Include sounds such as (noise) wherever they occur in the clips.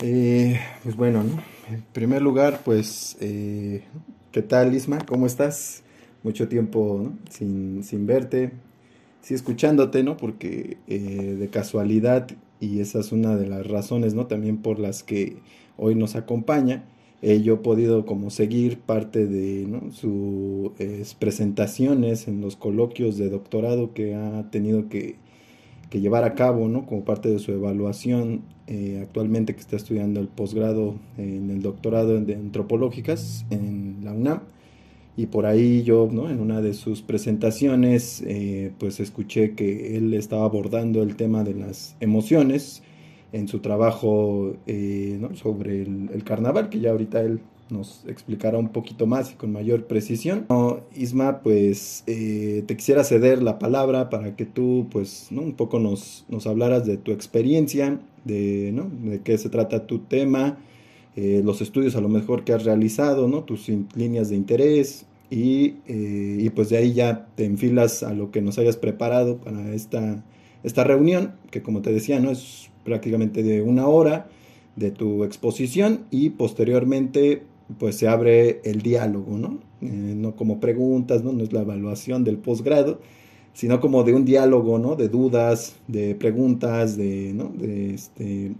Eh, pues bueno, ¿no? En primer lugar, pues, eh, ¿qué tal, Isma? ¿Cómo estás? Mucho tiempo sin, verte, sí escuchándote, ¿no? Porque eh, de casualidad, y esa es una de las razones, ¿no? También por las que hoy nos acompaña, eh, yo he podido como seguir parte de sus presentaciones en los coloquios de doctorado que ha tenido que que llevar a cabo ¿no? como parte de su evaluación eh, actualmente que está estudiando el posgrado en el doctorado de antropológicas en la UNAM y por ahí yo ¿no? en una de sus presentaciones eh, pues escuché que él estaba abordando el tema de las emociones en su trabajo eh, sobre el, carnaval que ya ahorita él nos explicará un poquito más y con mayor precisión. Isma, pues eh, te quisiera ceder la palabra para que tú, pues, un poco nos, hablaras de tu experiencia, de, de qué se trata tu tema, eh, los estudios a lo mejor que has realizado, ¿no? tus líneas de interés. Eh, y, pues de ahí ya te enfilas a lo que nos hayas preparado para esta, esta reunión, que como te decía, ¿no? es prácticamente de una hora de tu exposición y posteriormente pues se abre el diálogo, ¿no? Eh, no como preguntas, ¿no? ¿no? es la evaluación del posgrado, sino como de un diálogo, ¿no? De dudas, de preguntas, de, ¿no? de este,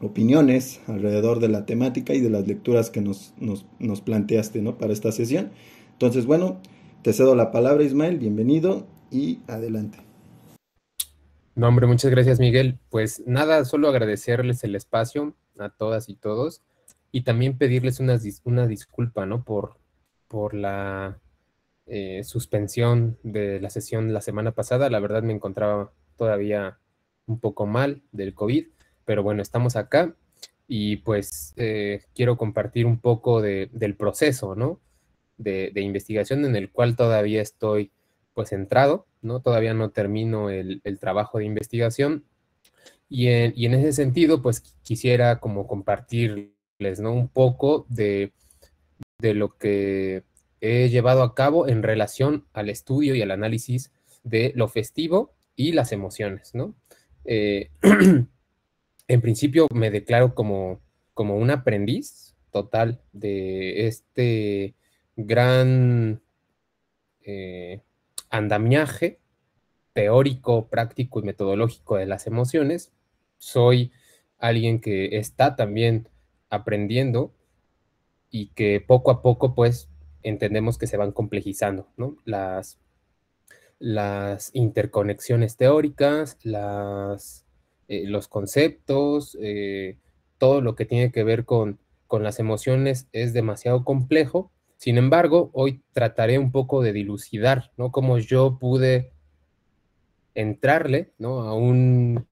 opiniones alrededor de la temática y de las lecturas que nos, nos, nos planteaste, ¿no? Para esta sesión. Entonces, bueno, te cedo la palabra, Ismael, bienvenido y adelante. No, hombre, muchas gracias, Miguel. Pues nada, solo agradecerles el espacio a todas y todos y también pedirles una, una disculpa, ¿no? Por, por la eh, suspensión de la sesión la semana pasada. La verdad me encontraba todavía un poco mal del COVID, pero bueno, estamos acá y pues eh, quiero compartir un poco del proceso, ¿no? De, investigación en el cual todavía estoy pues entrado, ¿no? Todavía no termino el, trabajo de investigación y en, y en, ese sentido pues quisiera como compartir ¿no? Un poco de, de lo que he llevado a cabo en relación al estudio y al análisis de lo festivo y las emociones, ¿no? Eh, (clears throat) en principio me declaro como, como un aprendiz total de este gran eh, andamiaje teórico, práctico y metodológico de las emociones. Soy alguien que está también aprendiendo y que poco a poco pues entendemos que se van complejizando, ¿no? Las, las interconexiones teóricas, las, eh, los conceptos, eh, todo lo que tiene que ver con, las emociones es demasiado complejo. Sin embargo, hoy trataré un poco de dilucidar, ¿no? Cómo yo pude entrarle, ¿no? A un,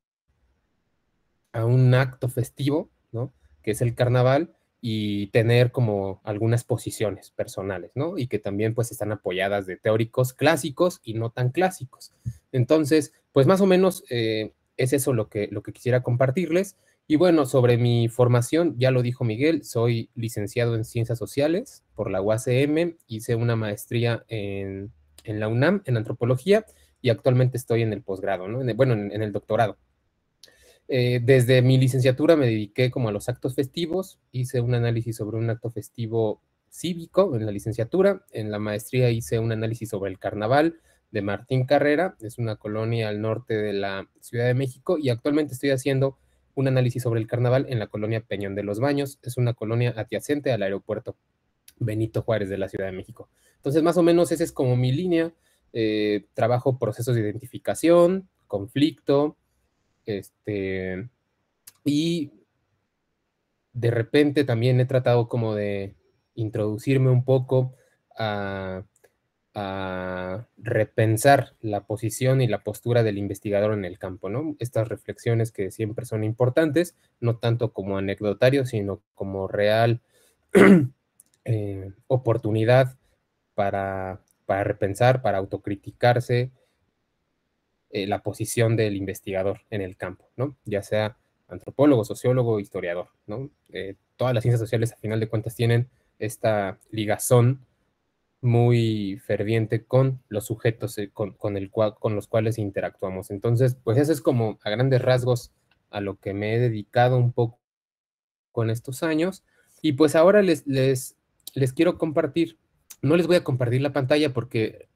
a un acto festivo, ¿no? que es el carnaval, y tener como algunas posiciones personales, ¿no? Y que también pues están apoyadas de teóricos clásicos y no tan clásicos. Entonces, pues más o menos eh, es eso lo que, lo que quisiera compartirles. Y bueno, sobre mi formación, ya lo dijo Miguel, soy licenciado en Ciencias Sociales por la UACM, hice una maestría en, la UNAM en antropología y actualmente estoy en el posgrado, ¿no? bueno, en el doctorado. Eh, desde mi licenciatura me dediqué como a los actos festivos, hice un análisis sobre un acto festivo cívico en la licenciatura, en la maestría hice un análisis sobre el carnaval de Martín Carrera, es una colonia al norte de la Ciudad de México y actualmente estoy haciendo un análisis sobre el carnaval en la colonia Peñón de los Baños, es una colonia adyacente al aeropuerto Benito Juárez de la Ciudad de México. Entonces, más o menos esa es como mi línea, eh, trabajo procesos de identificación, conflicto, este, y de repente también he tratado como de introducirme un poco a, repensar la posición y la postura del investigador en el campo, ¿no? Estas reflexiones que siempre son importantes, no tanto como anecdotario, sino como real (clears throat) eh, oportunidad para, para repensar, para autocriticarse, eh, la posición del investigador en el campo, ¿no? Ya sea antropólogo, sociólogo, historiador, ¿no? Eh, todas las ciencias sociales, a final de cuentas, tienen esta ligazón muy ferviente con los sujetos eh, con, los cuales interactuamos. Entonces, pues eso es como a grandes rasgos a lo que me he dedicado un poco con estos años. Y pues ahora les, les, les quiero compartir, no les voy a compartir la pantalla porque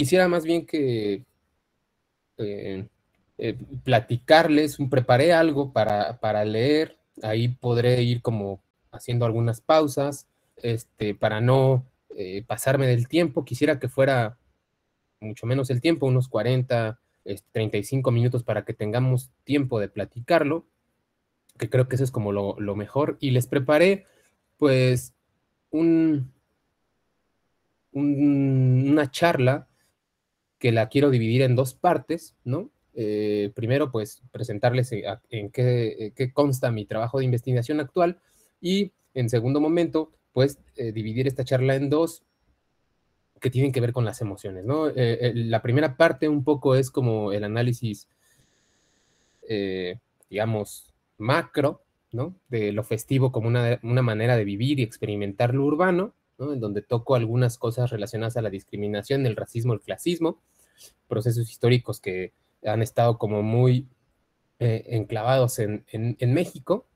quisiera más bien que eh, eh, platicarles, preparé algo para, leer, ahí podré ir como haciendo algunas pausas, este, para no eh, pasarme del tiempo, quisiera que fuera mucho menos el tiempo, unos 40, 35 este, minutos para que tengamos tiempo de platicarlo, que creo que eso es como lo, mejor, y les preparé pues un, una charla que la quiero dividir en dos partes, ¿no? Eh, primero, pues presentarles eh, en, eh, qué, consta mi trabajo de investigación actual y en segundo momento, pues dividir esta charla en dos que tienen que ver con las emociones, ¿no? la primera parte un poco es como el análisis, digamos, macro, ¿no? De lo festivo como una manera de vivir y experimentar lo urbano en donde toco algunas cosas relacionadas a la discriminación, el racismo, el clasismo, procesos históricos que han estado como muy eh, enclavados en, México,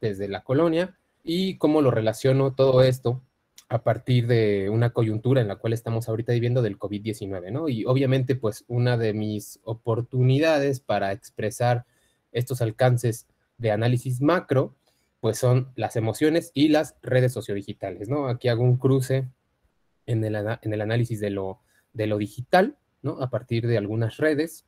desde la colonia, y cómo lo relaciono todo esto a partir de una coyuntura en la cual estamos ahorita viviendo del COVID-19, ¿no? Y obviamente, pues una de mis oportunidades para expresar estos alcances de análisis macro pues son las emociones y las redes sociodigitales, ¿no? Aquí hago un cruce en el, análisis de lo, de lo digital, ¿no? A partir de algunas redes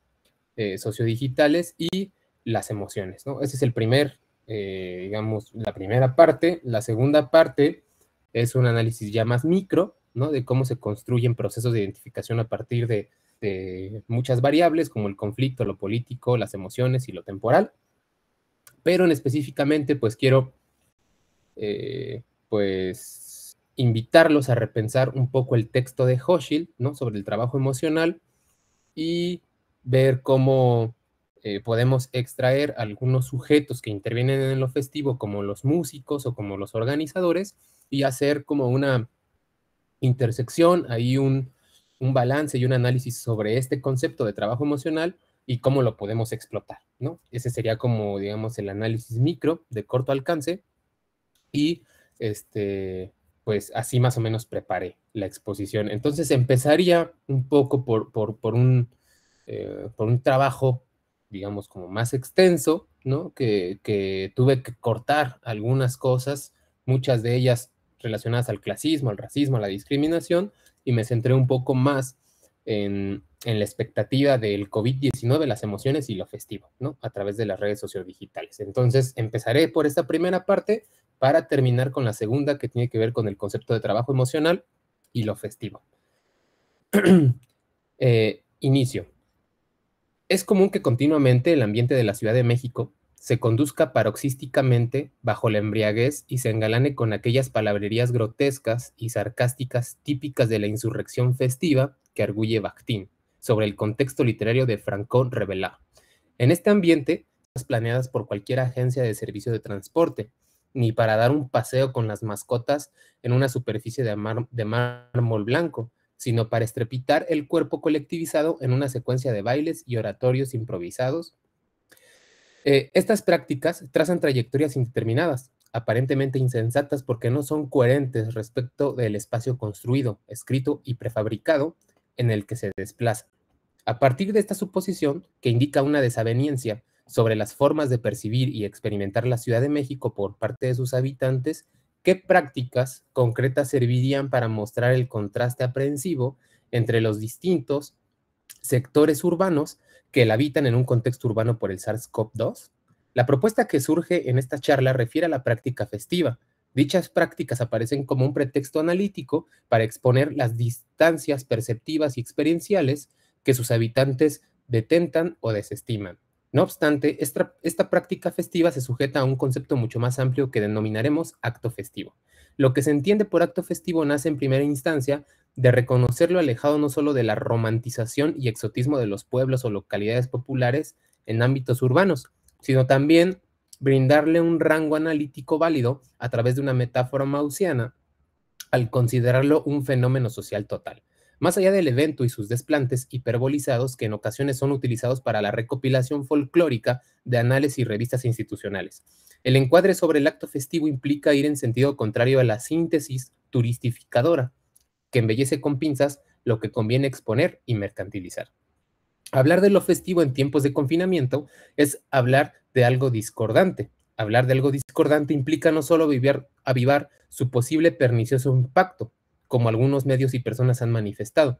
eh, sociodigitales y las emociones, ¿no? Ese es el primer, eh, digamos, la primera parte. La segunda parte es un análisis ya más micro, ¿no? De cómo se construyen procesos de identificación a partir de, de muchas variables como el conflicto, lo político, las emociones y lo temporal pero en específicamente pues quiero eh, pues invitarlos a repensar un poco el texto de Hochschild, ¿no? Sobre el trabajo emocional y ver cómo eh, podemos extraer algunos sujetos que intervienen en lo festivo, como los músicos o como los organizadores, y hacer como una intersección, ahí un, un balance y un análisis sobre este concepto de trabajo emocional y cómo lo podemos explotar, ¿no? Ese sería como, digamos, el análisis micro de corto alcance y, este, pues así más o menos preparé la exposición. Entonces empezaría un poco por, un, eh, por un trabajo, digamos, como más extenso, ¿no? que tuve que cortar algunas cosas, muchas de ellas relacionadas al clasismo, al racismo, a la discriminación, y me centré un poco más en, en la expectativa del COVID-19, las emociones y lo festivo, ¿no? A través de las redes sociodigitales. Entonces, empezaré por esta primera parte para terminar con la segunda que tiene que ver con el concepto de trabajo emocional y lo festivo. (clears throat) Eh, inicio. Es común que continuamente el ambiente de la Ciudad de México se conduzca paroxísticamente bajo la embriaguez y se engalane con aquellas palabrerías grotescas y sarcásticas típicas de la insurrección festiva que arguye Bakhtin sobre el contexto literario de Franco revela. En este ambiente, las planeadas por cualquier agencia de servicio de transporte, ni para dar un paseo con las mascotas en una superficie de, mármol blanco, sino para estrepitar el cuerpo colectivizado en una secuencia de bailes y oratorios improvisados. Eh, estas prácticas trazan trayectorias indeterminadas, aparentemente insensatas porque no son coherentes respecto del espacio construido, escrito y prefabricado en el que se desplaza. A partir de esta suposición, que indica una desaveniencia sobre las formas de percibir y experimentar la Ciudad de México por parte de sus habitantes, ¿qué prácticas concretas servirían para mostrar el contraste aprehensivo entre los distintos sectores urbanos que la habitan en un contexto urbano por el SARS-CoV-2? La propuesta que surge en esta charla refiere a la práctica festiva, Dichas prácticas aparecen como un pretexto analítico para exponer las distancias perceptivas y experienciales que sus habitantes detentan o desestiman. No obstante, esta, práctica festiva se sujeta a un concepto mucho más amplio que denominaremos acto festivo. Lo que se entiende por acto festivo nace en primera instancia de reconocerlo alejado no solo de la romantización y exotismo de los pueblos o localidades populares en ámbitos urbanos, sino también brindarle un rango analítico válido a través de una metáfora mausiana al considerarlo un fenómeno social total. Más allá del evento y sus desplantes hiperbolizados que en ocasiones son utilizados para la recopilación folclórica de anales y revistas institucionales. El encuadre sobre el acto festivo implica ir en sentido contrario a la síntesis turistificadora, que embellece con pinzas lo que conviene exponer y mercantilizar. Hablar de lo festivo en tiempos de confinamiento es hablar de algo discordante. Hablar de algo discordante implica no solo vivir, avivar su posible pernicioso impacto, como algunos medios y personas han manifestado,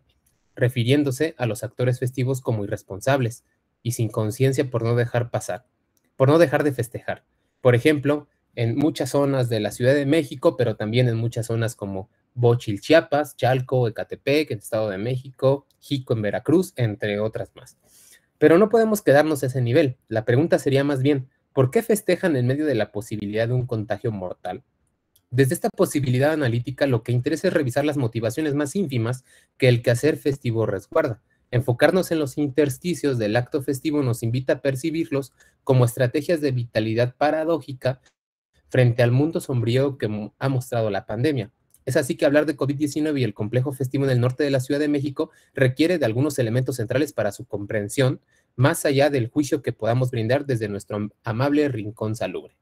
refiriéndose a los actores festivos como irresponsables y sin conciencia por no dejar pasar, por no dejar de festejar. Por ejemplo, en muchas zonas de la Ciudad de México, pero también en muchas zonas como Bochil, Chiapas, Chalco, Ecatepec, el Estado de México, Jico en Veracruz, entre otras más. Pero no podemos quedarnos a ese nivel. La pregunta sería más bien, ¿por qué festejan en medio de la posibilidad de un contagio mortal? Desde esta posibilidad analítica, lo que interesa es revisar las motivaciones más ínfimas que el quehacer festivo resguarda. Enfocarnos en los intersticios del acto festivo nos invita a percibirlos como estrategias de vitalidad paradójica frente al mundo sombrío que ha mostrado la pandemia. Es así que hablar de COVID-19 y el complejo festivo en el norte de la Ciudad de México requiere de algunos elementos centrales para su comprensión, más allá del juicio que podamos brindar desde nuestro amable rincón salubre.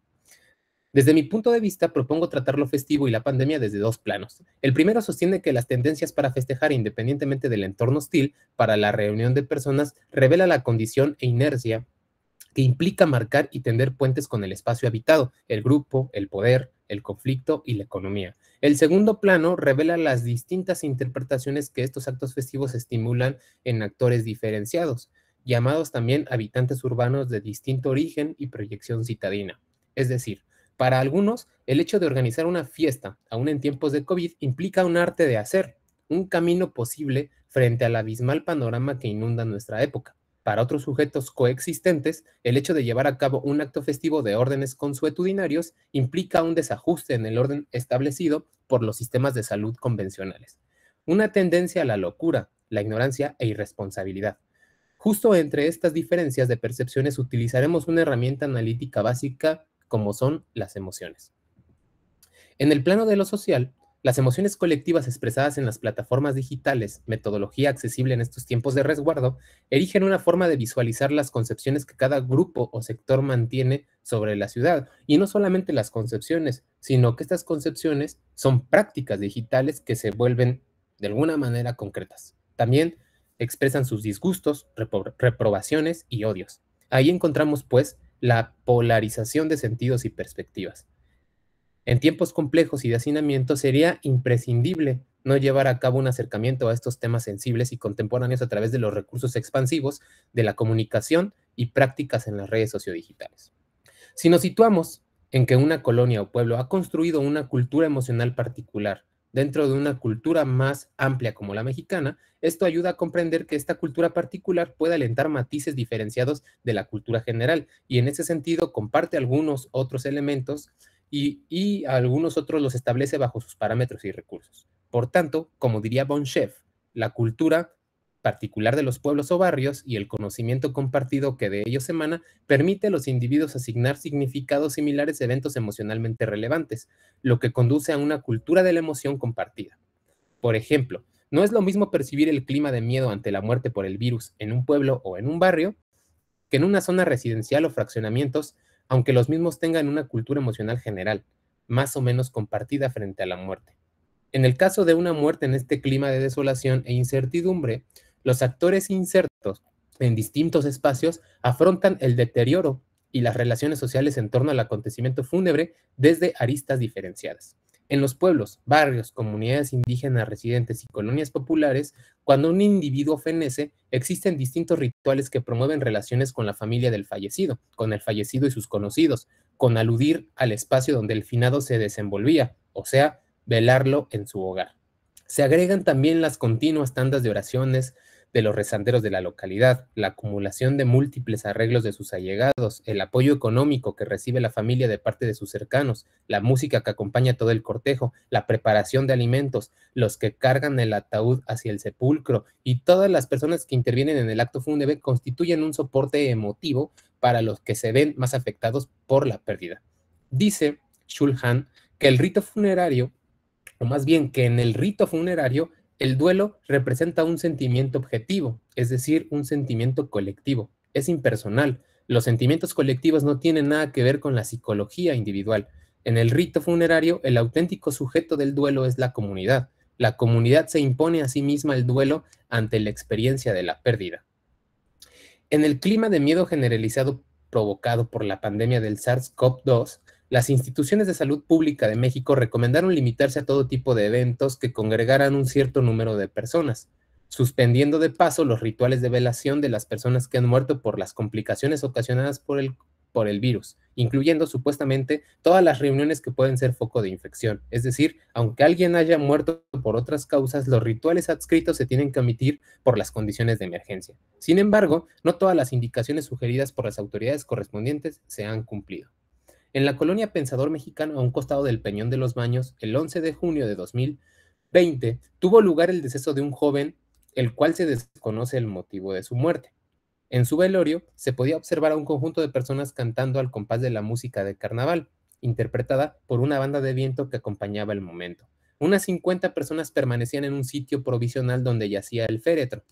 Desde mi punto de vista, propongo tratar lo festivo y la pandemia desde dos planos. El primero sostiene que las tendencias para festejar, independientemente del entorno hostil, para la reunión de personas, revela la condición e inercia que implica marcar y tender puentes con el espacio habitado, el grupo, el poder, el conflicto y la economía. El segundo plano revela las distintas interpretaciones que estos actos festivos estimulan en actores diferenciados, llamados también habitantes urbanos de distinto origen y proyección citadina. Es decir, para algunos, el hecho de organizar una fiesta, aún en tiempos de COVID, implica un arte de hacer, un camino posible frente al abismal panorama que inunda nuestra época para otros sujetos coexistentes, el hecho de llevar a cabo un acto festivo de órdenes consuetudinarios implica un desajuste en el orden establecido por los sistemas de salud convencionales. Una tendencia a la locura, la ignorancia e irresponsabilidad. Justo entre estas diferencias de percepciones utilizaremos una herramienta analítica básica como son las emociones. En el plano de lo social, las emociones colectivas expresadas en las plataformas digitales, metodología accesible en estos tiempos de resguardo, erigen una forma de visualizar las concepciones que cada grupo o sector mantiene sobre la ciudad. Y no solamente las concepciones, sino que estas concepciones son prácticas digitales que se vuelven de alguna manera concretas. También expresan sus disgustos, reprobaciones y odios. Ahí encontramos, pues, la polarización de sentidos y perspectivas. En tiempos complejos y de hacinamiento sería imprescindible no llevar a cabo un acercamiento a estos temas sensibles y contemporáneos a través de los recursos expansivos de la comunicación y prácticas en las redes sociodigitales. Si nos situamos en que una colonia o pueblo ha construido una cultura emocional particular dentro de una cultura más amplia como la mexicana, esto ayuda a comprender que esta cultura particular puede alentar matices diferenciados de la cultura general y en ese sentido comparte algunos otros elementos y, algunos otros los establece bajo sus parámetros y recursos. Por tanto, como diría Bonchef, la cultura particular de los pueblos o barrios y el conocimiento compartido que de ellos emana permite a los individuos asignar significados similares a eventos emocionalmente relevantes, lo que conduce a una cultura de la emoción compartida. Por ejemplo, no es lo mismo percibir el clima de miedo ante la muerte por el virus en un pueblo o en un barrio que en una zona residencial o fraccionamientos aunque los mismos tengan una cultura emocional general, más o menos compartida frente a la muerte. En el caso de una muerte en este clima de desolación e incertidumbre, los actores insertos en distintos espacios afrontan el deterioro y las relaciones sociales en torno al acontecimiento fúnebre desde aristas diferenciadas. En los pueblos, barrios, comunidades indígenas residentes y colonias populares, cuando un individuo fenece, existen distintos rituales que promueven relaciones con la familia del fallecido, con el fallecido y sus conocidos, con aludir al espacio donde el finado se desenvolvía, o sea, velarlo en su hogar. Se agregan también las continuas tandas de oraciones, de los rezanderos de la localidad, la acumulación de múltiples arreglos de sus allegados, el apoyo económico que recibe la familia de parte de sus cercanos, la música que acompaña todo el cortejo, la preparación de alimentos, los que cargan el ataúd hacia el sepulcro y todas las personas que intervienen en el acto fúnebre constituyen un soporte emotivo para los que se ven más afectados por la pérdida. Dice Shulhan que el rito funerario, o más bien que en el rito funerario, el duelo representa un sentimiento objetivo, es decir, un sentimiento colectivo. Es impersonal. Los sentimientos colectivos no tienen nada que ver con la psicología individual. En el rito funerario, el auténtico sujeto del duelo es la comunidad. La comunidad se impone a sí misma el duelo ante la experiencia de la pérdida. En el clima de miedo generalizado provocado por la pandemia del SARS-CoV-2, las instituciones de salud pública de México recomendaron limitarse a todo tipo de eventos que congregaran un cierto número de personas, suspendiendo de paso los rituales de velación de las personas que han muerto por las complicaciones ocasionadas por el, virus, incluyendo supuestamente todas las reuniones que pueden ser foco de infección. Es decir, aunque alguien haya muerto por otras causas, los rituales adscritos se tienen que omitir por las condiciones de emergencia. Sin embargo, no todas las indicaciones sugeridas por las autoridades correspondientes se han cumplido en la colonia Pensador Mexicano, a un costado del Peñón de los Baños, el 11 de junio de 2020, tuvo lugar el deceso de un joven, el cual se desconoce el motivo de su muerte. En su velorio se podía observar a un conjunto de personas cantando al compás de la música de carnaval, interpretada por una banda de viento que acompañaba el momento. Unas 50 personas permanecían en un sitio provisional donde yacía el féretro.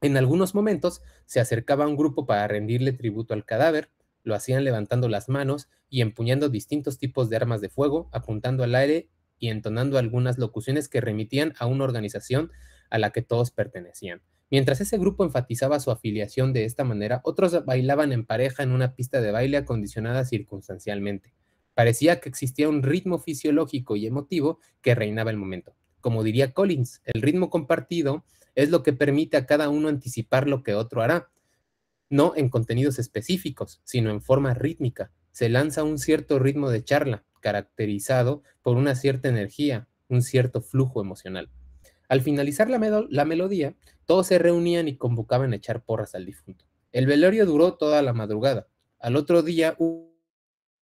En algunos momentos se acercaba un grupo para rendirle tributo al cadáver, lo hacían levantando las manos y empuñando distintos tipos de armas de fuego, apuntando al aire y entonando algunas locuciones que remitían a una organización a la que todos pertenecían. Mientras ese grupo enfatizaba su afiliación de esta manera, otros bailaban en pareja en una pista de baile acondicionada circunstancialmente. Parecía que existía un ritmo fisiológico y emotivo que reinaba el momento. Como diría Collins, el ritmo compartido es lo que permite a cada uno anticipar lo que otro hará, no en contenidos específicos, sino en forma rítmica. Se lanza un cierto ritmo de charla, caracterizado por una cierta energía, un cierto flujo emocional. Al finalizar la, melodía, todos se reunían y convocaban a echar porras al difunto. El velorio duró toda la madrugada. Al otro día, un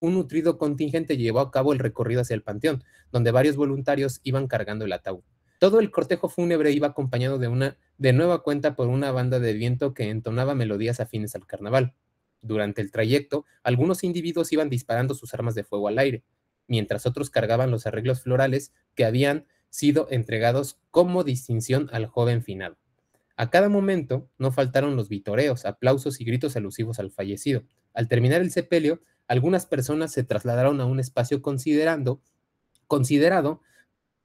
nutrido contingente llevó a cabo el recorrido hacia el panteón, donde varios voluntarios iban cargando el ataúd. Todo el cortejo fúnebre iba acompañado de una de nueva cuenta por una banda de viento que entonaba melodías afines al carnaval. Durante el trayecto, algunos individuos iban disparando sus armas de fuego al aire, mientras otros cargaban los arreglos florales que habían sido entregados como distinción al joven finado. A cada momento no faltaron los vitoreos, aplausos y gritos alusivos al fallecido. Al terminar el sepelio, algunas personas se trasladaron a un espacio considerando, considerado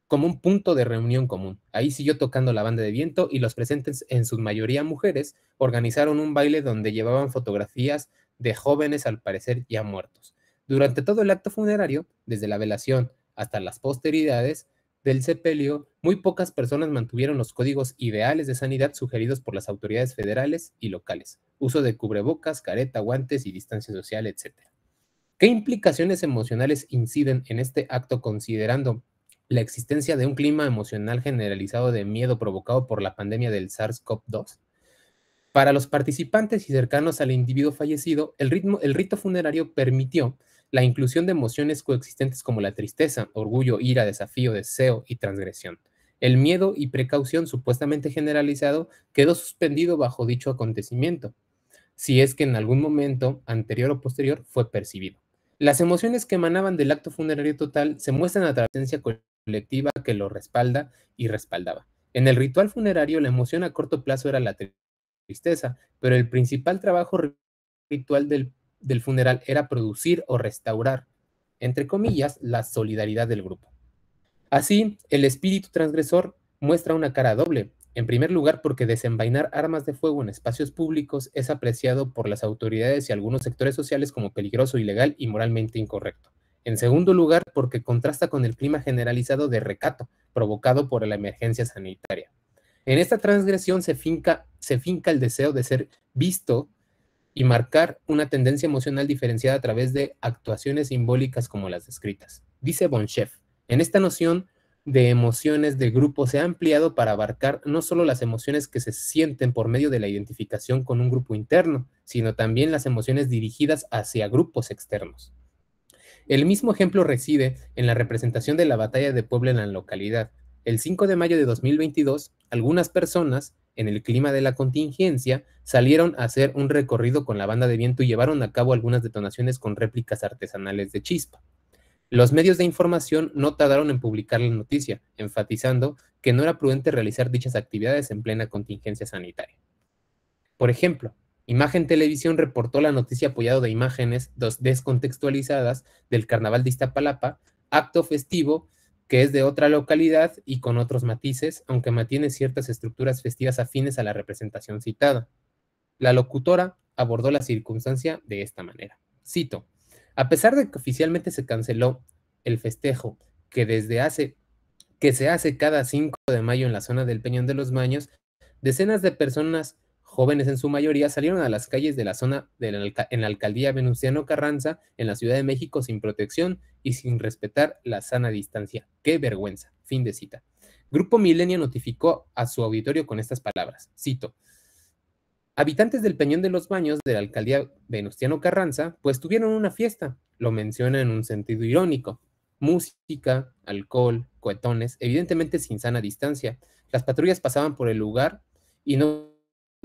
como un punto de reunión común. Ahí siguió tocando la banda de viento y los presentes, en su mayoría mujeres, organizaron un baile donde llevaban fotografías de jóvenes al parecer ya muertos. Durante todo el acto funerario, desde la velación hasta las posteridades del sepelio, muy pocas personas mantuvieron los códigos ideales de sanidad sugeridos por las autoridades federales y locales. Uso de cubrebocas, careta, guantes y distancia social, etc. ¿Qué implicaciones emocionales inciden en este acto considerando la existencia de un clima emocional generalizado de miedo provocado por la pandemia del SARS-CoV-2. Para los participantes y cercanos al individuo fallecido, el, ritmo, el rito funerario permitió la inclusión de emociones coexistentes como la tristeza, orgullo, ira, desafío, deseo y transgresión. El miedo y precaución supuestamente generalizado quedó suspendido bajo dicho acontecimiento, si es que en algún momento anterior o posterior fue percibido. Las emociones que emanaban del acto funerario total se muestran a través de colectiva que lo respalda y respaldaba. En el ritual funerario, la emoción a corto plazo era la tristeza, pero el principal trabajo ritual del, del funeral era producir o restaurar, entre comillas, la solidaridad del grupo. Así, el espíritu transgresor muestra una cara doble, en primer lugar, porque desenvainar armas de fuego en espacios públicos es apreciado por las autoridades y algunos sectores sociales como peligroso, ilegal y moralmente incorrecto. En segundo lugar, porque contrasta con el clima generalizado de recato provocado por la emergencia sanitaria. En esta transgresión se finca, el deseo de ser visto y marcar una tendencia emocional diferenciada a través de actuaciones simbólicas como las descritas. Dice Bonchef, en esta noción de emociones de grupo se ha ampliado para abarcar no solo las emociones que se sienten por medio de la identificación con un grupo interno, sino también las emociones dirigidas hacia grupos externos. El mismo ejemplo reside en la representación de la batalla de Puebla en la localidad. El 5 de mayo de 2022, algunas personas, en el clima de la contingencia, salieron a hacer un recorrido con la banda de viento y llevaron a cabo algunas detonaciones con réplicas artesanales de chispa. Los medios de información no tardaron en publicar la noticia, enfatizando que no era prudente realizar dichas actividades en plena contingencia sanitaria. Por ejemplo, Imagen Televisión reportó la noticia apoyado de imágenes descontextualizadas del Carnaval de Iztapalapa, acto festivo que es de otra localidad y con otros matices, aunque mantiene ciertas estructuras festivas afines a la representación citada. La locutora abordó la circunstancia de esta manera. Cito, a pesar de que oficialmente se canceló el festejo que desde hace que se hace cada 5 de mayo en la zona del Peñón de los Maños, decenas de personas jóvenes en su mayoría, salieron a las calles de la zona de en la alcaldía Venustiano Carranza, en la Ciudad de México, sin protección y sin respetar la sana distancia. ¡Qué vergüenza! Fin de cita. Grupo Milenio notificó a su auditorio con estas palabras. Cito. Habitantes del Peñón de los Baños de la alcaldía Venustiano Carranza, pues tuvieron una fiesta. Lo menciona en un sentido irónico. Música, alcohol, cohetones, evidentemente sin sana distancia. Las patrullas pasaban por el lugar y no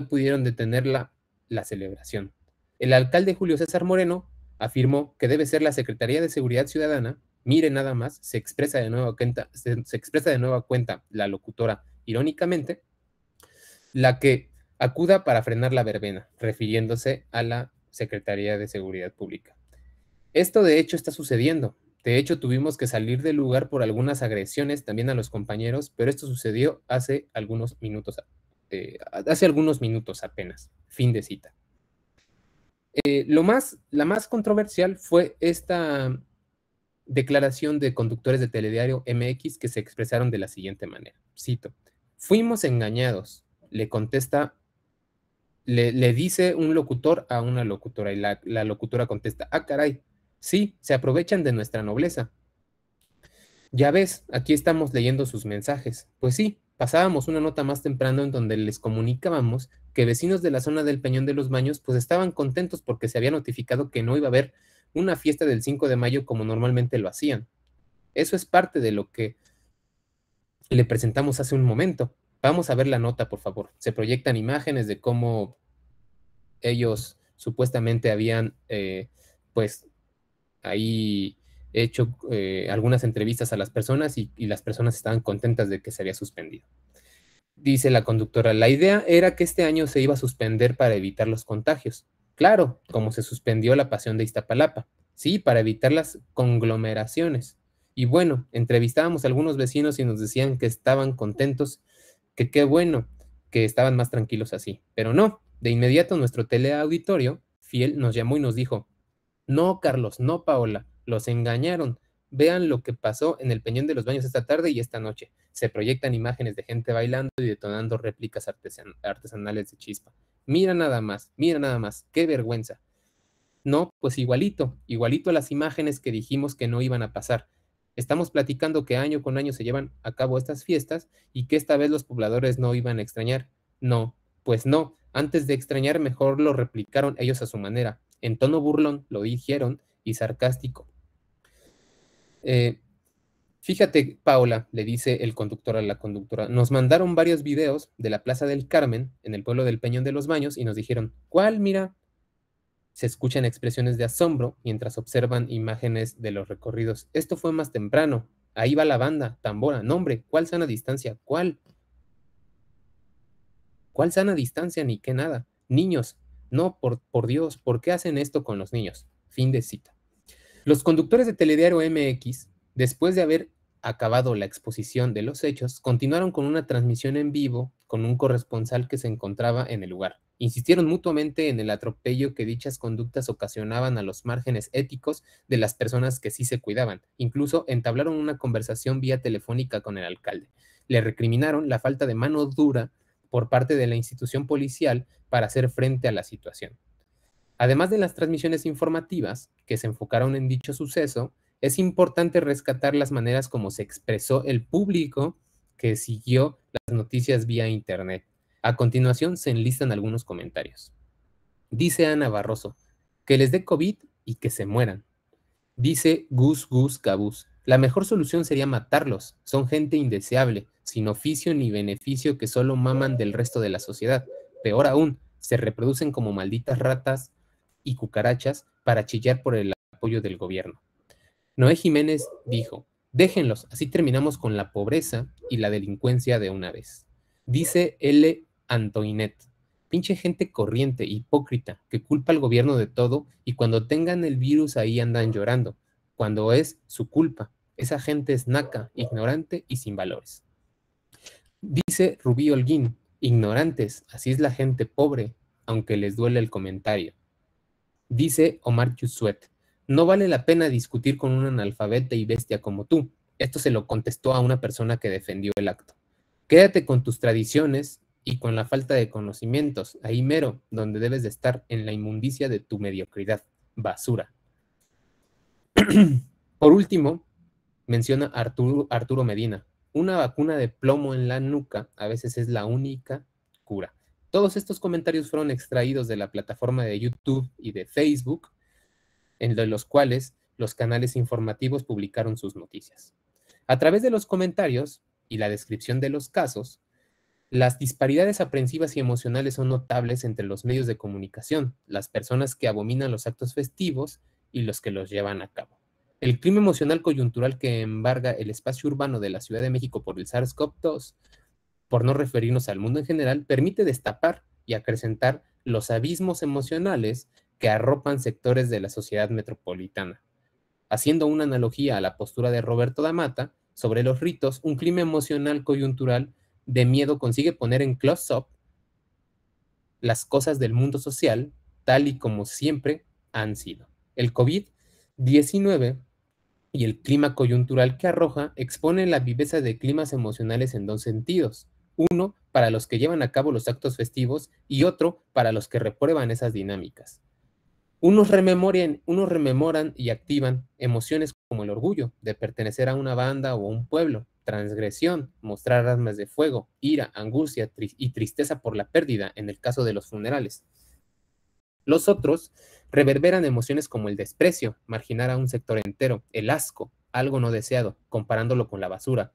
pudieron detener la, celebración. El alcalde Julio César Moreno afirmó que debe ser la Secretaría de Seguridad Ciudadana. Mire nada más, se expresa de nueva cuenta, se, expresa de nueva cuenta la locutora irónicamente, la que acuda para frenar la verbena, refiriéndose a la Secretaría de Seguridad Pública. Esto de hecho está sucediendo. De hecho, tuvimos que salir del lugar por algunas agresiones también a los compañeros, pero esto sucedió hace algunos minutos eh, hace algunos minutos apenas, fin de cita. Eh, lo más, la más controversial fue esta declaración de conductores de Telediario MX que se expresaron de la siguiente manera. Cito, fuimos engañados, le contesta, le, dice un locutor a una locutora y la, la locutora contesta, ah, caray, sí, se aprovechan de nuestra nobleza. Ya ves, aquí estamos leyendo sus mensajes. Pues sí, pasábamos una nota más temprano en donde les comunicábamos que vecinos de la zona del Peñón de los Baños pues estaban contentos porque se había notificado que no iba a haber una fiesta del 5 de mayo como normalmente lo hacían. Eso es parte de lo que le presentamos hace un momento. Vamos a ver la nota, por favor. Se proyectan imágenes de cómo ellos supuestamente habían, eh, pues, ahí he hecho eh, algunas entrevistas a las personas y, y, las personas estaban contentas de que se había suspendido. Dice la conductora, la idea era que este año se iba a suspender para evitar los contagios. Claro, como se suspendió la pasión de Iztapalapa. Sí, para evitar las conglomeraciones. Y bueno, entrevistábamos a algunos vecinos y nos decían que estaban contentos, que qué bueno, que estaban más tranquilos así. Pero no, de inmediato nuestro teleauditorio fiel nos llamó y nos dijo, no, Carlos, no, Paola, los engañaron. Vean lo que pasó en el Peñón de los Baños esta tarde y esta noche. Se proyectan imágenes de gente bailando y detonando réplicas artesanales de chispa. Mira nada más, mira nada más, qué vergüenza. No, pues igualito, igualito a las imágenes que dijimos que no iban a pasar. Estamos platicando que año con año se llevan a cabo estas fiestas y que esta vez los pobladores no iban a extrañar. No, pues no, antes de extrañar mejor lo replicaron ellos a su manera. En tono burlón lo dijeron y sarcástico. Eh, fíjate, Paula, le dice el conductor a la conductora, nos mandaron varios videos de la Plaza del Carmen, en el pueblo del Peñón de los Baños, y nos dijeron, ¿cuál? Mira. Se escuchan expresiones de asombro mientras observan imágenes de los recorridos. Esto fue más temprano. Ahí va la banda, tambora, nombre, ¿cuál sana distancia? ¿Cuál? ¿Cuál sana distancia ni qué nada? Niños, no, por, por Dios, ¿por qué hacen esto con los niños? Fin de cita. Los conductores de Telediario MX, después de haber acabado la exposición de los hechos, continuaron con una transmisión en vivo con un corresponsal que se encontraba en el lugar. Insistieron mutuamente en el atropello que dichas conductas ocasionaban a los márgenes éticos de las personas que sí se cuidaban. Incluso entablaron una conversación vía telefónica con el alcalde. Le recriminaron la falta de mano dura por parte de la institución policial para hacer frente a la situación. Además de las transmisiones informativas, que se enfocaron en dicho suceso, es importante rescatar las maneras como se expresó el público que siguió las noticias vía Internet. A continuación se enlistan algunos comentarios. Dice Ana Barroso, que les dé COVID y que se mueran. Dice Gus Gus Cabus, la mejor solución sería matarlos, son gente indeseable, sin oficio ni beneficio que solo maman del resto de la sociedad. Peor aún, se reproducen como malditas ratas y cucarachas para chillar por el apoyo del gobierno. Noé Jiménez dijo, déjenlos, así terminamos con la pobreza y la delincuencia de una vez. Dice L. Antoinette, pinche gente corriente, hipócrita, que culpa al gobierno de todo y cuando tengan el virus ahí andan llorando, cuando es su culpa. Esa gente es naca, ignorante y sin valores. Dice Rubí Holguín, ignorantes, así es la gente pobre, aunque les duele el comentario. Dice Omar Chusuet, no vale la pena discutir con un analfabeta y bestia como tú. Esto se lo contestó a una persona que defendió el acto. Quédate con tus tradiciones y con la falta de conocimientos, ahí mero, donde debes de estar, en la inmundicia de tu mediocridad, basura. (clears throat) Por último, menciona Arturo, Arturo Medina, una vacuna de plomo en la nuca a veces es la única cura. Todos estos comentarios fueron extraídos de la plataforma de YouTube y de Facebook, en los cuales los canales informativos publicaron sus noticias. A través de los comentarios y la descripción de los casos, las disparidades aprensivas y emocionales son notables entre los medios de comunicación, las personas que abominan los actos festivos y los que los llevan a cabo. El crimen emocional coyuntural que embarga el espacio urbano de la Ciudad de México por el SARS-CoV-2 por no referirnos al mundo en general, permite destapar y acrecentar los abismos emocionales que arropan sectores de la sociedad metropolitana. Haciendo una analogía a la postura de Roberto D'Amata sobre los ritos, un clima emocional coyuntural de miedo consigue poner en close-up las cosas del mundo social tal y como siempre han sido. El COVID-19 y el clima coyuntural que arroja exponen la viveza de climas emocionales en dos sentidos uno para los que llevan a cabo los actos festivos y otro para los que reprueban esas dinámicas. Unos, rememoran y activan emociones como el orgullo de pertenecer a una banda o un pueblo, transgresión, mostrar armas de fuego, ira, angustia y tristeza por la pérdida en el caso de los funerales. Los otros reverberan emociones como el desprecio, marginar a un sector entero, el asco, algo no deseado, comparándolo con la basura,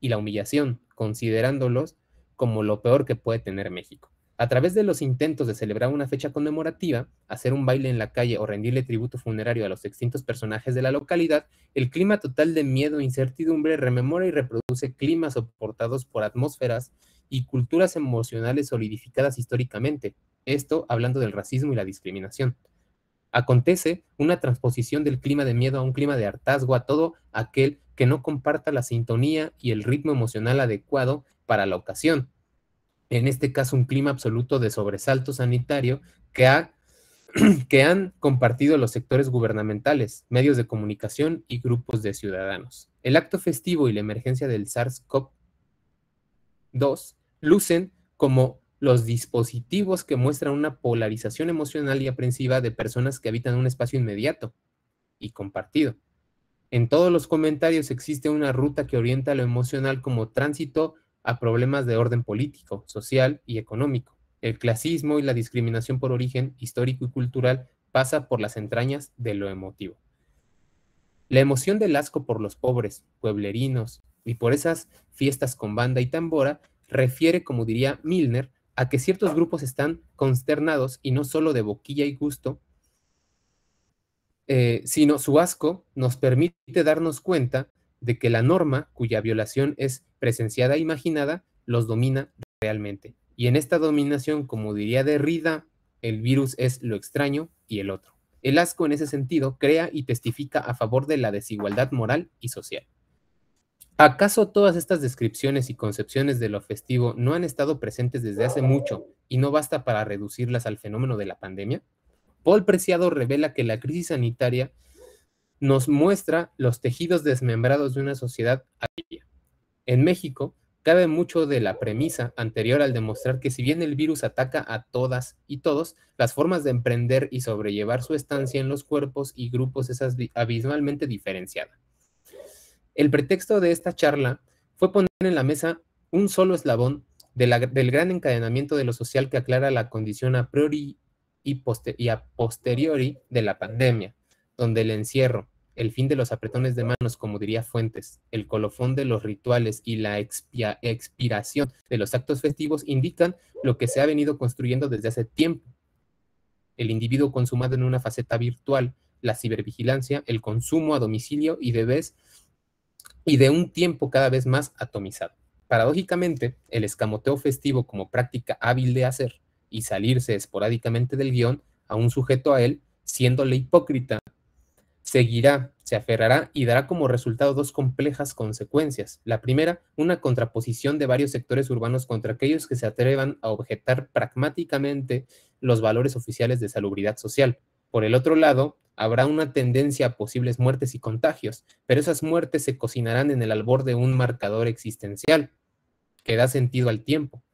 y la humillación, considerándolos como lo peor que puede tener México. A través de los intentos de celebrar una fecha conmemorativa, hacer un baile en la calle o rendirle tributo funerario a los extintos personajes de la localidad, el clima total de miedo e incertidumbre rememora y reproduce climas soportados por atmósferas y culturas emocionales solidificadas históricamente, esto hablando del racismo y la discriminación. Acontece una transposición del clima de miedo a un clima de hartazgo a todo aquel que no comparta la sintonía y el ritmo emocional adecuado para la ocasión. En este caso, un clima absoluto de sobresalto sanitario que, ha, (clears throat) que han compartido los sectores gubernamentales, medios de comunicación y grupos de ciudadanos. El acto festivo y la emergencia del SARS-CoV-2 lucen como los dispositivos que muestran una polarización emocional y aprensiva de personas que habitan un espacio inmediato y compartido. En todos los comentarios existe una ruta que orienta lo emocional como tránsito a problemas de orden político, social y económico. El clasismo y la discriminación por origen histórico y cultural pasa por las entrañas de lo emotivo. La emoción del asco por los pobres, pueblerinos y por esas fiestas con banda y tambora refiere, como diría Milner, a que ciertos grupos están consternados y no solo de boquilla y gusto, eh, sino su asco nos permite darnos cuenta de que la norma cuya violación es presenciada e imaginada los domina realmente. Y en esta dominación, como diría Derrida, el virus es lo extraño y el otro. El asco en ese sentido crea y testifica a favor de la desigualdad moral y social. ¿Acaso todas estas descripciones y concepciones de lo festivo no han estado presentes desde hace mucho y no basta para reducirlas al fenómeno de la pandemia? Paul Preciado revela que la crisis sanitaria nos muestra los tejidos desmembrados de una sociedad aquella. En México, cabe mucho de la premisa anterior al demostrar que si bien el virus ataca a todas y todos, las formas de emprender y sobrellevar su estancia en los cuerpos y grupos es abismalmente diferenciada. El pretexto de esta charla fue poner en la mesa un solo eslabón del gran encadenamiento de lo social que aclara la condición a priori y, a posteriori de la pandemia, donde el encierro, el fin de los apretones de manos, como diría Fuentes, el colofón de los rituales y la expiración de los actos festivos indican lo que se ha venido construyendo desde hace tiempo. El individuo consumado en una faceta virtual, la cibervigilancia, el consumo a domicilio y de y de un tiempo cada vez más atomizado. Paradójicamente, el escamoteo festivo como práctica hábil de hacer y salirse esporádicamente del guión a un sujeto a él, siéndole hipócrita. Seguirá, se aferrará y dará como resultado dos complejas consecuencias. La primera, una contraposición de varios sectores urbanos contra aquellos que se atrevan a objetar pragmáticamente los valores oficiales de salubridad social. Por el otro lado, habrá una tendencia a posibles muertes y contagios, pero esas muertes se cocinarán en el albor de un marcador existencial que da sentido al tiempo,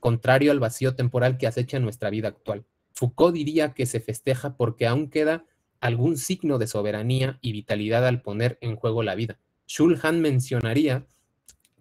contrario al vacío temporal que acecha nuestra vida actual. Foucault diría que se festeja porque aún queda algún signo de soberanía y vitalidad al poner en juego la vida. Schulhan mencionaría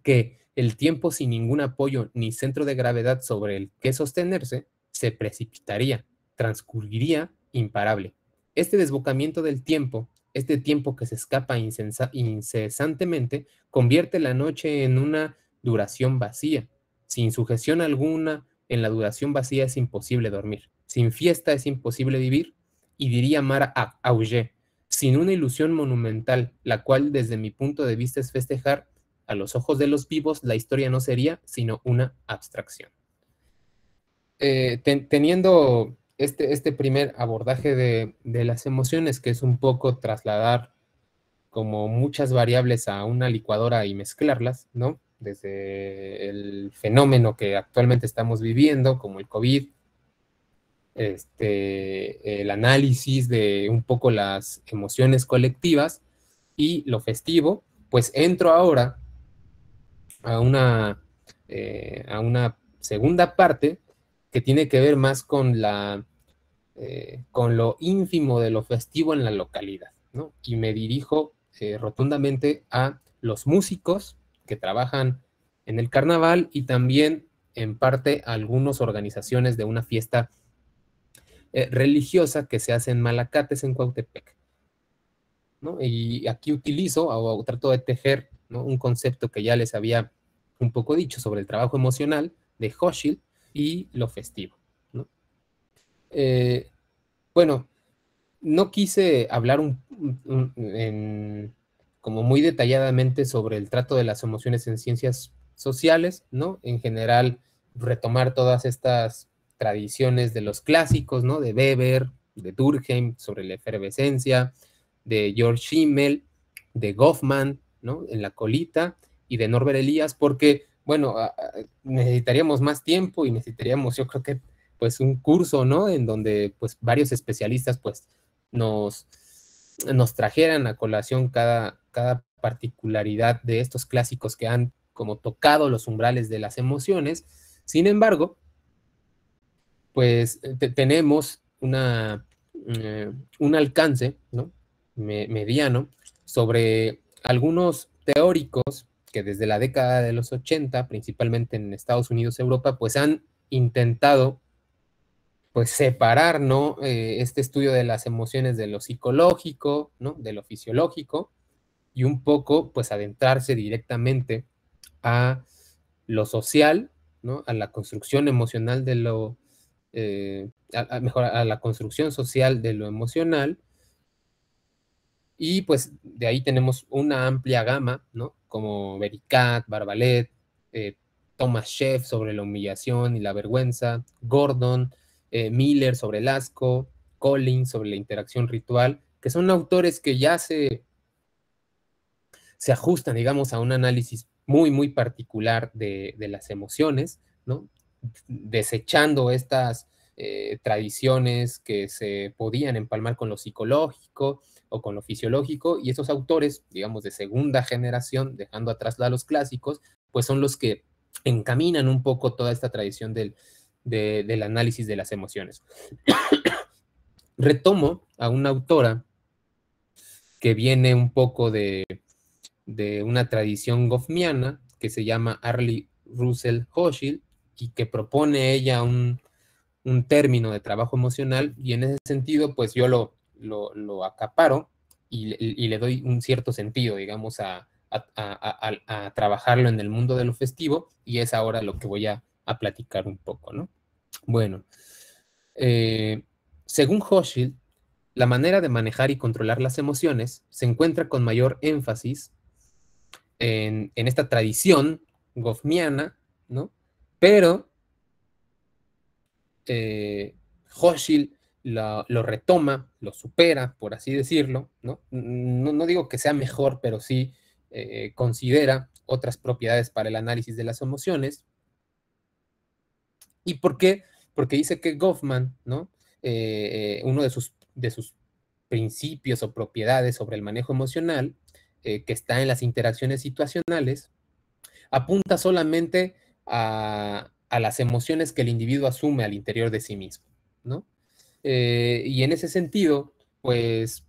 que el tiempo sin ningún apoyo ni centro de gravedad sobre el que sostenerse se precipitaría, transcurriría imparable. Este desbocamiento del tiempo, este tiempo que se escapa incesantemente, convierte la noche en una duración vacía, sin sujeción alguna, en la duración vacía es imposible dormir. Sin fiesta es imposible vivir. Y diría Mara Auger, sin una ilusión monumental, la cual desde mi punto de vista es festejar, a los ojos de los vivos la historia no sería sino una abstracción. Eh, teniendo este, este, primer abordaje de, de, las emociones, que es un poco trasladar como muchas variables a una licuadora y mezclarlas, ¿no? desde el fenómeno que actualmente estamos viviendo, como el COVID, este, el análisis de un poco las emociones colectivas y lo festivo, pues entro ahora a una, eh, a una segunda parte que tiene que ver más con, la, eh, con lo ínfimo de lo festivo en la localidad, ¿no? Y me dirijo eh, rotundamente a los músicos, que trabajan en el carnaval y también en parte algunas organizaciones de una fiesta eh, religiosa que se hace en Malacates, en Cuautepec. Y aquí utilizo o, trato de tejer un concepto que ya les había un poco dicho sobre el trabajo emocional de Hochschild y lo festivo. Eh, bueno, no quise hablar en, como muy detalladamente sobre el trato de las emociones en ciencias sociales, ¿no? En general, retomar todas estas tradiciones de los clásicos, ¿no? De Weber, de Durkheim, sobre la efervescencia, de George Schimmel, de Goffman, ¿no? En la colita, y de Norbert Elias, porque, bueno, necesitaríamos más tiempo y necesitaríamos, yo creo que, pues, un curso, ¿no? En donde, pues, varios especialistas, pues, nos, nos trajeran a colación cada, cada particularidad de estos clásicos que han como tocado los umbrales de las emociones. Sin embargo, pues eh, tenemos una, mm, un alcance ¿no? mediano sobre algunos teóricos que desde la década de los 80, principalmente en Estados Unidos, Europa, pues han intentado pues separar, ¿no? Eh, este estudio de las emociones de lo psicológico, ¿no? De lo fisiológico y un poco, pues adentrarse directamente a lo social, ¿no? A la construcción emocional de lo, eh, mejor, a la construcción social de lo emocional. Y pues de ahí tenemos una amplia gama, ¿no? Como Bericat, Barbalet, eh, Thomas Sheff sobre la humillación y la vergüenza, Gordon, eh, Miller sobre el asco, Collins sobre la interacción ritual, que son autores que ya se, se ajustan, digamos, a un análisis muy, muy particular de, las emociones, ¿no? Desechando estas eh, tradiciones que se podían empalmar con lo psicológico o con lo fisiológico, y esos autores, digamos, de segunda generación, dejando atrás a los clásicos, pues son los que encaminan un poco toda esta tradición del, del análisis de las emociones. (coughs) Retomo a una autora que viene un poco de, una tradición gofmiana que se llama Arlie Russell Hochschild y que propone ella un, término de trabajo emocional y en ese sentido pues yo lo, lo, acaparo y, le doy un cierto sentido, digamos, a, trabajarlo en el mundo de lo festivo y es ahora lo que voy a, a platicar un poco, ¿no? Bueno, eh, según Hochschild, la manera de manejar y controlar las emociones se encuentra con mayor énfasis en, esta tradición gofmiana, ¿no? Pero eh, lo, retoma, lo supera, por así decirlo, ¿no? No, digo que sea mejor, pero sí eh, considera otras propiedades para el análisis de las emociones ¿Y por qué? Porque dice que Goffman, ¿no? Eh, eh, uno de sus, de sus principios o propiedades sobre el manejo emocional, eh, que está en las interacciones situacionales, apunta solamente a, a, las emociones que el individuo asume al interior de sí mismo, ¿no? y en ese sentido, pues,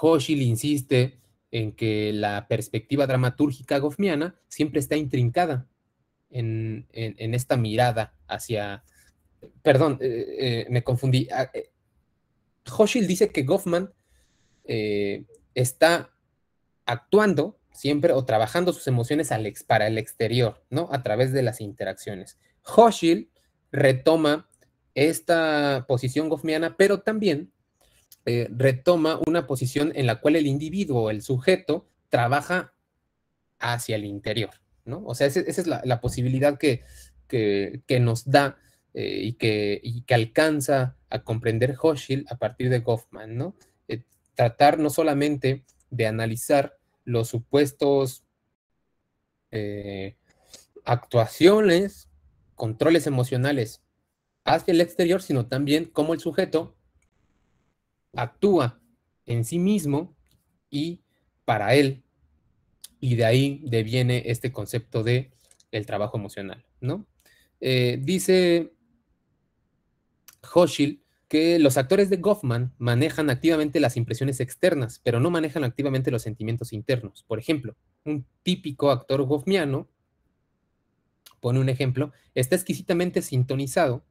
Hochschild insiste en que la perspectiva dramatúrgica goffmiana siempre está intrincada en, esta mirada hacia... Perdón, eh, eh, me confundí. Ah, eh, Hoshil dice que Goffman está actuando siempre o trabajando sus emociones para el exterior, ¿no? A través de las interacciones. Hoshil retoma esta posición goffmiana, pero también retoma una posición en la cual el individuo, el sujeto, trabaja hacia el interior, o sea, esa, es la, posibilidad que, nos da eh, y, que, alcanza a comprender Hochschild a partir de Goffman, ¿no? Eh, tratar no solamente de analizar los supuestos eh, actuaciones, controles emocionales hacia el exterior, sino también cómo el sujeto actúa en sí mismo y para él y de ahí deviene este concepto de el trabajo emocional, ¿no? Eh, dice Hochschild que los actores de Goffman manejan activamente las impresiones externas, pero no manejan activamente los sentimientos internos. Por ejemplo, un típico actor goffmiano, pone un ejemplo, está exquisitamente sintonizado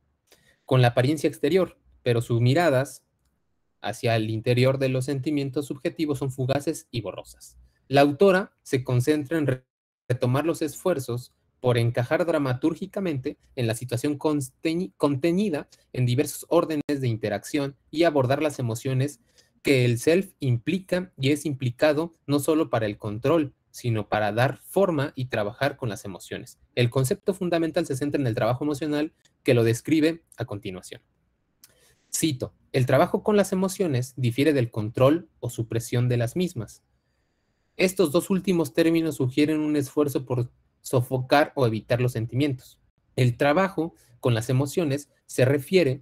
con la apariencia exterior, pero sus miradas hacia el interior de los sentimientos subjetivos son fugaces y borrosas. La autora se concentra en retomar los esfuerzos por encajar dramatúrgicamente en la situación contenida en diversos órdenes de interacción y abordar las emociones que el self implica y es implicado no solo para el control, sino para dar forma y trabajar con las emociones. El concepto fundamental se centra en el trabajo emocional que lo describe a continuación. Cito, el trabajo con las emociones difiere del control o supresión de las mismas. Estos dos últimos términos sugieren un esfuerzo por sofocar o evitar los sentimientos. El trabajo con las emociones se refiere,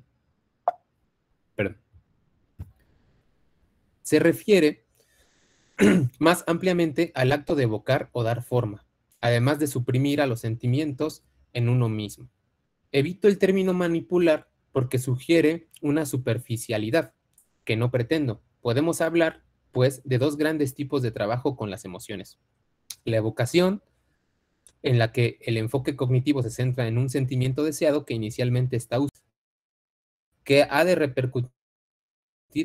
perdón, se refiere (clears throat) más ampliamente al acto de evocar o dar forma, además de suprimir a los sentimientos en uno mismo. Evito el término manipular porque sugiere una superficialidad que no pretendo. Podemos hablar pues, de dos grandes tipos de trabajo con las emociones. La evocación, en la que el enfoque cognitivo se centra en un sentimiento deseado que inicialmente está usado, que ha de repercutir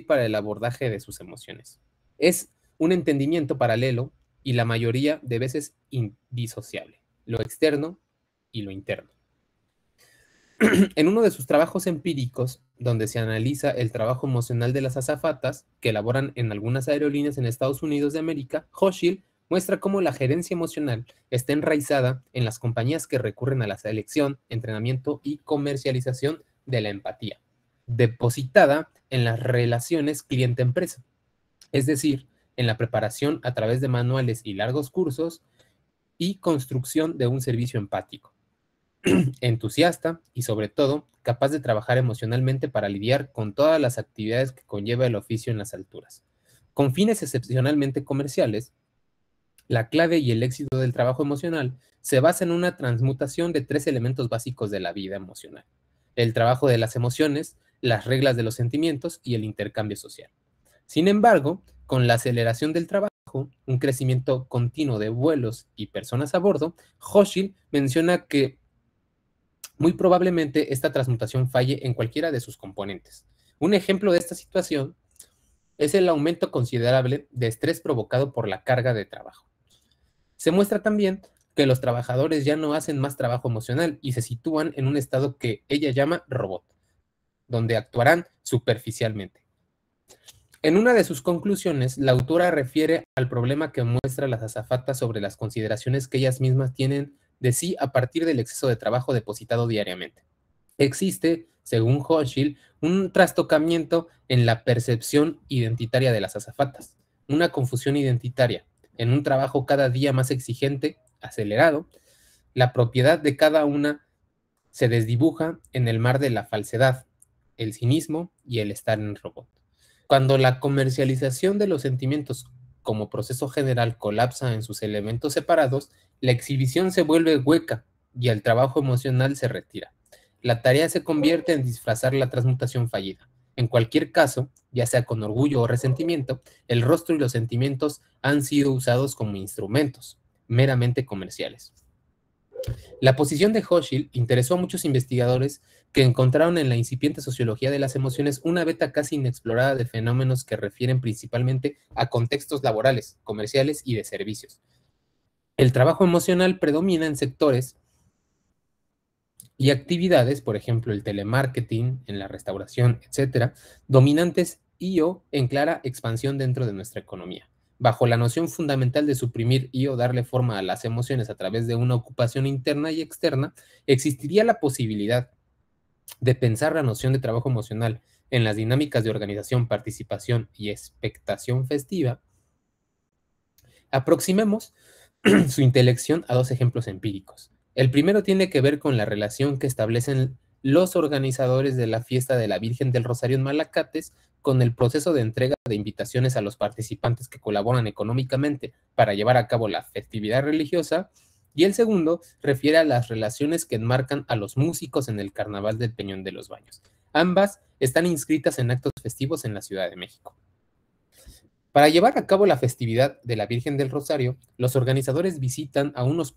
para el abordaje de sus emociones. Es un entendimiento paralelo y la mayoría de veces indisociable, lo externo y lo interno. (clears throat) en uno de sus trabajos empíricos, donde se analiza el trabajo emocional de las azafatas que elaboran en algunas aerolíneas en Estados Unidos de América, Hoshil muestra cómo la gerencia emocional está enraizada en las compañías que recurren a la selección, entrenamiento y comercialización de la empatía, depositada en las relaciones cliente-empresa, es decir, en la preparación a través de manuales y largos cursos y construcción de un servicio empático. (clears throat) entusiasta y sobre todo capaz de trabajar emocionalmente para lidiar con todas las actividades que conlleva el oficio en las alturas. Con fines excepcionalmente comerciales, la clave y el éxito del trabajo emocional se basa en una transmutación de tres elementos básicos de la vida emocional. El trabajo de las emociones, las reglas de los sentimientos y el intercambio social. Sin embargo, con la aceleración del trabajo, un crecimiento continuo de vuelos y personas a bordo, Hochschild menciona que muy probablemente esta transmutación falle en cualquiera de sus componentes. Un ejemplo de esta situación es el aumento considerable de estrés provocado por la carga de trabajo. Se muestra también que los trabajadores ya no hacen más trabajo emocional y se sitúan en un estado que ella llama robot, donde actuarán superficialmente. En una de sus conclusiones, la autora refiere al problema que muestra las azafatas sobre las consideraciones que ellas mismas tienen de sí a partir del exceso de trabajo depositado diariamente. Existe, según Hochschild, un trastocamiento en la percepción identitaria de las azafatas, una confusión identitaria, en un trabajo cada día más exigente, acelerado, la propiedad de cada una se desdibuja en el mar de la falsedad, el cinismo y el estar en robot. Cuando la comercialización de los sentimientos como proceso general colapsa en sus elementos separados, la exhibición se vuelve hueca y el trabajo emocional se retira. La tarea se convierte en disfrazar la transmutación fallida. En cualquier caso, ya sea con orgullo o resentimiento, el rostro y los sentimientos han sido usados como instrumentos, meramente comerciales. La posición de Hochschild interesó a muchos investigadores que encontraron en la incipiente sociología de las emociones una beta casi inexplorada de fenómenos que refieren principalmente a contextos laborales, comerciales y de servicios. El trabajo emocional predomina en sectores y actividades, por ejemplo, el telemarketing, en la restauración, etcétera, dominantes y o en clara expansión dentro de nuestra economía. Bajo la noción fundamental de suprimir y o darle forma a las emociones a través de una ocupación interna y externa, existiría la posibilidad de pensar la noción de trabajo emocional en las dinámicas de organización, participación y expectación festiva, aproximemos (clears throat) su intelección a dos ejemplos empíricos. El primero tiene que ver con la relación que establecen los organizadores de la fiesta de la Virgen del Rosario en Malacates con el proceso de entrega de invitaciones a los participantes que colaboran económicamente para llevar a cabo la festividad religiosa y el segundo refiere a las relaciones que enmarcan a los músicos en el Carnaval del Peñón de los Baños. Ambas están inscritas en actos festivos en la Ciudad de México. Para llevar a cabo la festividad de la Virgen del Rosario, los organizadores visitan a, unos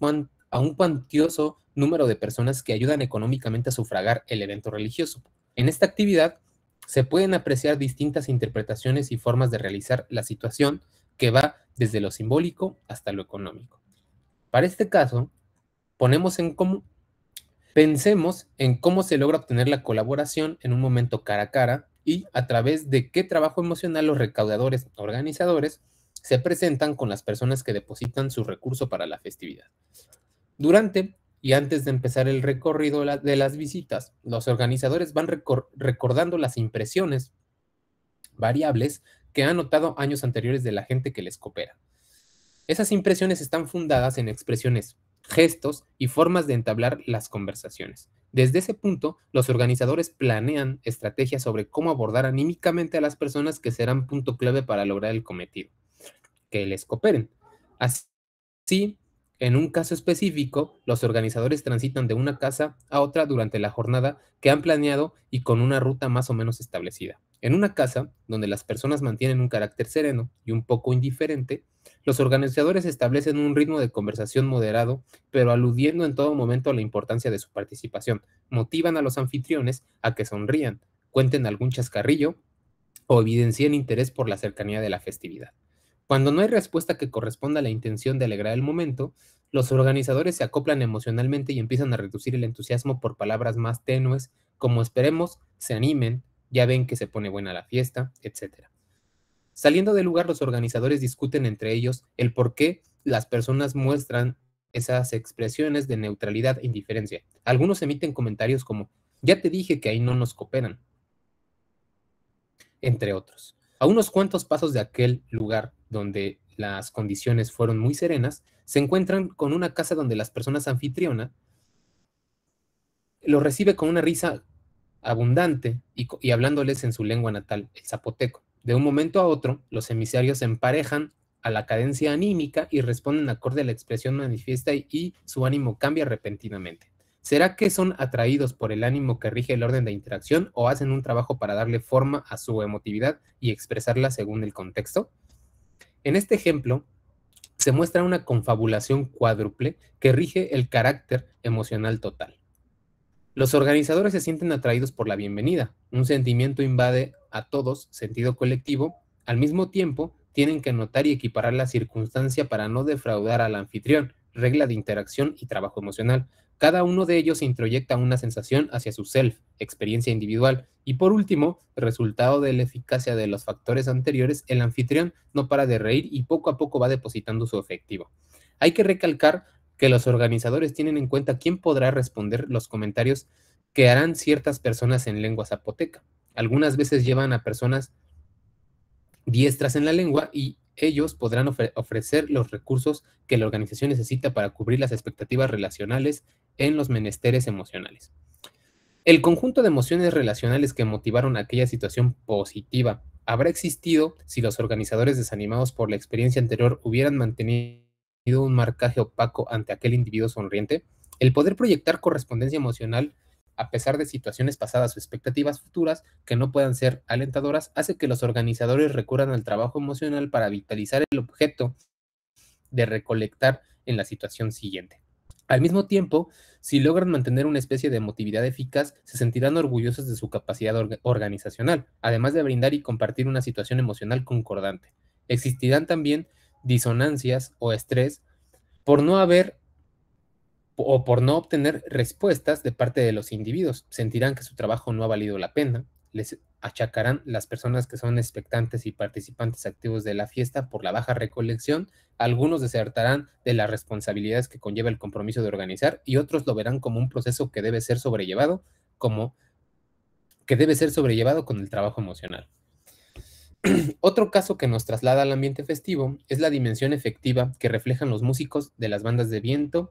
a un cuantioso número de personas que ayudan económicamente a sufragar el evento religioso. En esta actividad se pueden apreciar distintas interpretaciones y formas de realizar la situación que va desde lo simbólico hasta lo económico. Para este caso, ponemos en pensemos en cómo se logra obtener la colaboración en un momento cara a cara y a través de qué trabajo emocional los recaudadores organizadores se presentan con las personas que depositan su recurso para la festividad. Durante y antes de empezar el recorrido de las visitas, los organizadores van recordando las impresiones variables que han notado años anteriores de la gente que les coopera. Esas impresiones están fundadas en expresiones, gestos y formas de entablar las conversaciones. Desde ese punto, los organizadores planean estrategias sobre cómo abordar anímicamente a las personas que serán punto clave para lograr el cometido, que les cooperen. Así, en un caso específico, los organizadores transitan de una casa a otra durante la jornada que han planeado y con una ruta más o menos establecida. En una casa, donde las personas mantienen un carácter sereno y un poco indiferente, los organizadores establecen un ritmo de conversación moderado, pero aludiendo en todo momento a la importancia de su participación. Motivan a los anfitriones a que sonrían, cuenten algún chascarrillo o evidencien interés por la cercanía de la festividad. Cuando no hay respuesta que corresponda a la intención de alegrar el momento, los organizadores se acoplan emocionalmente y empiezan a reducir el entusiasmo por palabras más tenues, como esperemos, se animen, ya ven que se pone buena la fiesta, etc. Saliendo del lugar, los organizadores discuten entre ellos el por qué las personas muestran esas expresiones de neutralidad e indiferencia. Algunos emiten comentarios como, ya te dije que ahí no nos cooperan, entre otros. A unos cuantos pasos de aquel lugar, donde las condiciones fueron muy serenas, se encuentran con una casa donde las personas anfitriona lo recibe con una risa abundante y, hablándoles en su lengua natal, el zapoteco. De un momento a otro, los emisarios se emparejan a la cadencia anímica y responden acorde a la expresión manifiesta y su ánimo cambia repentinamente. ¿Será que son atraídos por el ánimo que rige el orden de interacción o hacen un trabajo para darle forma a su emotividad y expresarla según el contexto? En este ejemplo, se muestra una confabulación cuádruple que rige el carácter emocional total. Los organizadores se sienten atraídos por la bienvenida. Un sentimiento invade a todos, sentido colectivo. Al mismo tiempo, tienen que anotar y equiparar la circunstancia para no defraudar al anfitrión, regla de interacción y trabajo emocional. Cada uno de ellos introyecta una sensación hacia su self, experiencia individual. Y por último, resultado de la eficacia de los factores anteriores, el anfitrión no para de reír y poco a poco va depositando su efectivo. Hay que recalcar que los organizadores tienen en cuenta quién podrá responder los comentarios que harán ciertas personas en lengua zapoteca. Algunas veces llevan a personas diestras en la lengua y ellos podrán ofrecer los recursos que la organización necesita para cubrir las expectativas relacionales en los menesteres emocionales. El conjunto de emociones relacionales que motivaron aquella situación positiva habrá existido si los organizadores desanimados por la experiencia anterior hubieran mantenido un marcaje opaco ante aquel individuo sonriente. El poder proyectar correspondencia emocional a pesar de situaciones pasadas o expectativas futuras que no puedan ser alentadoras, hace que los organizadores recurran al trabajo emocional para vitalizar el objeto de recolectar en la situación siguiente. Al mismo tiempo, si logran mantener una especie de emotividad eficaz, se sentirán orgullosos de su capacidad organizacional, además de brindar y compartir una situación emocional concordante. Existirán también disonancias o estrés por no haber o por no obtener respuestas de parte de los individuos. Sentirán que su trabajo no ha valido la pena, les achacarán las personas que son expectantes y participantes activos de la fiesta por la baja recolección, algunos desertarán de las responsabilidades que conlleva el compromiso de organizar y otros lo verán como un proceso que debe ser sobrellevado como que debe ser sobrellevado con el trabajo emocional. (clears throat) Otro caso que nos traslada al ambiente festivo es la dimensión efectiva que reflejan los músicos de las bandas de viento,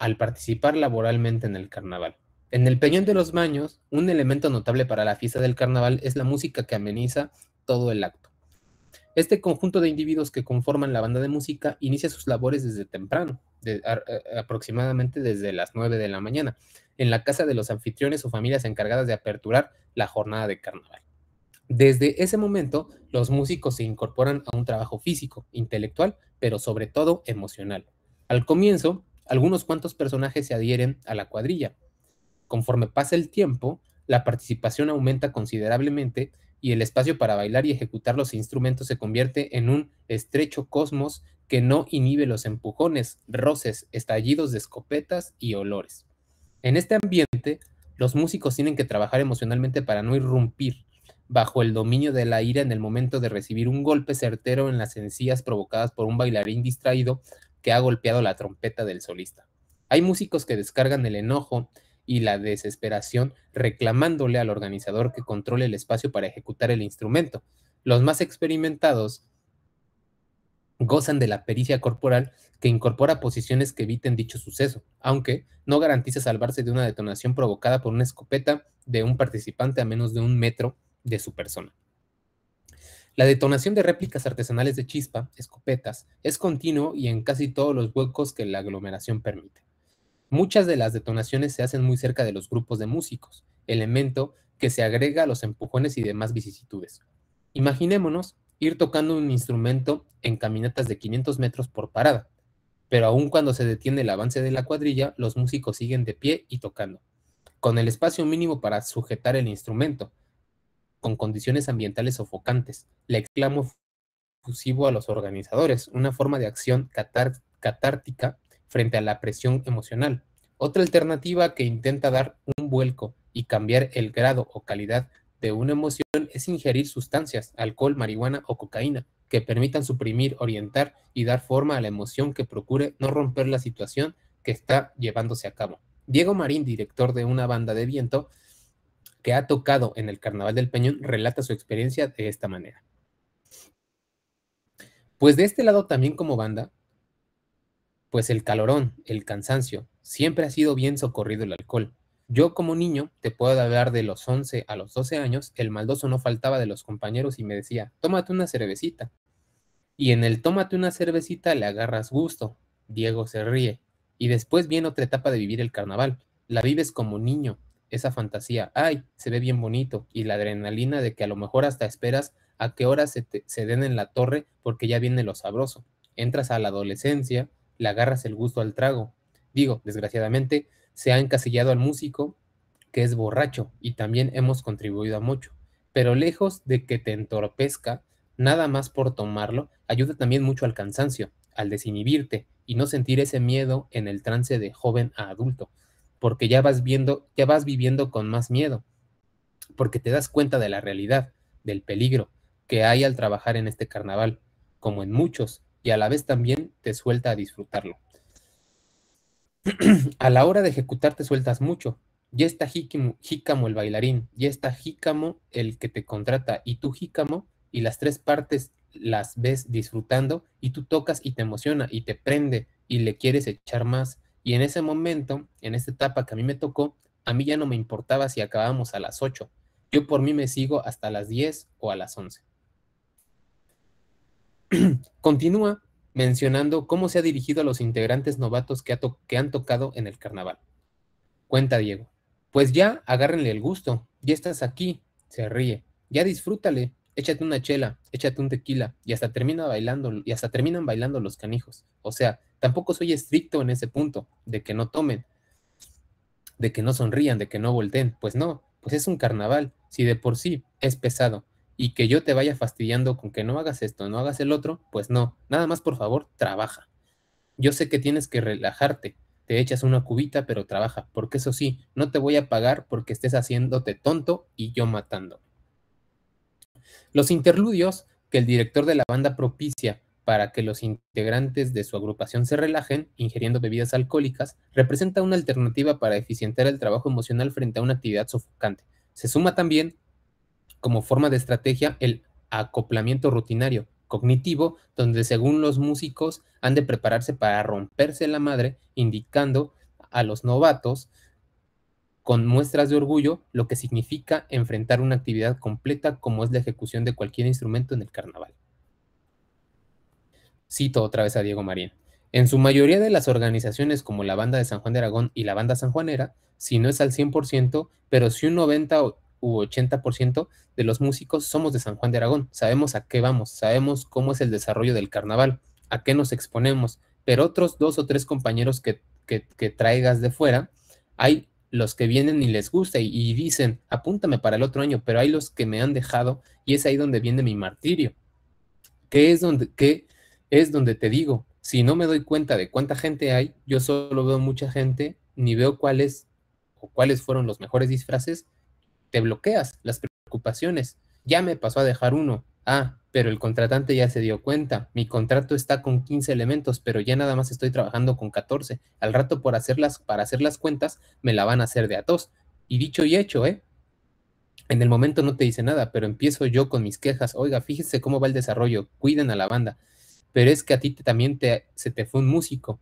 al participar laboralmente en el carnaval. En el Peñón de los Baños, un elemento notable para la fiesta del carnaval es la música que ameniza todo el acto. Este conjunto de individuos que conforman la banda de música inicia sus labores desde temprano, aproximadamente desde las 9 de la mañana, en la casa de los anfitriones o familias encargadas de aperturar la jornada de carnaval. Desde ese momento, los músicos se incorporan a un trabajo físico, intelectual, pero sobre todo emocional. Al comienzo, algunos cuantos personajes se adhieren a la cuadrilla. Conforme pasa el tiempo, la participación aumenta considerablemente y el espacio para bailar y ejecutar los instrumentos se convierte en un estrecho cosmos que no inhibe los empujones, roces, estallidos de escopetas y olores. En este ambiente, los músicos tienen que trabajar emocionalmente para no irrumpir bajo el dominio de la ira en el momento de recibir un golpe certero en las encías provocadas por un bailarín distraído que ha golpeado la trompeta del solista. Hay músicos que descargan el enojo y la desesperación reclamándole al organizador que controle el espacio para ejecutar el instrumento. Los más experimentados gozan de la pericia corporal que incorpora posiciones que eviten dicho suceso, aunque no garantiza salvarse de una detonación provocada por una escopeta de un participante a menos de un metro de su persona. La detonación de réplicas artesanales de chispa, escopetas, es continuo y en casi todos los huecos que la aglomeración permite. Muchas de las detonaciones se hacen muy cerca de los grupos de músicos, elemento que se agrega a los empujones y demás vicisitudes. Imaginémonos ir tocando un instrumento en caminatas de 500 metros por parada, pero aun cuando se detiene el avance de la cuadrilla, los músicos siguen de pie y tocando, con el espacio mínimo para sujetar el instrumento, con condiciones ambientales sofocantes. Le exclamo fusivo a los organizadores, una forma de acción catártica frente a la presión emocional. Otra alternativa que intenta dar un vuelco y cambiar el grado o calidad de una emoción es ingerir sustancias, alcohol, marihuana o cocaína, que permitan suprimir, orientar y dar forma a la emoción que procure no romper la situación que está llevándose a cabo. Diego Marín, director de una banda de viento, que ha tocado en el Carnaval del Peñón relata su experiencia de esta manera. Pues de este lado también como banda, pues el calorón, el cansancio, siempre ha sido bien socorrido el alcohol. Yo como niño te puedo hablar de los 11 a los 12 años, el maldoso no faltaba de los compañeros y me decía, tómate una cervecita. Y en el tómate una cervecita le agarras gusto. Diego se ríe. Y después viene otra etapa de vivir el carnaval. La vives como niño, esa fantasía, ay, se ve bien bonito, y la adrenalina de que a lo mejor hasta esperas a qué hora se, se den en la torre porque ya viene lo sabroso. Entras a la adolescencia, le agarras el gusto al trago. Digo, desgraciadamente, se ha encasillado al músico que es borracho y también hemos contribuido a mucho. Pero lejos de que te entorpezca, nada más por tomarlo, ayuda también mucho al cansancio, al desinhibirte y no sentir ese miedo en el trance de joven a adulto porque ya vas viendo, ya vas viviendo con más miedo, porque te das cuenta de la realidad, del peligro que hay al trabajar en este carnaval, como en muchos, y a la vez también te suelta a disfrutarlo. (clears throat) a la hora de ejecutar te sueltas mucho. Ya está jícamo el bailarín, ya está Jícamo el que te contrata, y tú Jícamo, y las tres partes las ves disfrutando, y tú tocas y te emociona, y te prende, y le quieres echar más y en ese momento, en esta etapa que a mí me tocó, a mí ya no me importaba si acabábamos a las 8. Yo por mí me sigo hasta las 10 o a las 11. (clears throat) Continúa mencionando cómo se ha dirigido a los integrantes novatos que, que, han tocado en el carnaval. Cuenta Diego. Pues ya agárrenle el gusto, ya estás aquí, se ríe, ya disfrútale, échate una chela, échate un tequila, y hasta termina bailando, y hasta terminan bailando los canijos. O sea, tampoco soy estricto en ese punto, de que no tomen, de que no sonrían, de que no volteen. Pues no, pues es un carnaval, si de por sí es pesado, y que yo te vaya fastidiando con que no hagas esto, no hagas el otro, pues no, nada más por favor, trabaja. Yo sé que tienes que relajarte, te echas una cubita, pero trabaja, porque eso sí, no te voy a pagar porque estés haciéndote tonto y yo matando los interludios que el director de la banda propicia para que los integrantes de su agrupación se relajen ingiriendo bebidas alcohólicas representa una alternativa para eficientar el trabajo emocional frente a una actividad sofocante. Se suma también como forma de estrategia el acoplamiento rutinario cognitivo, donde según los músicos han de prepararse para romperse la madre, indicando a los novatos con muestras de orgullo lo que significa enfrentar una actividad completa como es la ejecución de cualquier instrumento en el carnaval. Cito otra vez a Diego Marín. En su mayoría de las organizaciones como la Banda de San Juan de Aragón y la Banda Sanjuanera, si no es al 100%, pero si un 90 u 80% de los músicos somos de San Juan de Aragón, sabemos a qué vamos, sabemos cómo es el desarrollo del carnaval, a qué nos exponemos, pero otros dos o tres compañeros que, que, que traigas de fuera, hay los que vienen y les gusta y, dicen, apúntame para el otro año, pero hay los que me han dejado y es ahí donde viene mi martirio. Que es donde, que es donde te digo, si no me doy cuenta de cuánta gente hay, yo solo veo mucha gente, ni veo cuáles o cuáles fueron los mejores disfraces, te bloqueas las preocupaciones. Ya me pasó a dejar uno. Ah, pero el contratante ya se dio cuenta, mi contrato está con 15 elementos, pero ya nada más estoy trabajando con 14. Al rato por hacerlas, para hacer las cuentas, me la van a hacer de a dos. Y dicho y hecho, ¿eh? En el momento no te dice nada, pero empiezo yo con mis quejas. Oiga, fíjese cómo va el desarrollo, cuiden a la banda. Pero es que a ti también se te fue un músico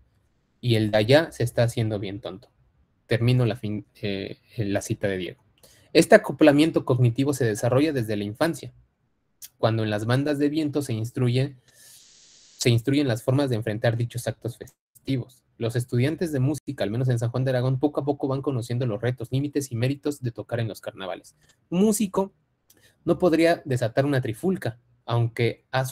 y el de allá se está haciendo bien tonto. Termino la eh, cita de Diego. Este acoplamiento cognitivo se desarrolla desde la infancia cuando en las bandas de viento se, instruye, se instruyen las formas de enfrentar dichos actos festivos. Los estudiantes de música, al menos en San Juan de Aragón, poco a poco van conociendo los retos, límites y méritos de tocar en los carnavales. músico no podría desatar una trifulca, aunque ha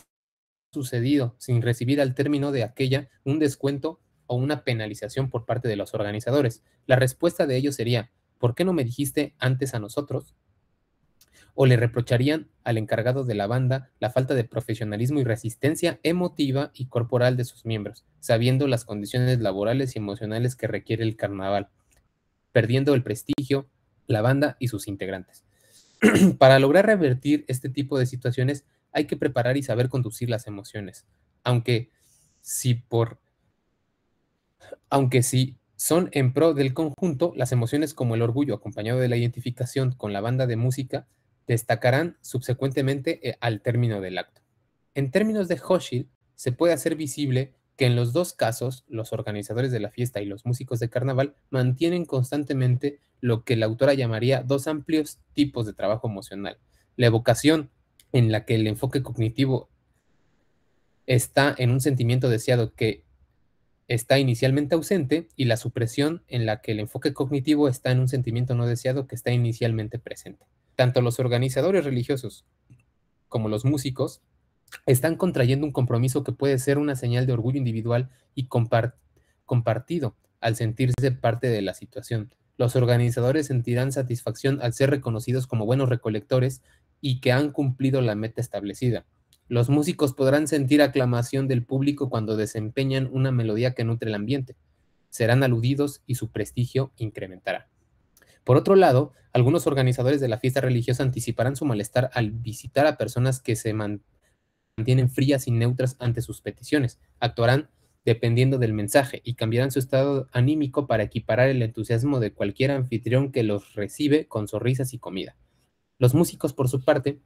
sucedido, sin recibir al término de aquella un descuento o una penalización por parte de los organizadores. La respuesta de ellos sería, ¿por qué no me dijiste antes a nosotros? o le reprocharían al encargado de la banda la falta de profesionalismo y resistencia emotiva y corporal de sus miembros, sabiendo las condiciones laborales y emocionales que requiere el carnaval, perdiendo el prestigio, la banda y sus integrantes. (clears throat) Para lograr revertir este tipo de situaciones hay que preparar y saber conducir las emociones, aunque si por aunque si son en pro del conjunto, las emociones como el orgullo acompañado de la identificación con la banda de música destacarán subsecuentemente eh, al término del acto. En términos de Hochschild, se puede hacer visible que en los dos casos, los organizadores de la fiesta y los músicos de carnaval mantienen constantemente lo que la autora llamaría dos amplios tipos de trabajo emocional. La evocación, en la que el enfoque cognitivo está en un sentimiento deseado que está inicialmente ausente, y la supresión, en la que el enfoque cognitivo está en un sentimiento no deseado que está inicialmente presente tanto los organizadores religiosos como los músicos están contrayendo un compromiso que puede ser una señal de orgullo individual y compartido al sentirse parte de la situación. Los organizadores sentirán satisfacción al ser reconocidos como buenos recolectores y que han cumplido la meta establecida. Los músicos podrán sentir aclamación del público cuando desempeñan una melodía que nutre el ambiente. Serán aludidos y su prestigio incrementará. Por otro lado, algunos organizadores de la fiesta religiosa anticiparán su malestar al visitar a personas que se mantienen frías y neutras ante sus peticiones, actuarán dependiendo del mensaje y cambiarán su estado anímico para equiparar el entusiasmo de cualquier anfitrión que los recibe con sonrisas y comida. Los músicos, por su parte,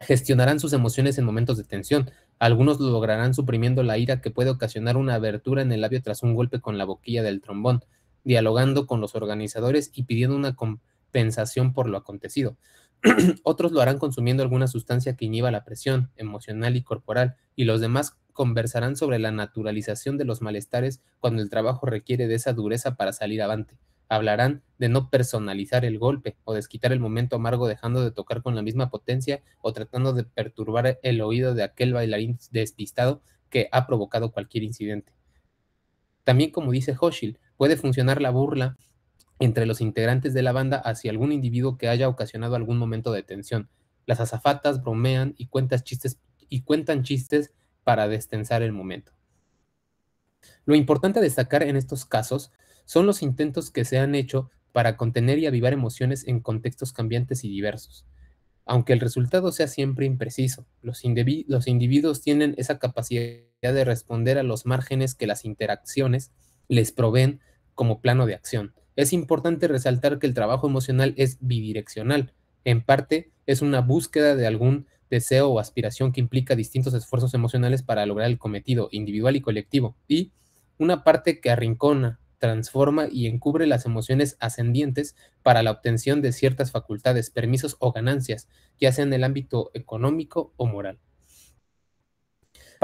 gestionarán sus emociones en momentos de tensión. Algunos lograrán suprimiendo la ira que puede ocasionar una abertura en el labio tras un golpe con la boquilla del trombón dialogando con los organizadores y pidiendo una compensación por lo acontecido. (clears throat) Otros lo harán consumiendo alguna sustancia que inhiba la presión emocional y corporal, y los demás conversarán sobre la naturalización de los malestares cuando el trabajo requiere de esa dureza para salir avante. Hablarán de no personalizar el golpe o desquitar el momento amargo dejando de tocar con la misma potencia o tratando de perturbar el oído de aquel bailarín despistado que ha provocado cualquier incidente. También como dice Hoshil, puede funcionar la burla entre los integrantes de la banda hacia algún individuo que haya ocasionado algún momento de tensión. Las azafatas bromean y, chistes, y cuentan chistes para destensar el momento. Lo importante a destacar en estos casos son los intentos que se han hecho para contener y avivar emociones en contextos cambiantes y diversos. Aunque el resultado sea siempre impreciso, los, individuos tienen esa capacidad de responder a los márgenes que las interacciones les proveen como plano de acción. Es importante resaltar que el trabajo emocional es bidireccional. En parte, es una búsqueda de algún deseo o aspiración que implica distintos esfuerzos emocionales para lograr el cometido individual y colectivo. Y una parte que arrincona, transforma y encubre las emociones ascendientes para la obtención de ciertas facultades, permisos o ganancias, ya sea en el ámbito económico o moral.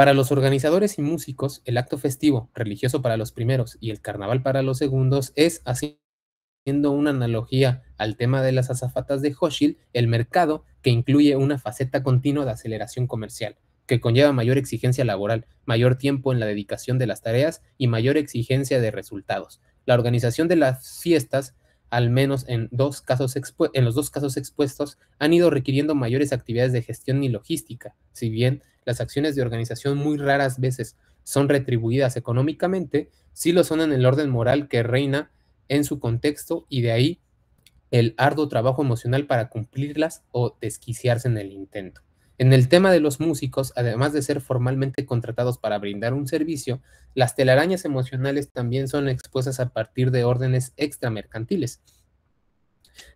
Para los organizadores y músicos, el acto festivo, religioso para los primeros y el carnaval para los segundos es, haciendo una analogía al tema de las azafatas de Hoshil, el mercado que incluye una faceta continua de aceleración comercial, que conlleva mayor exigencia laboral, mayor tiempo en la dedicación de las tareas y mayor exigencia de resultados. La organización de las fiestas al menos en, dos casos en los dos casos expuestos, han ido requiriendo mayores actividades de gestión y logística, si bien las acciones de organización muy raras veces son retribuidas económicamente, sí lo son en el orden moral que reina en su contexto y de ahí el arduo trabajo emocional para cumplirlas o desquiciarse en el intento. En el tema de los músicos, además de ser formalmente contratados para brindar un servicio, las telarañas emocionales también son expuestas a partir de órdenes extramercantiles.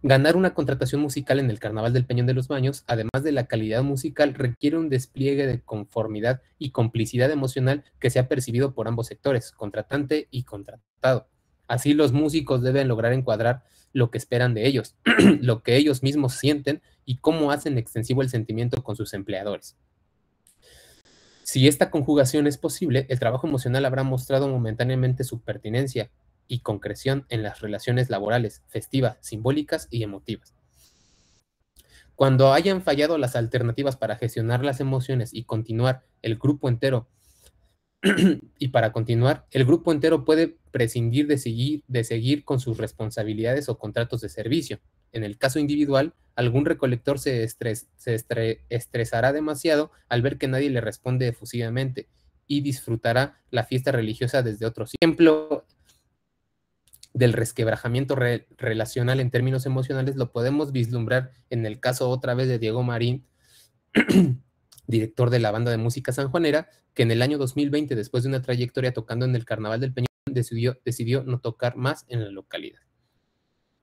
Ganar una contratación musical en el Carnaval del Peñón de los Baños, además de la calidad musical, requiere un despliegue de conformidad y complicidad emocional que sea percibido por ambos sectores, contratante y contratado. Así los músicos deben lograr encuadrar lo que esperan de ellos, (clears throat) lo que ellos mismos sienten y cómo hacen extensivo el sentimiento con sus empleadores. Si esta conjugación es posible, el trabajo emocional habrá mostrado momentáneamente su pertinencia y concreción en las relaciones laborales, festivas, simbólicas y emotivas. Cuando hayan fallado las alternativas para gestionar las emociones y continuar el grupo entero (clears throat) y para continuar, el grupo entero puede prescindir de seguir, con sus responsabilidades o contratos de servicio. En el caso individual, algún recolector se, estresará demasiado al ver que nadie le responde efusivamente y disfrutará la fiesta religiosa desde otro ejemplo del resquebrajamiento relacional en términos emocionales lo podemos vislumbrar en el caso otra vez de Diego Marín (clears throat) director de la banda de música sanjuanera, que en el año 2020, después de una trayectoria tocando en el Carnaval del Peñón, decidió, decidió no tocar más en la localidad.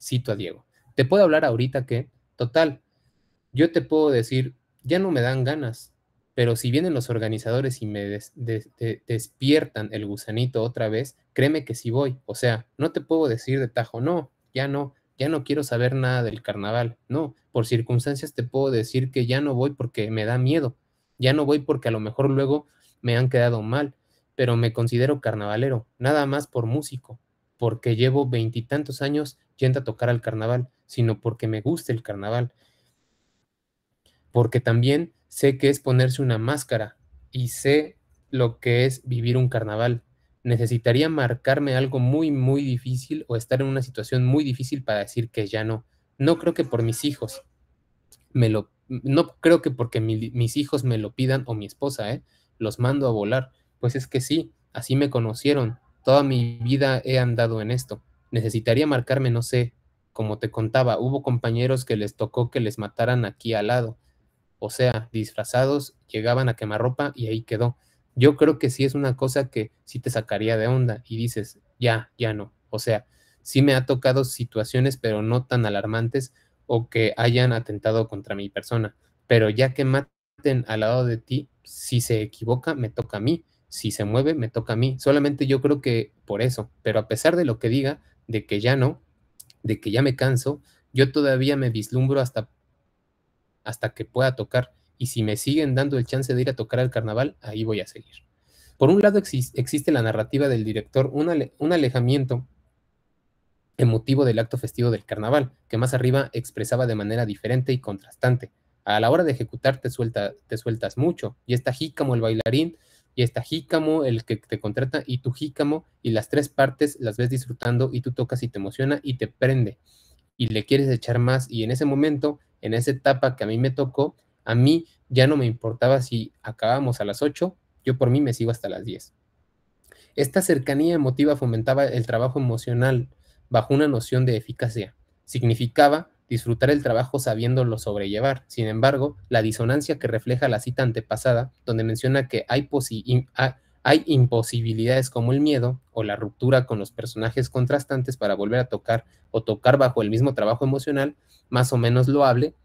Cito a Diego. Te puedo hablar ahorita que, total, yo te puedo decir, ya no me dan ganas, pero si vienen los organizadores y me despiertan el gusanito otra vez, créeme que sí voy. O sea, no te puedo decir de tajo, no, ya no, ya no quiero saber nada del carnaval. No, por circunstancias te puedo decir que ya no voy porque me da miedo, ya no voy porque a lo mejor luego me han quedado mal, pero me considero carnavalero, nada más por músico, porque llevo veintitantos años yendo a tocar al carnaval, sino porque me gusta el carnaval. Porque también sé que es ponerse una máscara y sé lo que es vivir un carnaval. Necesitaría marcarme algo muy, muy difícil o estar en una situación muy difícil para decir que ya no. No creo que por mis hijos me lo no creo que porque mis hijos me lo pidan o mi esposa, ¿eh? Los mando a volar. Pues es que sí, así me conocieron. Toda mi vida he andado en esto. Necesitaría marcarme, no sé, como te contaba, hubo compañeros que les tocó que les mataran aquí al lado. O sea, disfrazados, llegaban a quemar ropa y ahí quedó. Yo creo que sí es una cosa que sí te sacaría de onda y dices, ya, ya no. O sea, sí me ha tocado situaciones, pero no tan alarmantes o que hayan atentado contra mi persona. Pero ya que maten al lado de ti, si se equivoca, me toca a mí. Si se mueve, me toca a mí. Solamente yo creo que por eso. Pero a pesar de lo que diga, de que ya no, de que ya me canso, yo todavía me vislumbro hasta, hasta que pueda tocar. Y si me siguen dando el chance de ir a tocar al carnaval, ahí voy a seguir. Por un lado existe la narrativa del director, un alejamiento emotivo del acto festivo del carnaval, que más arriba expresaba de manera diferente y contrastante. A la hora de ejecutar te, suelta, te sueltas mucho, y está Jícamo el bailarín, y está Jícamo el que te contrata, y tu Jícamo, y las tres partes las ves disfrutando, y tú tocas y te emociona, y te prende, y le quieres echar más, y en ese momento, en esa etapa que a mí me tocó, a mí ya no me importaba si acabábamos a las 8, yo por mí me sigo hasta las 10. Esta cercanía emotiva fomentaba el trabajo emocional, bajo una noción de eficacia. Significaba disfrutar el trabajo sabiéndolo sobrellevar. Sin embargo, la disonancia que refleja la cita antepasada, donde menciona que hay, hay imposibilidades como el miedo o la ruptura con los personajes contrastantes para volver a tocar o tocar bajo el mismo trabajo emocional, más o menos loable,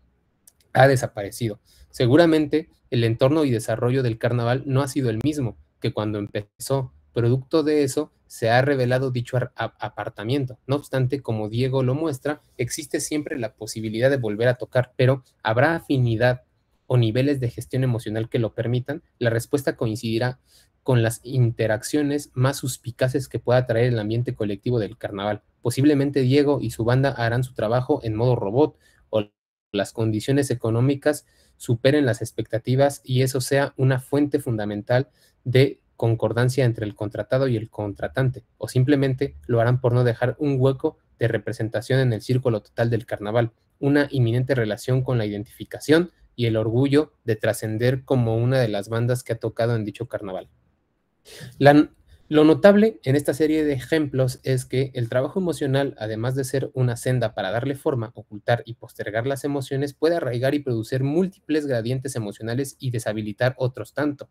ha desaparecido. Seguramente el entorno y desarrollo del carnaval no ha sido el mismo que cuando empezó Producto de eso, se ha revelado dicho apartamiento. No obstante, como Diego lo muestra, existe siempre la posibilidad de volver a tocar, pero ¿habrá afinidad o niveles de gestión emocional que lo permitan? La respuesta coincidirá con las interacciones más suspicaces que pueda traer el ambiente colectivo del carnaval. Posiblemente Diego y su banda harán su trabajo en modo robot o las condiciones económicas superen las expectativas y eso sea una fuente fundamental de concordancia entre el contratado y el contratante, o simplemente lo harán por no dejar un hueco de representación en el círculo total del carnaval, una inminente relación con la identificación y el orgullo de trascender como una de las bandas que ha tocado en dicho carnaval. lo notable en esta serie de ejemplos es que el trabajo emocional, además de ser una senda para darle forma, ocultar y postergar las emociones, puede arraigar y producir múltiples gradientes emocionales y deshabilitar otros tanto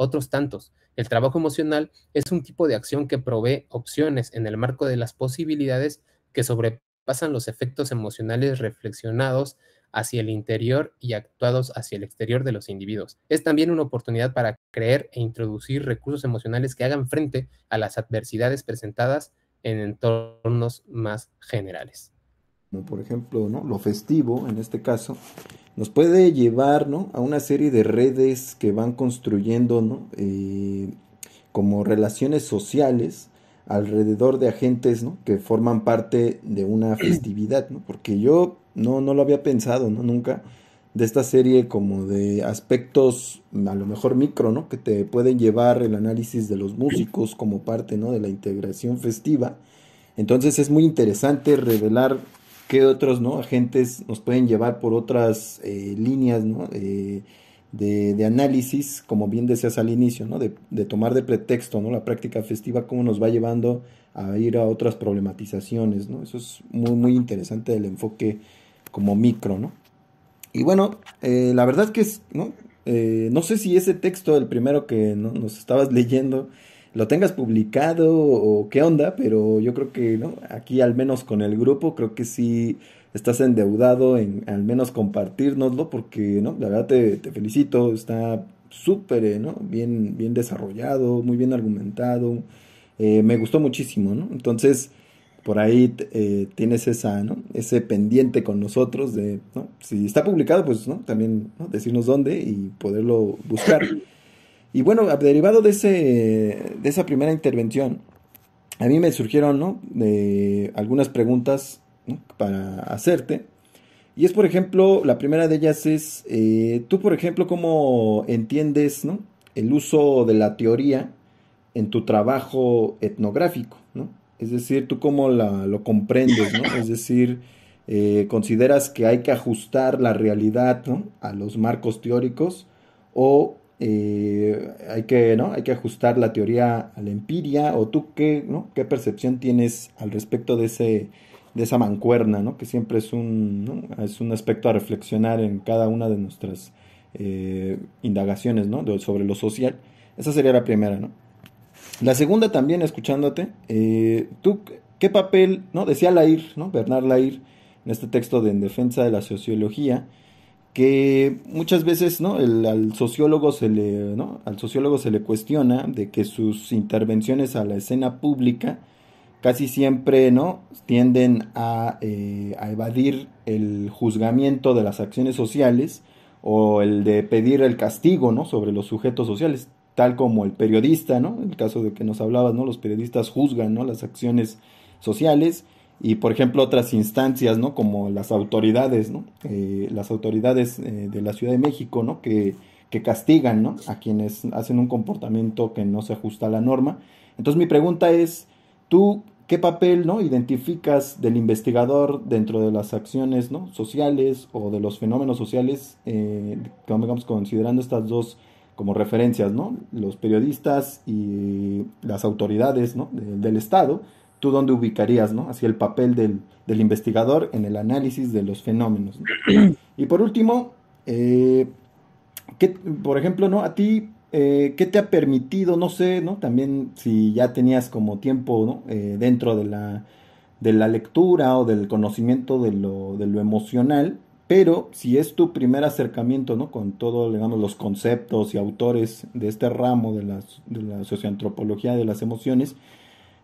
otros tantos. El trabajo emocional es un tipo de acción que provee opciones en el marco de las posibilidades que sobrepasan los efectos emocionales reflexionados hacia el interior y actuados hacia el exterior de los individuos. Es también una oportunidad para creer e introducir recursos emocionales que hagan frente a las adversidades presentadas en entornos más generales como por ejemplo ¿no? lo festivo en este caso, nos puede llevar a una serie de redes que van construyendo eh, como relaciones sociales alrededor de agentes que forman parte de una (clears throat) festividad, ¿no? porque yo no, no lo había pensado ¿no? nunca de esta serie como de aspectos a lo mejor micro, ¿no? que te pueden llevar el análisis de los músicos como parte ¿no? de la integración festiva. Entonces es muy interesante revelar qué otros ¿no? agentes nos pueden llevar por otras eh, líneas de, análisis, como bien decías al inicio, ¿no? de, tomar de pretexto ¿no? la práctica festiva, cómo nos va llevando a ir a otras problematizaciones. ¿no? Eso es muy, muy interesante el enfoque como micro. ¿no? Y bueno, eh, la verdad que es, ¿no? Eh, no sé si ese texto, el primero que nos estabas leyendo, lo tengas publicado o qué onda, pero yo creo que ¿no? aquí al menos con el grupo creo que sí estás endeudado en al menos compartirnoslo porque no la verdad te, felicito, está súper eh, ¿no? bien, bien desarrollado, muy bien argumentado, eh, me gustó muchísimo, ¿no? Entonces por ahí eh, tienes esa, ¿no? ese pendiente con nosotros de, si está publicado, pues ¿no? también ¿no? decirnos dónde y poderlo buscar. Y bueno, derivado de, esa primera intervención, a mí me surgieron ¿no? algunas preguntas para hacerte. Y es, por ejemplo, la primera de ellas es, eh, tú, por ejemplo, ¿cómo entiendes el uso de la teoría en tu trabajo etnográfico? ¿no? Es decir, ¿tú cómo la, lo comprendes? Es decir, eh, ¿consideras que hay que ajustar la realidad a los marcos teóricos? ¿O eh, hay, que, hay que ajustar la teoría a la empiria, o tú qué, qué percepción tienes al respecto de, de esa mancuerna, que siempre es un, es un aspecto a reflexionar en cada una de nuestras eh, indagaciones sobre lo social. Esa sería la primera. La segunda también, escuchándote, eh, tú, ¿qué papel, ¿no? decía Lair, ¿no? Bernard Lair, en este texto de En Defensa de la Sociología, que muchas veces ¿no? El, al, sociólogo se le, al sociólogo se le cuestiona de que sus intervenciones a la escena pública casi siempre ¿no? tienden eh, a, evadir el juzgamiento de las acciones sociales o el de pedir el castigo ¿no? sobre los sujetos sociales, tal como el periodista, ¿no? el caso de que nos hablabas, ¿no? los periodistas juzgan las acciones sociales, y por ejemplo otras instancias, ¿no? Como las autoridades, ¿no? Eh, las autoridades eh, de la Ciudad de México, ¿no? Que, castigan, A quienes hacen un comportamiento que no se ajusta a la norma. Entonces mi pregunta es, ¿tú qué papel, ¿no? Identificas del investigador dentro de las acciones, Sociales o de los fenómenos sociales, eh, considerando estas dos como referencias, Los periodistas y las autoridades, del Estado tú dónde ubicarías, ¿no? Así el papel del, investigador en el análisis de los fenómenos. (clears throat) y por último, eh, ¿qué, por ejemplo, ¿no? A ti, eh, ¿qué te ha permitido, no sé, ¿no? También si ya tenías como tiempo, ¿no? Eh, dentro de la, de la lectura o del conocimiento de lo, lo emocional, pero si es tu primer acercamiento ¿no? con todos los conceptos y autores de este ramo de la, de la socioantropología de las emociones,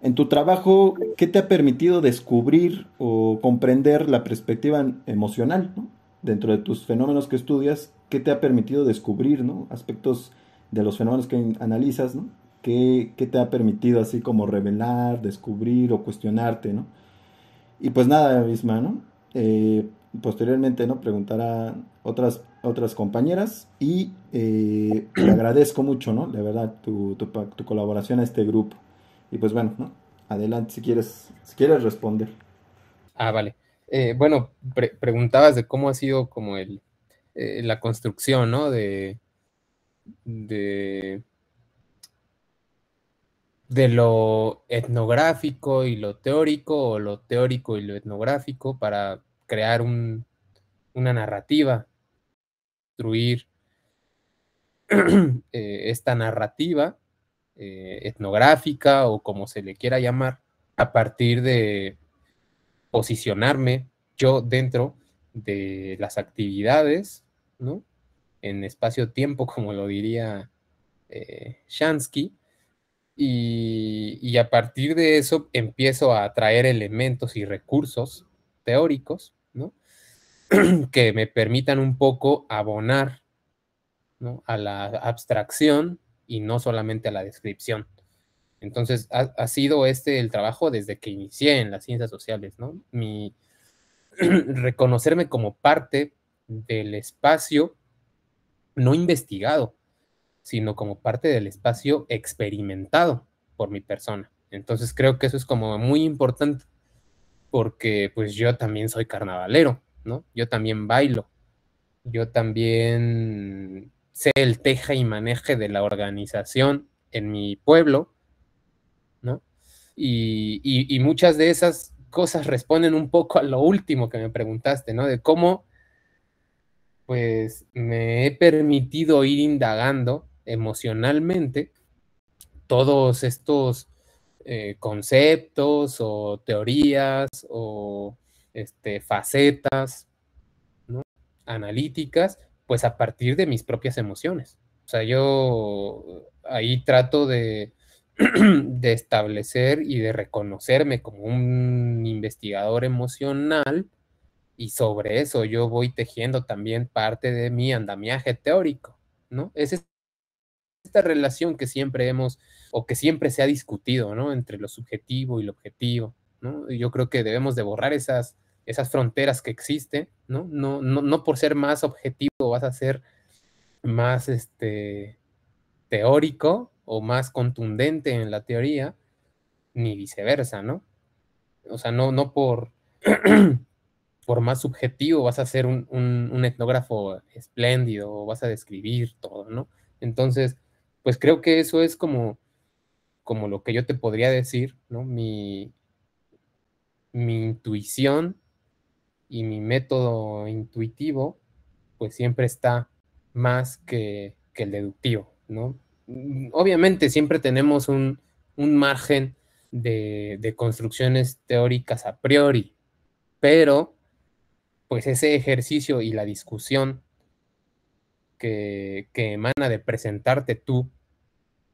en tu trabajo, ¿qué te ha permitido descubrir o comprender la perspectiva emocional dentro de tus fenómenos que estudias? ¿Qué te ha permitido descubrir ¿no? aspectos de los fenómenos que analizas? ¿Qué, te ha permitido así como revelar, descubrir o cuestionarte? Y pues nada, misma, ¿no? Eh, posteriormente ¿no? preguntar a otras, otras compañeras y le eh, agradezco mucho, ¿no? De verdad, tu colaboración a este grupo. Y pues bueno, adelante si quieres, si quieres responder. Ah, vale. Eh, bueno, preguntabas de cómo ha sido como el, eh, la construcción, De, de, de lo etnográfico y lo teórico, o lo teórico y lo etnográfico para crear un, una narrativa, construir (clears throat) eh, esta narrativa eh, etnográfica o como se le quiera llamar, a partir de posicionarme yo dentro de las actividades, ¿no? En espacio-tiempo, (laughs) como lo diría eh, Shansky, y, y a partir de eso empiezo a traer elementos y recursos teóricos, ¿no? (clears throat) que me permitan un poco abonar ¿no? a la abstracción y no solamente a la descripción. Entonces, ha, sido este el trabajo desde que inicié en las ciencias sociales, ¿no? Mi (clears throat) reconocerme como parte del espacio no investigado, sino como parte del espacio experimentado por mi persona. Entonces creo que eso es como muy importante, porque pues yo también soy carnavalero, ¿no? Yo también bailo, yo también sé el teja y maneje de la organización en mi pueblo, ¿no? Y, muchas de esas cosas responden un poco a lo último que me preguntaste, ¿no? De cómo, pues, me he permitido ir indagando emocionalmente todos estos eh, conceptos o teorías o este, facetas analíticas pues a partir de mis propias emociones. O sea, yo ahí trato (clears throat) de, establecer y de reconocerme como un investigador emocional y sobre eso yo voy tejiendo también parte de mi andamiaje teórico, ¿no? Es esta relación que siempre hemos o que siempre se ha discutido, ¿no? Entre lo subjetivo y lo objetivo, ¿no? yo creo que debemos de borrar esas, esas fronteras que existen, ¿no? No, no, por ser más objetivo vas a ser más este, teórico o más contundente en la teoría, ni viceversa, ¿no? O sea, no, no por, (clears throat) por más subjetivo vas a ser un, un, etnógrafo espléndido o vas a describir todo, ¿no? Entonces, pues creo que eso es como, como lo que yo te podría decir, ¿no? mi intuición y mi método intuitivo, pues siempre está más que, el deductivo, ¿no? Mm, obviamente siempre tenemos un, margen de, construcciones teóricas a priori, pero pues ese ejercicio y la discusión que, que emana de presentarte tú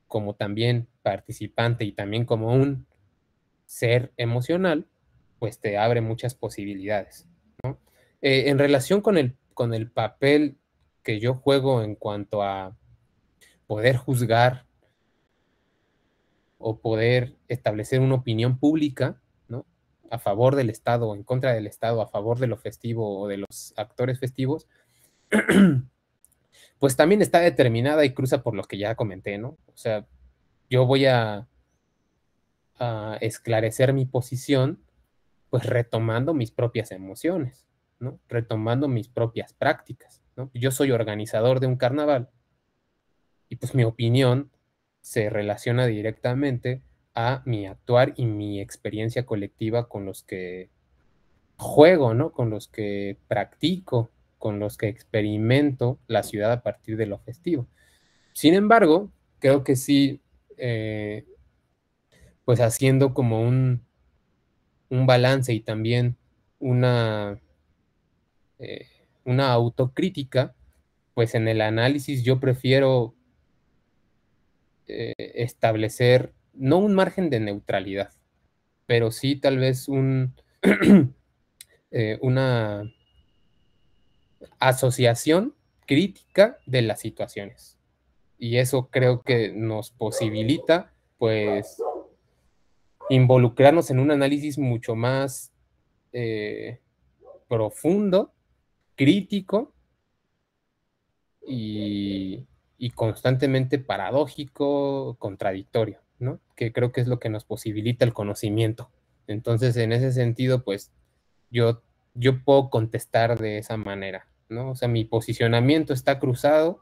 como también participante y también como un ser emocional, pues te abre muchas posibilidades. Eh, en relación con el, papel que yo juego en cuanto a poder juzgar o poder establecer una opinión pública, A favor del Estado o en contra del Estado, a favor de lo festivo o de los actores festivos, (clears throat) pues también está determinada y cruza por lo que ya comenté, ¿no? O sea, yo voy a esclarecer mi posición pues retomando mis propias emociones, ¿no? Retomando mis propias prácticas, ¿no? Yo soy organizador de un carnaval y pues mi opinión se relaciona directamente a mi actuar y mi experiencia colectiva con los que juego, ¿no? Con los que practico, con los que experimento la ciudad a partir de lo festivo. Sin embargo, creo que sí, eh, pues haciendo como un, un balance y también una, eh, una autocrítica, pues en el análisis yo prefiero eh, establecer no un margen de neutralidad, pero sí tal vez un, (clears throat) eh, una asociación crítica de las situaciones. Y eso creo que nos posibilita, pues, involucrarnos en un análisis mucho más eh, profundo, crítico y, constantemente paradójico, contradictorio, ¿no? Que creo que es lo que nos posibilita el conocimiento. Entonces, en ese sentido, pues yo, yo puedo contestar de esa manera, ¿no? O sea, mi posicionamiento está cruzado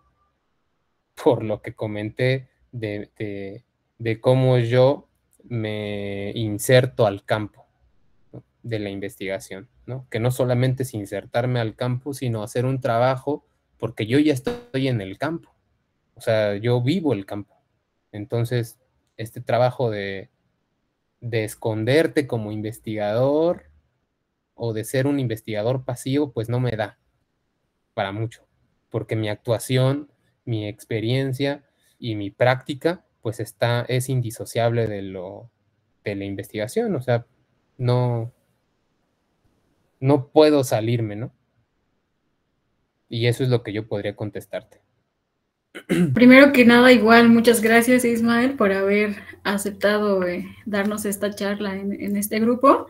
por lo que comenté de, de cómo yo me inserto al campo de la investigación, ¿no? que no solamente es insertarme al campo, sino hacer un trabajo porque yo ya estoy en el campo, o sea, yo vivo el campo. Entonces, este trabajo de, de esconderte como investigador o de ser un investigador pasivo, pues no me da para mucho, porque mi actuación, mi experiencia y mi práctica pues está, es indisociable de lo de la investigación, o sea, no, no puedo salirme, ¿no? Y eso es lo que yo podría contestarte. (clears throat) Primero que nada, igual, muchas gracias Ismael por haber aceptado eh, darnos esta charla en, este grupo.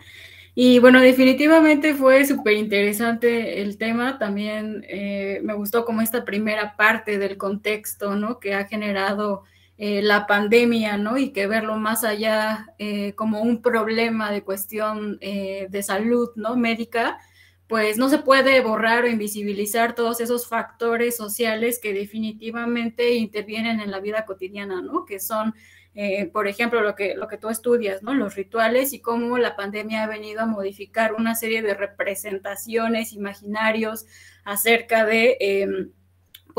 Y bueno, definitivamente fue súper interesante el tema. También eh, me gustó como esta primera parte del contexto, ¿no? Que ha generado eh, la pandemia, ¿no? Y que verlo más allá eh, como un problema de cuestión eh, de salud, ¿no? Médica, pues no se puede borrar o invisibilizar todos esos factores sociales que definitivamente intervienen en la vida cotidiana, ¿no? Que son, por ejemplo, lo que, lo que tú estudias, ¿no? Los rituales y cómo la pandemia ha venido a modificar una serie de representaciones, imaginarios acerca de em,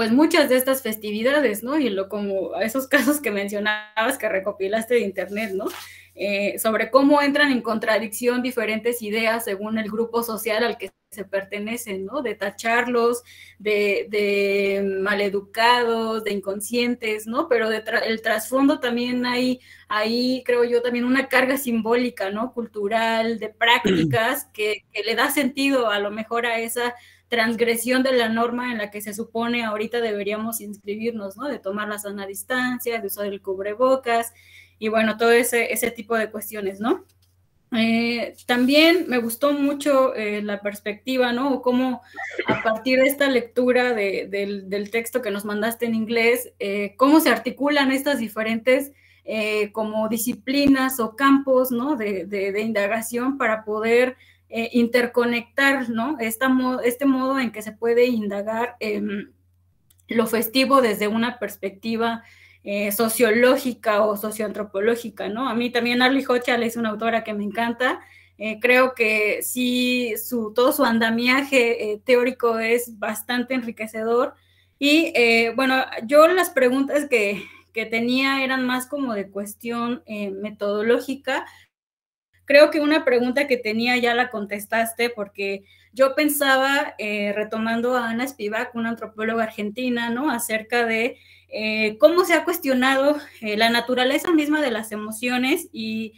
pues muchas de estas festividades, ¿no? Y lo como esos casos que mencionabas que recopilaste de internet, ¿no? Eh, sobre cómo entran en contradicción diferentes ideas según el grupo social al que se pertenecen, ¿no? De tacharlos, de, de maleducados, de inconscientes, ¿no? Pero el trasfondo también hay, ahí creo yo, también una carga simbólica, ¿no? Cultural, de prácticas que, que le da sentido a lo mejor a esa transgresión de la norma en la que se supone ahorita deberíamos inscribirnos, ¿no? De tomar la sana distancia, de usar el cubrebocas y bueno, todo ese, ese tipo de cuestiones, ¿no? Eh, también me gustó mucho eh, la perspectiva, ¿no? O cómo a partir de esta lectura del, texto que nos mandaste en inglés, eh, cómo se articulan estas diferentes como disciplinas o campos, ¿no? de indagación para poder eh, interconectar, ¿no? este modo en que se puede indagar em, lo festivo desde una perspectiva eh, sociológica o socioantropológica, ¿no? A mí también Arlie Hochal es una autora que me encanta. Eh, creo que sí, su, todo su andamiaje teórico es bastante enriquecedor. Y bueno, yo las preguntas que, tenía eran más como de cuestión metodológica, Creo que una pregunta que tenía ya la contestaste porque yo pensaba, eh, retomando a Ana Spivak, una antropóloga argentina, ¿no? Acerca de eh, cómo se ha cuestionado eh, la naturaleza misma de las emociones y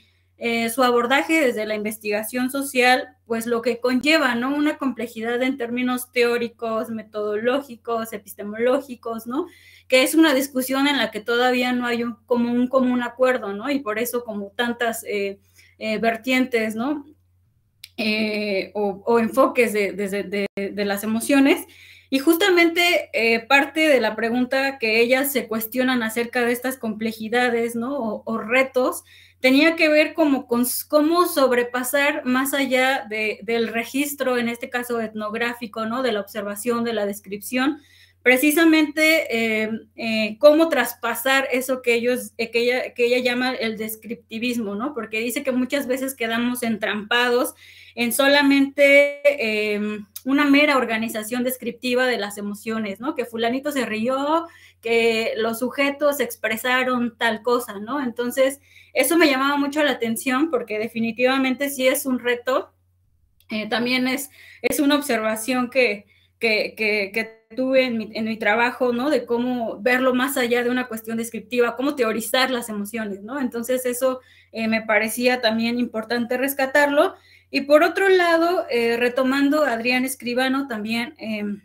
su abordaje desde la investigación social, pues lo que conlleva, ¿no? Una complejidad en términos teóricos, metodológicos, epistemológicos, ¿no? Que es una discusión en la que todavía no hay un, como un común acuerdo, ¿no? Y por eso como tantas... Eh, vertientes, ¿no? Eh, o, enfoques de, las emociones. Y justamente eh, parte de la pregunta que ellas se cuestionan acerca de estas complejidades, ¿no? O, retos, tenía que ver como con cómo sobrepasar más allá del registro, en este caso etnográfico, ¿no? De la observación, de la descripción, precisamente em, eh, cómo traspasar eso que, ellos, eh, que, ella, llama el descriptivismo, ¿no? Porque dice que muchas veces quedamos entrampados en solamente em, una mera organización descriptiva de las emociones, ¿no? Que fulanito se rió, que los sujetos expresaron tal cosa, ¿no? Entonces, eso me llamaba mucho la atención porque definitivamente sí es un reto, eh, también es, es una observación que, que, tuve en mi, trabajo, ¿no? De cómo verlo más allá de una cuestión descriptiva, cómo teorizar las emociones, ¿no? Entonces eso eh, me parecía también importante rescatarlo. Y por otro lado, eh, retomando a Adrián Escribano, también em,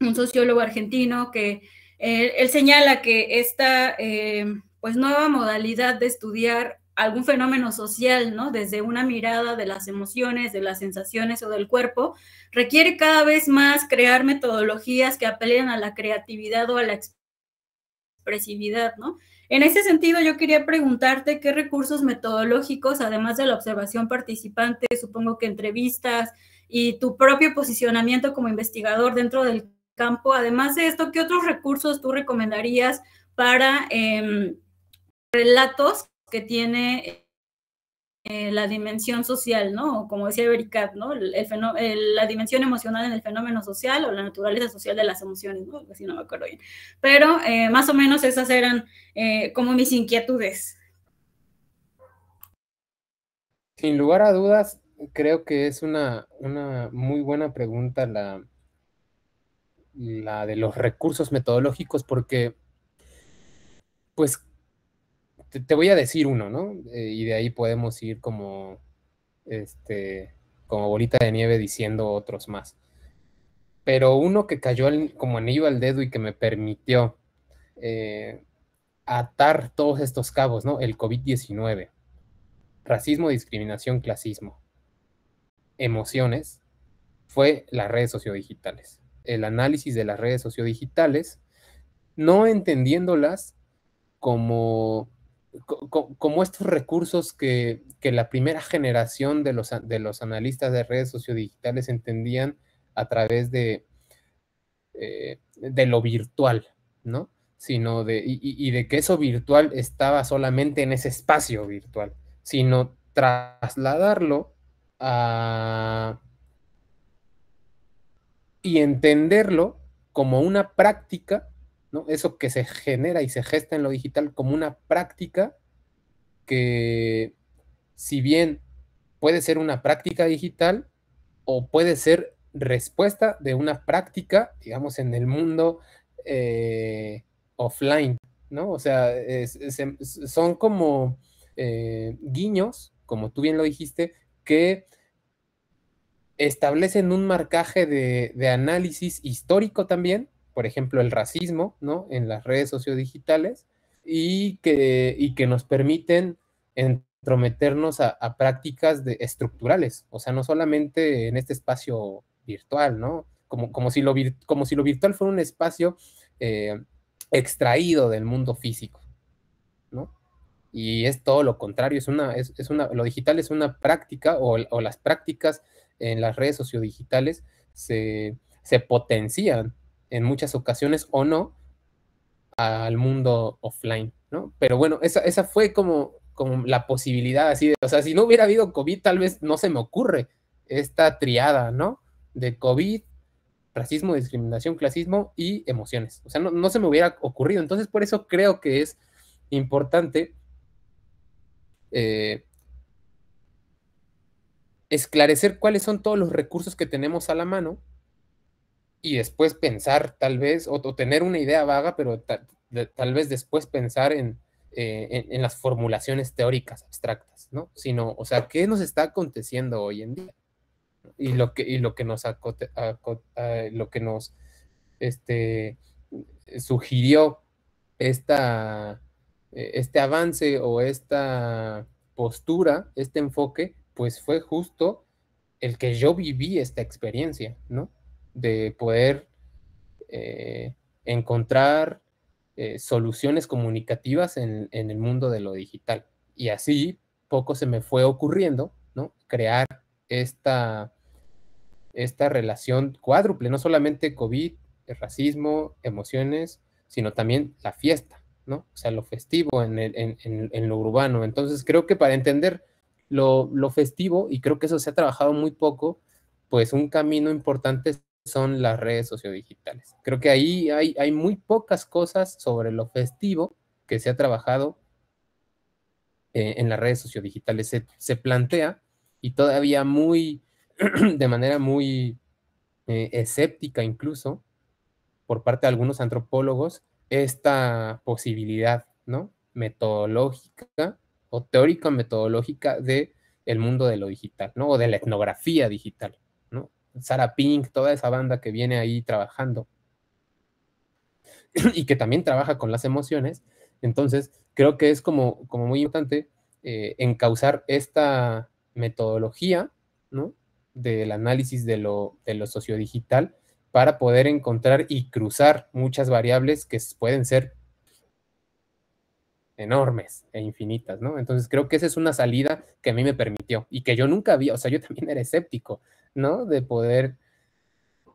un sociólogo argentino, que eh, él, señala que esta em, pues nueva modalidad de estudiar algún fenómeno social, ¿no? Desde una mirada de las emociones, de las sensaciones o del cuerpo, requiere cada vez más crear metodologías que apelen a la creatividad o a la expresividad, ¿no? En ese sentido, yo quería preguntarte qué recursos metodológicos, además de la observación participante, supongo que entrevistas y tu propio posicionamiento como investigador dentro del campo, además de esto, ¿qué otros recursos tú recomendarías para em, relatos que tiene eh, la dimensión social, ¿no? Como decía Bericat, ¿no? la dimensión emocional en el fenómeno social o la naturaleza social de las emociones, ¿no? Así no me acuerdo bien. Pero eh, más o menos esas eran eh, como mis inquietudes. Sin lugar a dudas, creo que es una, muy buena pregunta la, la de los recursos metodológicos, porque pues te, voy a decir uno, ¿no? Eh, y de ahí podemos ir como, este, como bolita de nieve diciendo otros más. Pero uno que cayó como anillo al dedo y que me permitió eh, atar todos estos cabos, ¿no? El COVID-19, racismo, discriminación, clasismo, emociones, fue las redes sociodigitales. El análisis de las redes sociodigitales, no entendiéndolas como como estos recursos que, la primera generación de los, de los analistas de redes sociodigitales entendían a través de, eh, de lo virtual, ¿no? Sino de, y, y, de que eso virtual estaba solamente en ese espacio virtual, sino trasladarlo a... y entenderlo como una práctica ¿no? Eso que se genera y se gesta en lo digital como una práctica que, si bien puede ser una práctica digital o puede ser respuesta de una práctica, digamos, en el mundo eh, offline, ¿no? O sea, em, son como eh, guiños, como tú bien lo dijiste, que establecen un marcaje de análisis histórico también, por ejemplo, el racismo, ¿no? En las redes sociodigitales y que, que nos permiten entrometernos a, prácticas estructurales, o sea, no solamente en este espacio virtual, ¿no? Como, como, si, lo como si lo virtual fuera un espacio eh, extraído del mundo físico, ¿no? Y es todo lo contrario, es una, es, una, lo digital es una práctica o, las prácticas en las redes sociodigitales se, se potencian en muchas ocasiones o no al mundo offline, ¿no? Pero bueno, esa, fue como, la posibilidad así de, o sea, si no hubiera habido COVID, tal vez no se me ocurre esta triada, ¿no? De COVID, racismo, discriminación, clasismo y emociones. O sea, no, se me hubiera ocurrido. Entonces, por eso creo que es importante eh, esclarecer cuáles son todos los recursos que tenemos a la mano y después pensar tal vez, o, tener una idea vaga, pero tal vez después pensar eh, en, las formulaciones teóricas abstractas, ¿no? Sino, o sea, ¿qué nos está aconteciendo hoy en día? Y lo que, lo que nos, lo que nos este, sugirió esta, eh, este avance o esta postura, este enfoque, pues fue justo el que yo viví esta experiencia, ¿no? de poder eh, encontrar eh, soluciones comunicativas en, el mundo de lo digital. Y así poco se me fue ocurriendo, ¿no? Crear esta, esta relación cuádruple, no solamente COVID, el racismo, emociones, sino también la fiesta, ¿no? O sea, lo festivo en, lo urbano. Entonces creo que para entender lo, festivo, y creo que eso se ha trabajado muy poco, pues un camino importante es son las redes sociodigitales. Creo que ahí hay, hay muy pocas cosas sobre lo festivo que se ha trabajado eh, en las redes sociodigitales. Se, se plantea y todavía muy, (clears throat) de manera muy eh, escéptica incluso, por parte de algunos antropólogos, esta posibilidad, ¿no? Metodológica o teórica metodológica de el mundo de lo digital, ¿no? O de la etnografía digital. Sara Pink, toda esa banda que viene ahí trabajando (clears throat) y que también trabaja con las emociones. Entonces, creo que es como, como muy importante eh, encauzar esta metodología del análisis de lo, de lo sociodigital para poder encontrar y cruzar muchas variables que pueden ser enormes e infinitas, ¿no? Entonces creo que esa es una salida que a mí me permitió y que yo nunca había, o sea, yo también era escéptico, ¿no? De poder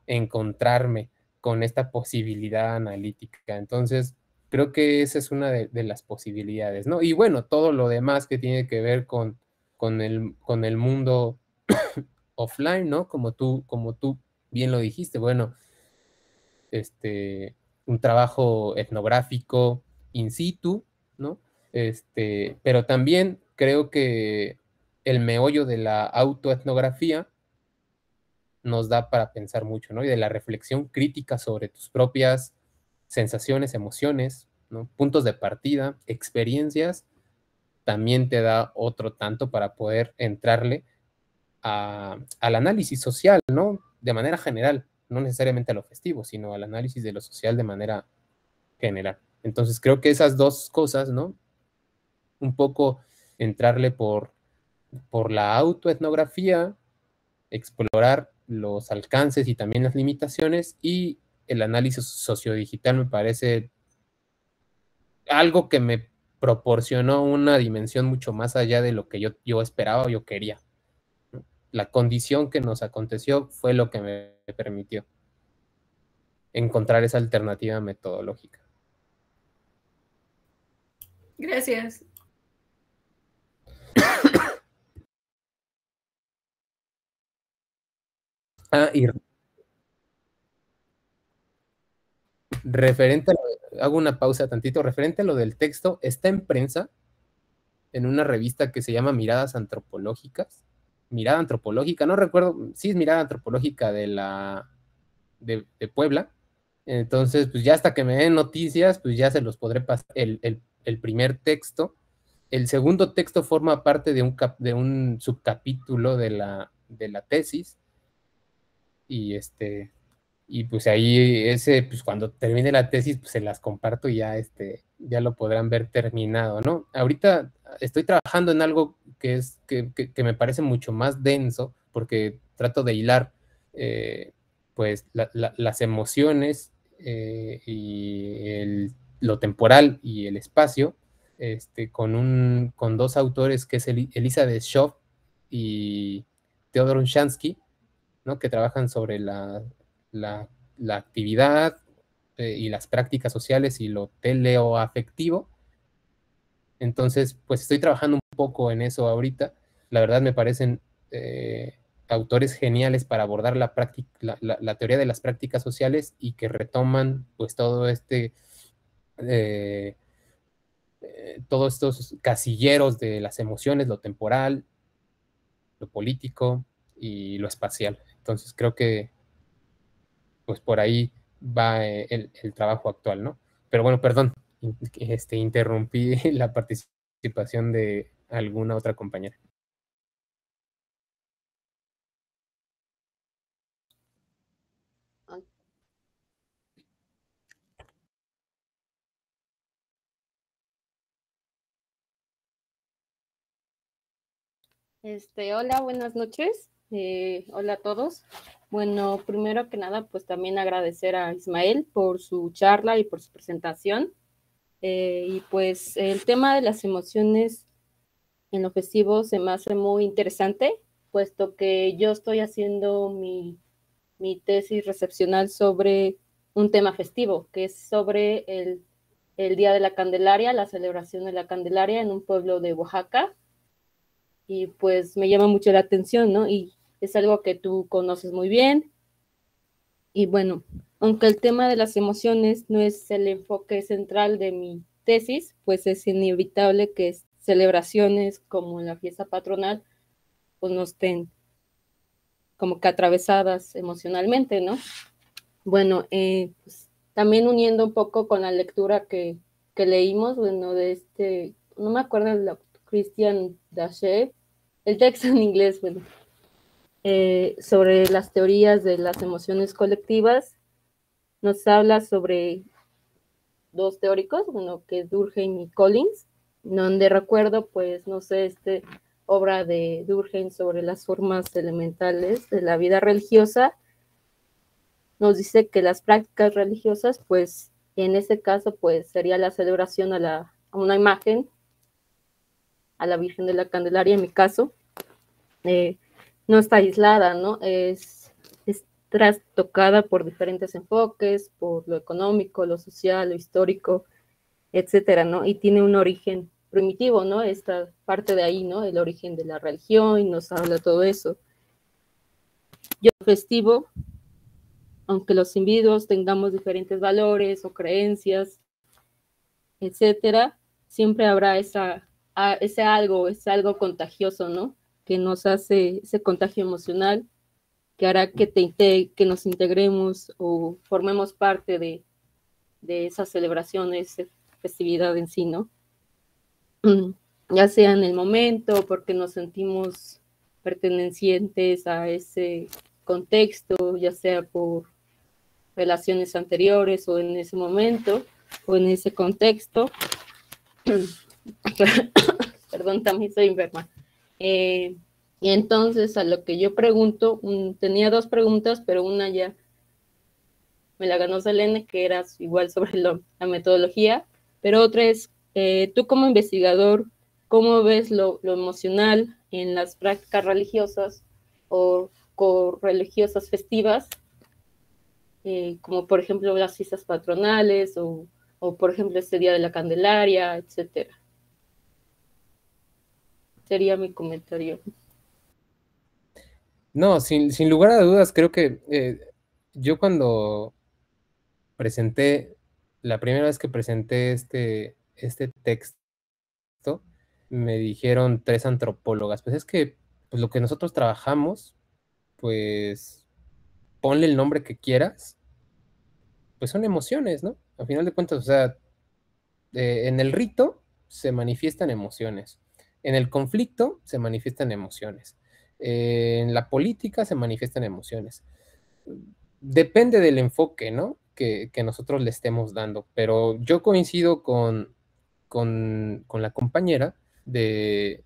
encontrarme con esta posibilidad analítica. Entonces, creo que esa es una de, las posibilidades, ¿no? Y bueno, todo lo demás que tiene que ver con, con, el, con el mundo (coughs) offline, ¿no? Como tú, como tú bien lo dijiste, bueno, este, un trabajo etnográfico in situ, ¿no? Este, pero también creo que el meollo de la autoetnografía nos da para pensar mucho, ¿no? Y de la reflexión crítica sobre tus propias sensaciones, emociones, puntos de partida, experiencias, también te da otro tanto para poder entrarle al análisis social, ¿no? De manera general, no necesariamente a lo festivo, sino al análisis de lo social de manera general. Entonces creo que esas dos cosas, ¿no? Un poco entrarle por, por la autoetnografía, explorar los alcances y también las limitaciones y el análisis sociodigital me parece algo que me proporcionó una dimensión mucho más allá de lo que yo, yo esperaba o yo quería. La condición que nos aconteció fue lo que me permitió encontrar esa alternativa metodológica. Gracias. Ah, ir. referente, a, hago una pausa tantito, referente a lo del texto, está en prensa, en una revista que se llama Miradas Antropológicas, Mirada Antropológica, no recuerdo, sí es Mirada Antropológica de la, de, Puebla, entonces, pues ya hasta que me den noticias, pues ya se los podré pasar el, el, el primer texto. El segundo texto forma parte de un, subcapítulo de la, tesis. Y este, y pues ahí ese, pues cuando termine la tesis, pues se las comparto y ya este, ya lo podrán ver terminado, ¿no? Ahorita estoy trabajando en algo que es, que, me parece mucho más denso, porque trato de hilar, eh, pues, las emociones eh, y el lo temporal y el espacio, este, con, un, con dos autores que es el, Elizabeth Schoff y Theodore Unshansky, ¿no? que trabajan sobre la, la, actividad eh, y las prácticas sociales y lo teleoafectivo. Entonces, pues estoy trabajando un poco en eso ahorita. La verdad me parecen eh, autores geniales para abordar la, la, teoría de las prácticas sociales y que retoman pues todo este eh, eh, todos estos casilleros de las emociones, lo temporal, lo político y lo espacial. Entonces creo que pues por ahí va eh, el, trabajo actual, ¿no? Pero bueno, perdón, este, interrumpí (laughs) la participación de alguna otra compañera. Este, hola, buenas noches. Eh, hola a todos. Bueno, primero que nada, pues también agradecer a Ismael por su charla y por su presentación. Eh, y pues el tema de las emociones en lo festivo se me hace muy interesante, puesto que yo estoy haciendo mi, tesis recepcional sobre un tema festivo, que es sobre el, el Día de la Candelaria, la celebración de la Candelaria en un pueblo de Oaxaca, y pues me llama mucho la atención, ¿no? Y es algo que tú conoces muy bien. Y bueno, aunque el tema de las emociones no es el enfoque central de mi tesis, pues es inevitable que celebraciones como la fiesta patronal pues no estén como que atravesadas emocionalmente, ¿no? Bueno, eh, pues, también uniendo un poco con la lectura que, leímos, bueno, de este, no me acuerdo el Christian Dachet, el texto en inglés, bueno, eh, sobre las teorías de las emociones colectivas, nos habla sobre dos teóricos, uno que es Durkheim y Collins, donde recuerdo, pues, no sé, esta obra de Durgen sobre las formas elementales de la vida religiosa, nos dice que las prácticas religiosas, pues, en ese caso, pues, sería la celebración a, la, a una imagen, a la Virgen de la Candelaria en mi caso, eh, no está aislada, ¿no? Es, trastocada por diferentes enfoques, por lo económico, lo social, lo histórico, etcétera, ¿no? Y tiene un origen primitivo, ¿no? Esta parte de ahí, ¿no? El origen de la religión y nos habla todo eso. Yo festivo, aunque los individuos tengamos diferentes valores o creencias, etcétera, siempre habrá esa, ese algo, es algo contagioso, ¿no? que nos hace ese contagio emocional que hará que, te, que nos integremos o formemos parte de, de esas esa festividad en sí, ¿no? (clears throat) Ya sea en el momento, porque nos sentimos pertenecientes a ese contexto, ya sea por relaciones anteriores o en ese momento o en ese contexto. (clears throat) Perdón, también soy enferma. Eh, y entonces a lo que yo pregunto, tenía dos preguntas, pero una ya me la ganó Selene, que era igual sobre la metodología, pero otra es, eh, tú como investigador, ¿cómo ves lo, emocional en las prácticas religiosas o religiosas festivas? Eh, como por ejemplo las fiestas patronales o, o por ejemplo este Día de la Candelaria, etcétera sería mi comentario. No, sin, lugar a dudas, creo que eh, yo cuando presenté, la primera vez que presenté este, este texto, me dijeron tres antropólogas, pues es que pues lo que nosotros trabajamos, pues ponle el nombre que quieras, pues son emociones, ¿no? Al final de cuentas, o sea, eh, en el rito se manifiestan emociones. En el conflicto se manifiestan emociones. en la política se manifiestan emociones. Depende del enfoque, ¿no? Que, nosotros le estemos dando. Pero yo coincido con, con, la compañera de,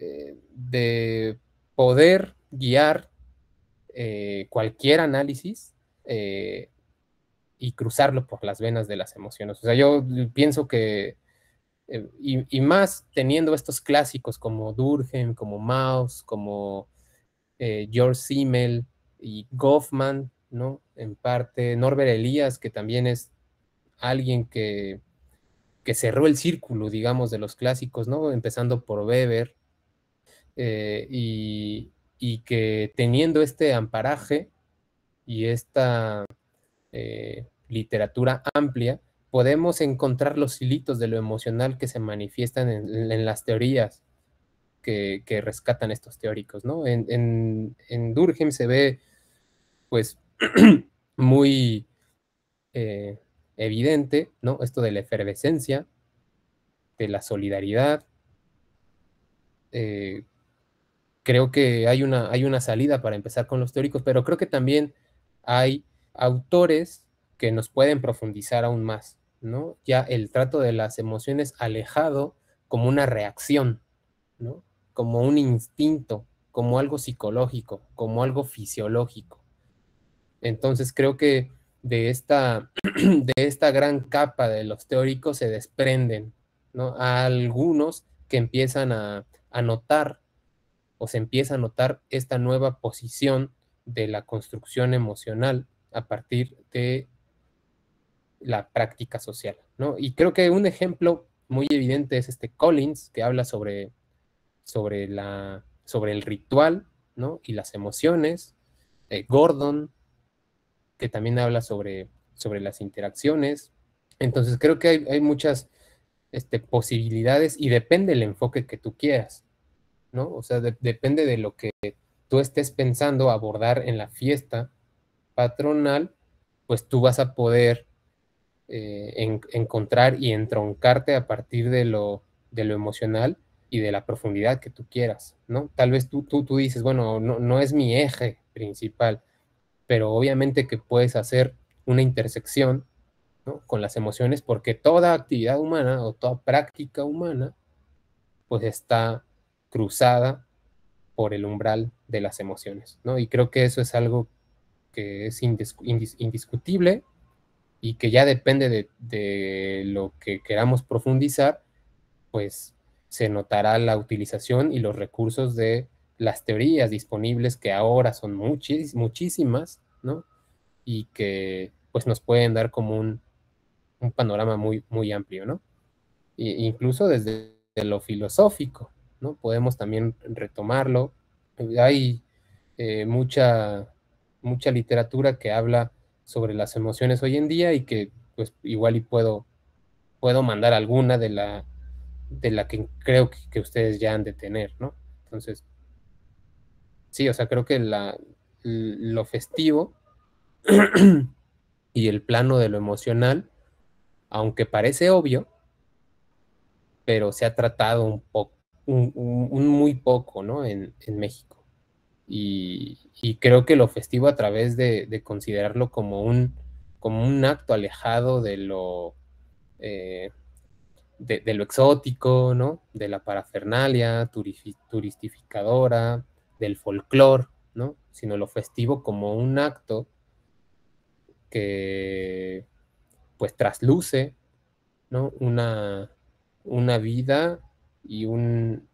eh, de poder guiar eh, cualquier análisis eh, y cruzarlo por las venas de las emociones. O sea, yo pienso que eh, y, más teniendo estos clásicos como Durgen, como Maus, como eh, George Simmel y Goffman, ¿no? En parte Norbert Elias, que también es alguien que, cerró el círculo, digamos, de los clásicos, ¿no? Empezando por Weber, eh, y, que teniendo este amparaje y esta literatura amplia, podemos encontrar los hilitos de lo emocional que se manifiestan en, las teorías que, rescatan estos teóricos, En, en, Durkheim se ve, pues, (clears throat) muy eh, evidente, ¿no? Esto de la efervescencia, de la solidaridad. Eh, creo que hay una, hay una salida para empezar con los teóricos, pero creo que también hay autores que nos pueden profundizar aún más ya el trato de las emociones alejado como una reacción, Como un instinto, como algo psicológico, como algo fisiológico. Entonces creo que de esta, (clears throat) de esta gran capa de los teóricos se desprenden, A algunos que empiezan a, a notar o se empieza a notar esta nueva posición de la construcción emocional a partir de la práctica social, ¿no? Y creo que un ejemplo muy evidente es este Collins, que habla sobre, sobre, la, sobre el ritual, ¿no? Y las emociones, eh, Gordon, que también habla sobre, sobre las interacciones. Entonces creo que hay, muchas este, posibilidades y depende el enfoque que tú quieras, ¿no? O sea, depende de lo que tú estés pensando abordar en la fiesta patronal, pues tú vas a poder eh, en, encontrar y entroncarte a partir de lo, de lo emocional y de la profundidad que tú quieras, ¿no? Tal vez tú, tú, tú dices, bueno, no, no es mi eje principal, pero obviamente que puedes hacer una intersección con las emociones porque toda actividad humana o toda práctica humana pues está cruzada por el umbral de las emociones, ¿no? Y creo que eso es algo que es indiscutible y que ya depende de, lo que queramos profundizar, pues se notará la utilización y los recursos de las teorías disponibles que ahora son muchísimas, ¿no? Y que pues nos pueden dar como un, panorama muy, muy amplio, ¿no? incluso desde lo filosófico, ¿no? Podemos también retomarlo. Hay eh, mucha, mucha literatura que habla sobre las emociones hoy en día y que pues igual y puedo, puedo mandar alguna de la, de la que creo que, ustedes ya han de tener, ¿no? Entonces, sí, o sea, creo que la, lo festivo (clears throat) y el plano de lo emocional, aunque parece obvio, pero se ha tratado un poco, un, muy poco, ¿no? En, en México y, creo que lo festivo a través de, considerarlo como un, como un acto alejado de lo, eh, de, lo exótico, ¿no? De la parafernalia turistificadora, del folclore, ¿no? Sino lo festivo como un acto que pues trasluce, Una, una vida y un,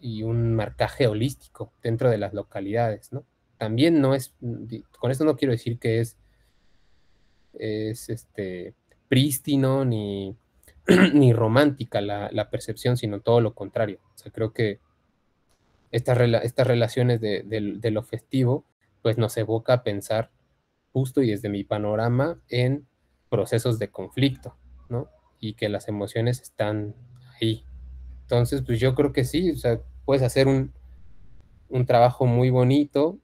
y un marcaje holístico dentro de las localidades, ¿no? También no es, con esto no quiero decir que es, es este, prístino ni, (clears throat) ni romántica la, percepción, sino todo lo contrario. O sea, creo que estas, estas relaciones de, lo festivo, pues nos evoca a pensar justo y desde mi panorama en procesos de conflicto, ¿no? Y que las emociones están ahí, entonces, pues yo creo que sí, o sea, puedes hacer un, trabajo muy bonito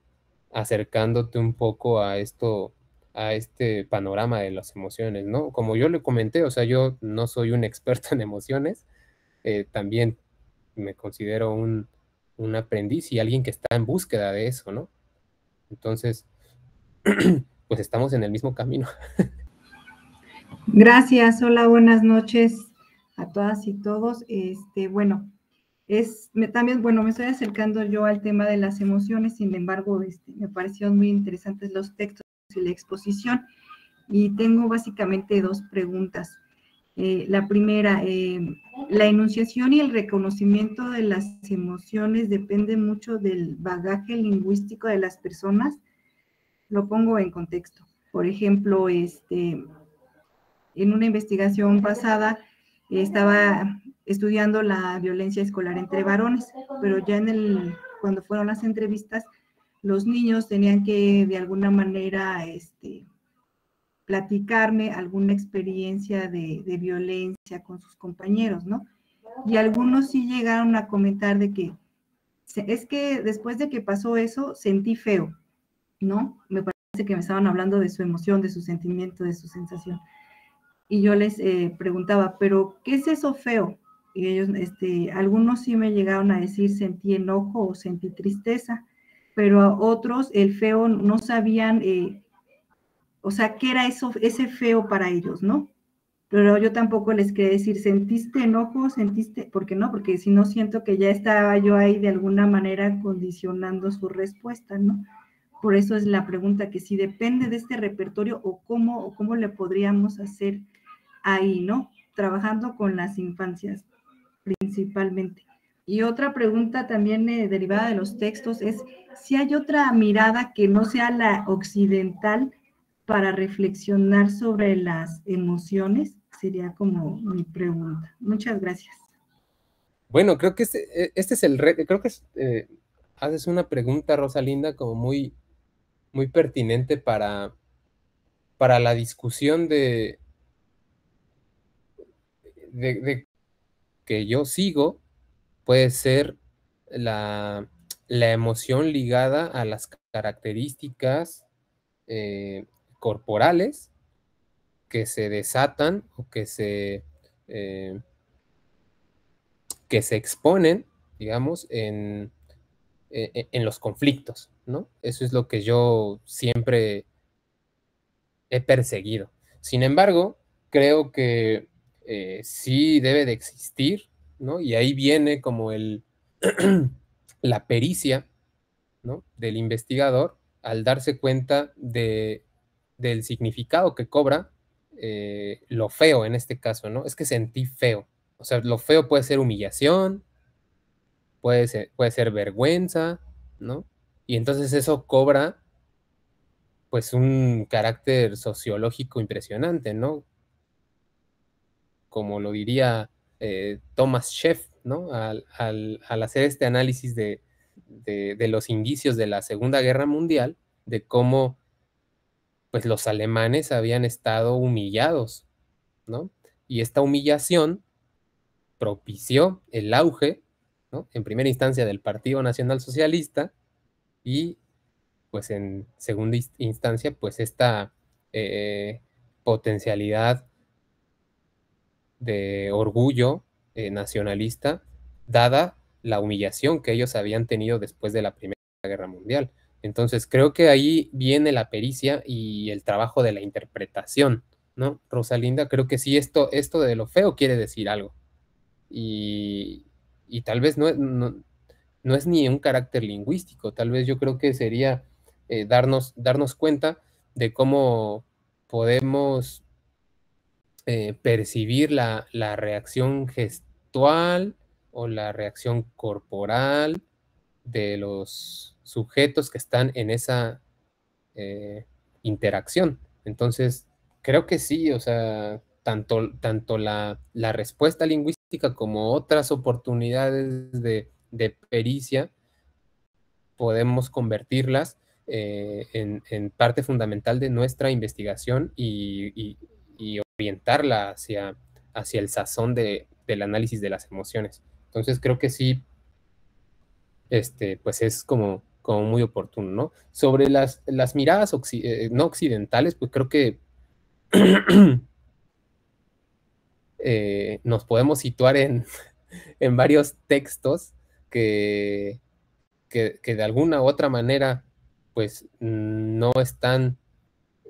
acercándote un poco a esto, a este panorama de las emociones, ¿no? Como yo le comenté, o sea, yo no soy un (laughs) experto en emociones, eh, también me considero un, un aprendiz y alguien que está en búsqueda de eso, ¿no? Entonces, (clears throat) pues estamos en el mismo camino. (laughs) Gracias, hola, buenas noches a todas y todos. Este, bueno, es me, también, bueno, me estoy acercando yo al tema de las emociones, sin embargo, este, me parecieron muy interesantes los textos y la exposición. Y tengo básicamente dos preguntas. Eh, la primera, eh, la enunciación y el reconocimiento de las emociones depende mucho del bagaje lingüístico de las personas. Lo pongo en contexto. Por ejemplo, este, en una investigación pasada estaba estudiando la violencia escolar entre varones, pero ya en el, cuando fueron las entrevistas, los niños tenían que de alguna manera este, platicarme alguna experiencia de, de, violencia con sus compañeros, ¿no? Y algunos sí llegaron a comentar de que es que después de que pasó eso sentí feo, ¿no? Me parece que me estaban hablando de su emoción, de su sentimiento, de su sensación y yo les eh, preguntaba, pero ¿qué es eso feo? Y ellos, este, algunos sí me llegaron a decir sentí enojo o sentí tristeza, pero a otros el feo no sabían, eh, o sea, qué era eso, ese feo para ellos, ¿no? Pero yo tampoco les quería decir, ¿sentiste enojo? ¿Sentiste? ¿Por qué no, porque si no siento que ya estaba yo ahí de alguna manera condicionando su respuesta, ¿no? Por eso es la pregunta que si depende de este repertorio o cómo, o cómo le podríamos hacer ahí, ¿no? Trabajando con las infancias principalmente. Y otra pregunta también eh, derivada de los textos es si hay otra mirada que no sea la occidental para reflexionar sobre las emociones, sería como mi pregunta. Muchas gracias. Bueno, creo que este, eh, este es el reto, creo que eh, haces una pregunta, Rosalinda, como muy, muy pertinente para, para la discusión de, de, que yo sigo puede ser la, emoción ligada a las características eh, corporales que se desatan o que se, eh, que se exponen, digamos, en, e, e, en, los conflictos, ¿no? Eso es lo que yo siempre he perseguido. Sin embargo, creo que eh, sí debe de existir, ¿no? Y ahí viene como el, (clears throat) la pericia, ¿no? Del investigador al darse cuenta de, del significado que cobra eh, lo feo en este caso, ¿no? Es que sentí feo. O sea, lo feo puede ser humillación, puede puede ser vergüenza, ¿no? Y entonces eso cobra pues un carácter sociológico impresionante, ¿no? como lo diría eh, Thomas Sheff, ¿no? Al, hacer este análisis de, los indicios de la Segunda Guerra Mundial, de cómo pues, los alemanes habían estado humillados, ¿no? Y esta humillación propició el auge, ¿no? en primera instancia, del Partido Nacional Socialista y, pues, en segunda instancia, pues, esta eh, potencialidad de orgullo eh, nacionalista, dada la humillación que ellos habían tenido después de la Primera Guerra Mundial. Entonces, creo que ahí viene la pericia y el trabajo de la interpretación, ¿no? Rosalinda, creo que sí, esto, esto de lo feo quiere decir algo. Y, tal vez no, no, es ni un carácter lingüístico, tal vez yo creo que sería eh, darnos, darnos cuenta de cómo podemos eh, percibir la, reacción gestual o la reacción corporal de los sujetos que están en esa eh, interacción. Entonces, creo que sí, o sea, tanto, tanto la, respuesta lingüística como otras oportunidades de, pericia podemos convertirlas eh, en, parte fundamental de nuestra investigación y, y orientarla hacia, hacia el sazón del análisis de las emociones. Entonces creo que sí, este, pues es como, como muy oportuno, ¿no? Sobre las, miradas eh, no occidentales, pues creo que (clears throat) eh, nos podemos situar en, (laughs) en varios textos que, que, que, de alguna u otra manera pues no están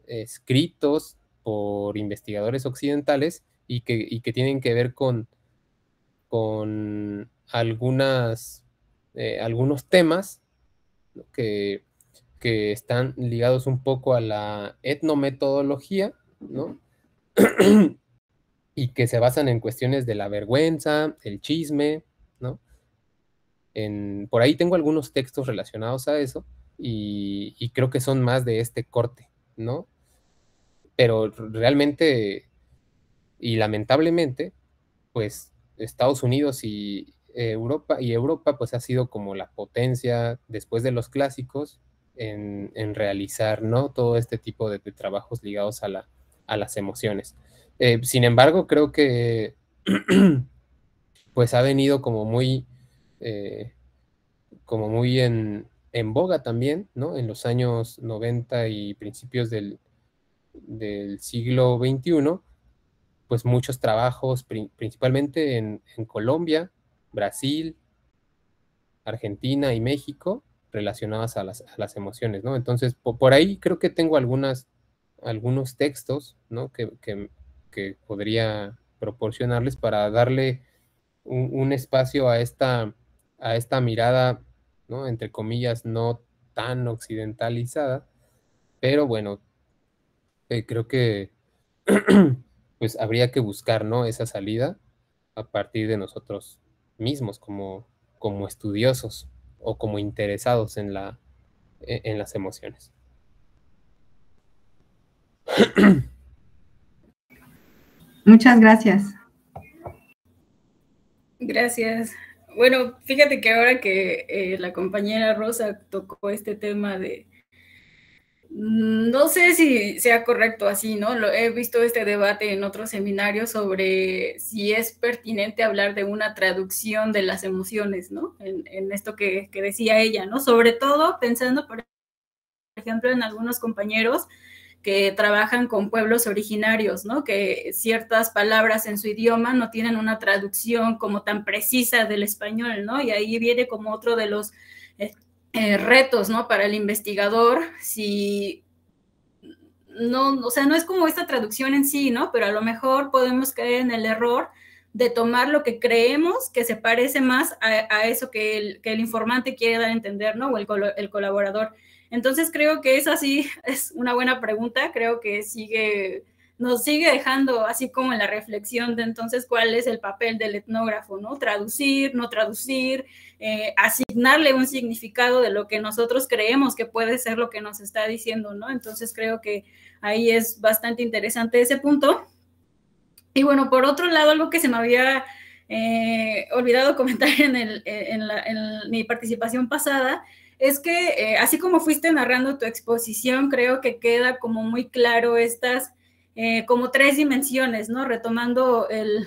escritos por investigadores occidentales y que, tienen que ver con, con algunas, eh, algunos temas que, que, están ligados un poco a la etnometodología, ¿no? (clears throat) y que se basan en cuestiones de la vergüenza, el chisme, ¿no? por ahí tengo algunos textos relacionados a eso y, y creo que son más de este corte, ¿no? Pero realmente y lamentablemente, pues Estados Unidos y eh, Europa y Europa pues ha sido como la potencia después de los clásicos en, realizar no todo este tipo de, trabajos ligados a, las emociones. Eh, sin embargo, creo que (clears throat) pues ha venido como muy eh, como muy en, en boga también, ¿no? En los años 90 y principios del, del siglo XXI, pues muchos trabajos, principalmente en, Colombia, Brasil, Argentina y México, relacionadas a las, emociones, ¿no? Entonces, por, ahí creo que tengo algunas, algunos textos, ¿no? Que, podría proporcionarles para darle un, un, espacio a esta, a esta mirada, ¿no? Entre comillas, no tan occidentalizada, pero bueno, eh, creo que (clears throat) pues habría que buscar ¿no? esa salida a partir de nosotros mismos como, como estudiosos o como interesados en, la, e-, en las emociones. Muchas gracias. Gracias. Bueno, fíjate que ahora que eh, la compañera Rosa tocó este tema de, Mm, no sé si sea correcto así, ¿no? Lo, he visto este debate en otros seminarios sobre si es pertinente hablar de una traducción de las emociones, ¿no? En, esto que, que, decía ella, ¿no? Sobre todo pensando, por ejemplo, en algunos compañeros que trabajan con pueblos originarios, ¿no? Que ciertas palabras en su idioma no tienen una traducción como tan precisa del español, ¿no? Y ahí viene como otro de los eh, eh, retos, ¿no? Para el investigador, si no, o sea, no es como esta traducción en sí, ¿no? Pero a lo mejor podemos caer en el error de tomar lo que creemos que se parece más a, eso que el, informante quiere dar a entender, ¿no? O el, el colaborador. Entonces creo que es así, (laughs) es una buena pregunta, creo que sigue, nos sigue dejando así como en la reflexión de entonces cuál es el papel del etnógrafo, ¿no? Traducir, no traducir, eh, asignarle un significado de lo que nosotros creemos que puede ser lo que nos está diciendo, ¿no? Entonces creo que ahí es bastante interesante ese punto. Y bueno, por otro lado, algo que se me había eh, olvidado comentar en, mi participación pasada es que eh, así como fuiste narrando tu exposición, creo que queda como muy claro estas como tres dimensiones, ¿no? Retomando el,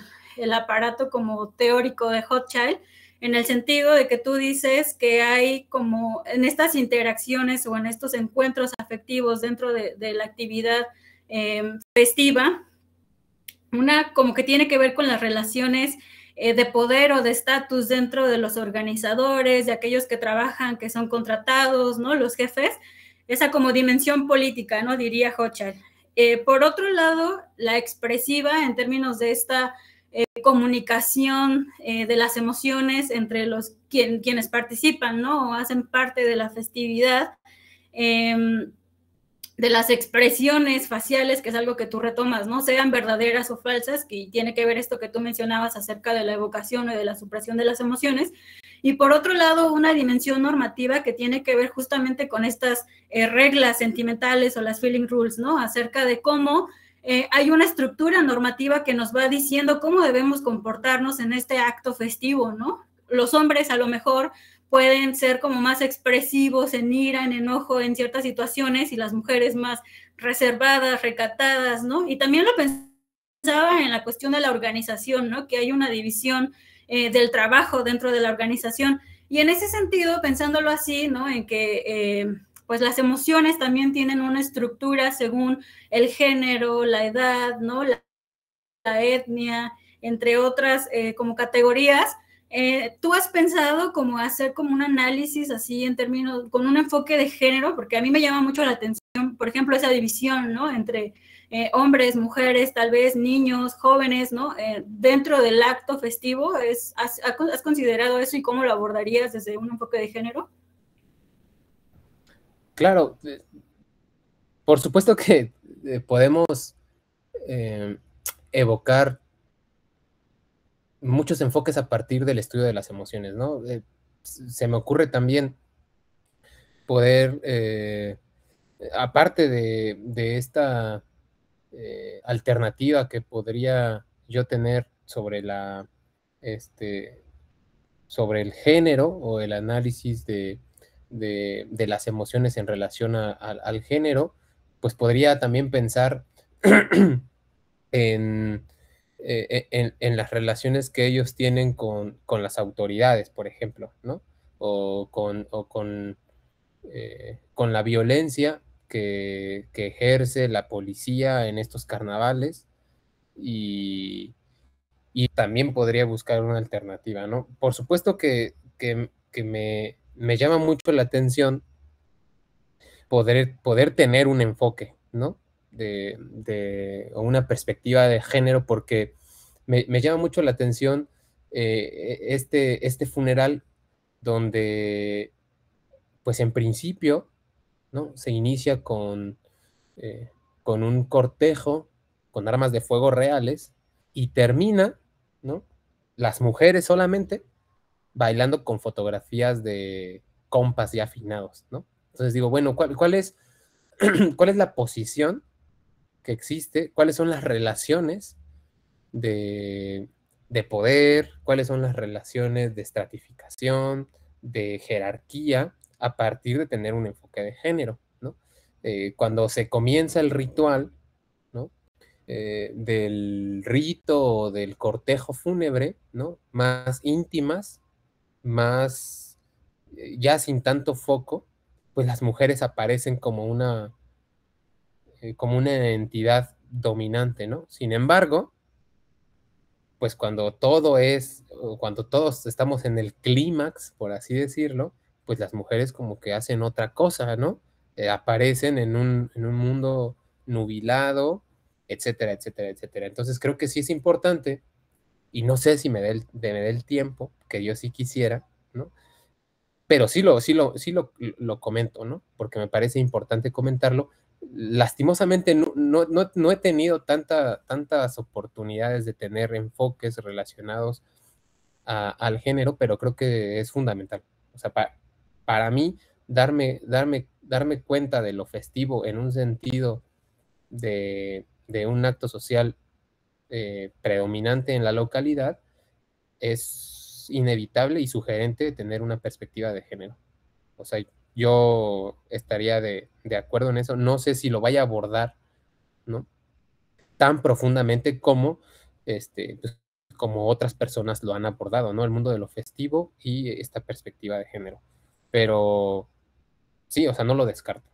aparato como teórico de Hotchild, en el sentido de que tú dices que hay como en estas interacciones o en estos encuentros afectivos dentro de, la actividad em, festiva, una como que tiene que ver con las relaciones eh, de poder o de estatus dentro de los organizadores, de aquellos que trabajan, que son contratados, ¿no? Los jefes, esa como dimensión política, ¿no? Diría Hochal. Eh, por otro lado, la expresiva en términos de esta eh, comunicación eh, de las emociones entre los quienes participan, ¿no? O hacen parte de la festividad, em, de las expresiones faciales, que es algo que tú retomas, ¿no? Sean verdaderas o falsas, que tiene que ver esto que tú mencionabas acerca de la evocación o de la supresión de las emociones. Y por otro lado, una dimensión normativa que tiene que ver justamente con estas eh, reglas sentimentales o las feeling rules, ¿no? Acerca de cómo eh, hay una estructura normativa que nos va diciendo cómo debemos comportarnos en este acto festivo, ¿no? Los hombres a lo mejor pueden ser como más expresivos en ira, en enojo, en ciertas situaciones y las mujeres más reservadas, recatadas, ¿no? Y también lo pensaba en la cuestión de la organización, ¿no? Que hay una división eh, del trabajo dentro de la organización. Y en ese sentido, pensándolo así, ¿no? En que... Eh, pues las emociones también tienen una estructura según el género, la edad, ¿no? La, etnia, entre otras eh, como categorías. Eh, ¿Tú has pensado como hacer como un análisis así en términos, con un enfoque de género? Porque a mí me llama mucho la atención, por ejemplo, esa división, Entre eh, hombres, mujeres, tal vez niños, jóvenes, ¿no? dentro del acto festivo, es, ¿has considerado eso y cómo lo abordarías desde un enfoque de género? Claro, eh, por supuesto que eh, podemos eh, evocar muchos enfoques a partir del estudio de las emociones, ¿no? se me ocurre también poder, aparte de, de esta alternativa que podría yo tener sobre la, este, sobre el género o el análisis de, de, las emociones en relación al género, pues podría también pensar (clears throat) eh, en, las relaciones que ellos tienen con, las autoridades, por ejemplo, ¿no? O con, eh, con, la violencia que, ejerce la policía en estos carnavales y, también podría buscar una alternativa, ¿no? Por supuesto que me, me llama mucho la atención poder, poder tener un enfoque, ¿no? De, de o una perspectiva de género, porque me, llama mucho la atención eh, este, este funeral donde, pues en principio, ¿no? Se inicia con, eh, con un cortejo, con armas de fuego reales, y termina, ¿no? Las mujeres solamente bailando con fotografías de compas ya afinados, ¿no? Entonces digo, bueno, ¿cuál, cuál es, (clears throat) ¿cuál es la posición que existe? ¿Cuáles son las relaciones de, poder? ¿Cuáles son las relaciones de estratificación, de jerarquía, a partir de tener un enfoque de género, ¿no? Eh, cuando se comienza el ritual, ¿no? Eh, del rito o del cortejo fúnebre, ¿no? Más íntimas, más, eh, ya sin tanto foco, pues las mujeres aparecen como una, eh, como una entidad dominante, ¿no? Sin embargo, pues cuando todo es, cuando todos estamos en el clímax, por así decirlo, pues las mujeres como que hacen otra cosa, ¿no? Eh, aparecen en un, en un mundo nubilado, etcétera, etcétera, etcétera. Entonces creo que sí es importante y no sé si me dé el, tiempo que yo sí quisiera, ¿no? Pero sí lo, sí lo, sí lo, comento, ¿no? Porque me parece importante comentarlo. Lastimosamente no, he tenido tantas oportunidades de tener enfoques relacionados al género, pero creo que es fundamental. O sea, para mí, darme, darme, darme cuenta de lo festivo en un sentido de, de un acto social eh, predominante en la localidad, es inevitable y sugerente tener una perspectiva de género. O sea, yo estaría de, acuerdo en eso. No sé si lo vaya a abordar, ¿no? Tan profundamente como, este, pues, como otras personas lo han abordado, ¿no? El mundo de lo festivo y esta perspectiva de género. Pero sí, o sea, no lo descarto.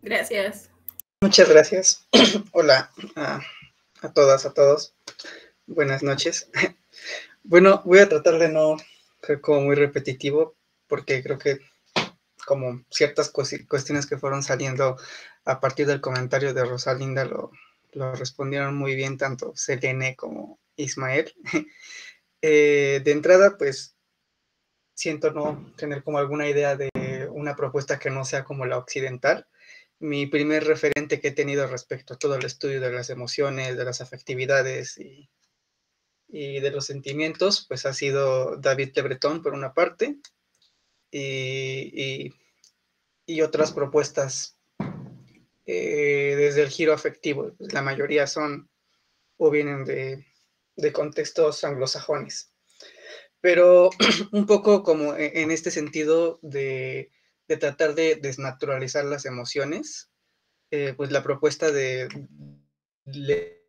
Gracias. Muchas gracias. (clears throat) Hola a, todas, a todos. Buenas noches. (laughs) Bueno, voy a tratar de no ser como muy repetitivo, porque creo que como ciertas cuestiones que fueron saliendo a partir del comentario de Rosalinda lo, respondieron muy bien tanto Selene como Ismael. (laughs) Eh, de entrada, pues siento no tener como alguna idea de una propuesta que no sea como la occidental mi primer referente que he tenido respecto a todo el estudio de las emociones, de las afectividades y, de los sentimientos, pues ha sido David Breton, por una parte y, otras propuestas eh, desde el giro afectivo. Pues, la mayoría son o vienen de contextos anglosajones. Pero (clears throat) un poco como e, en este sentido de de tratar de desnaturalizar las emociones, eh, pues la propuesta de, de,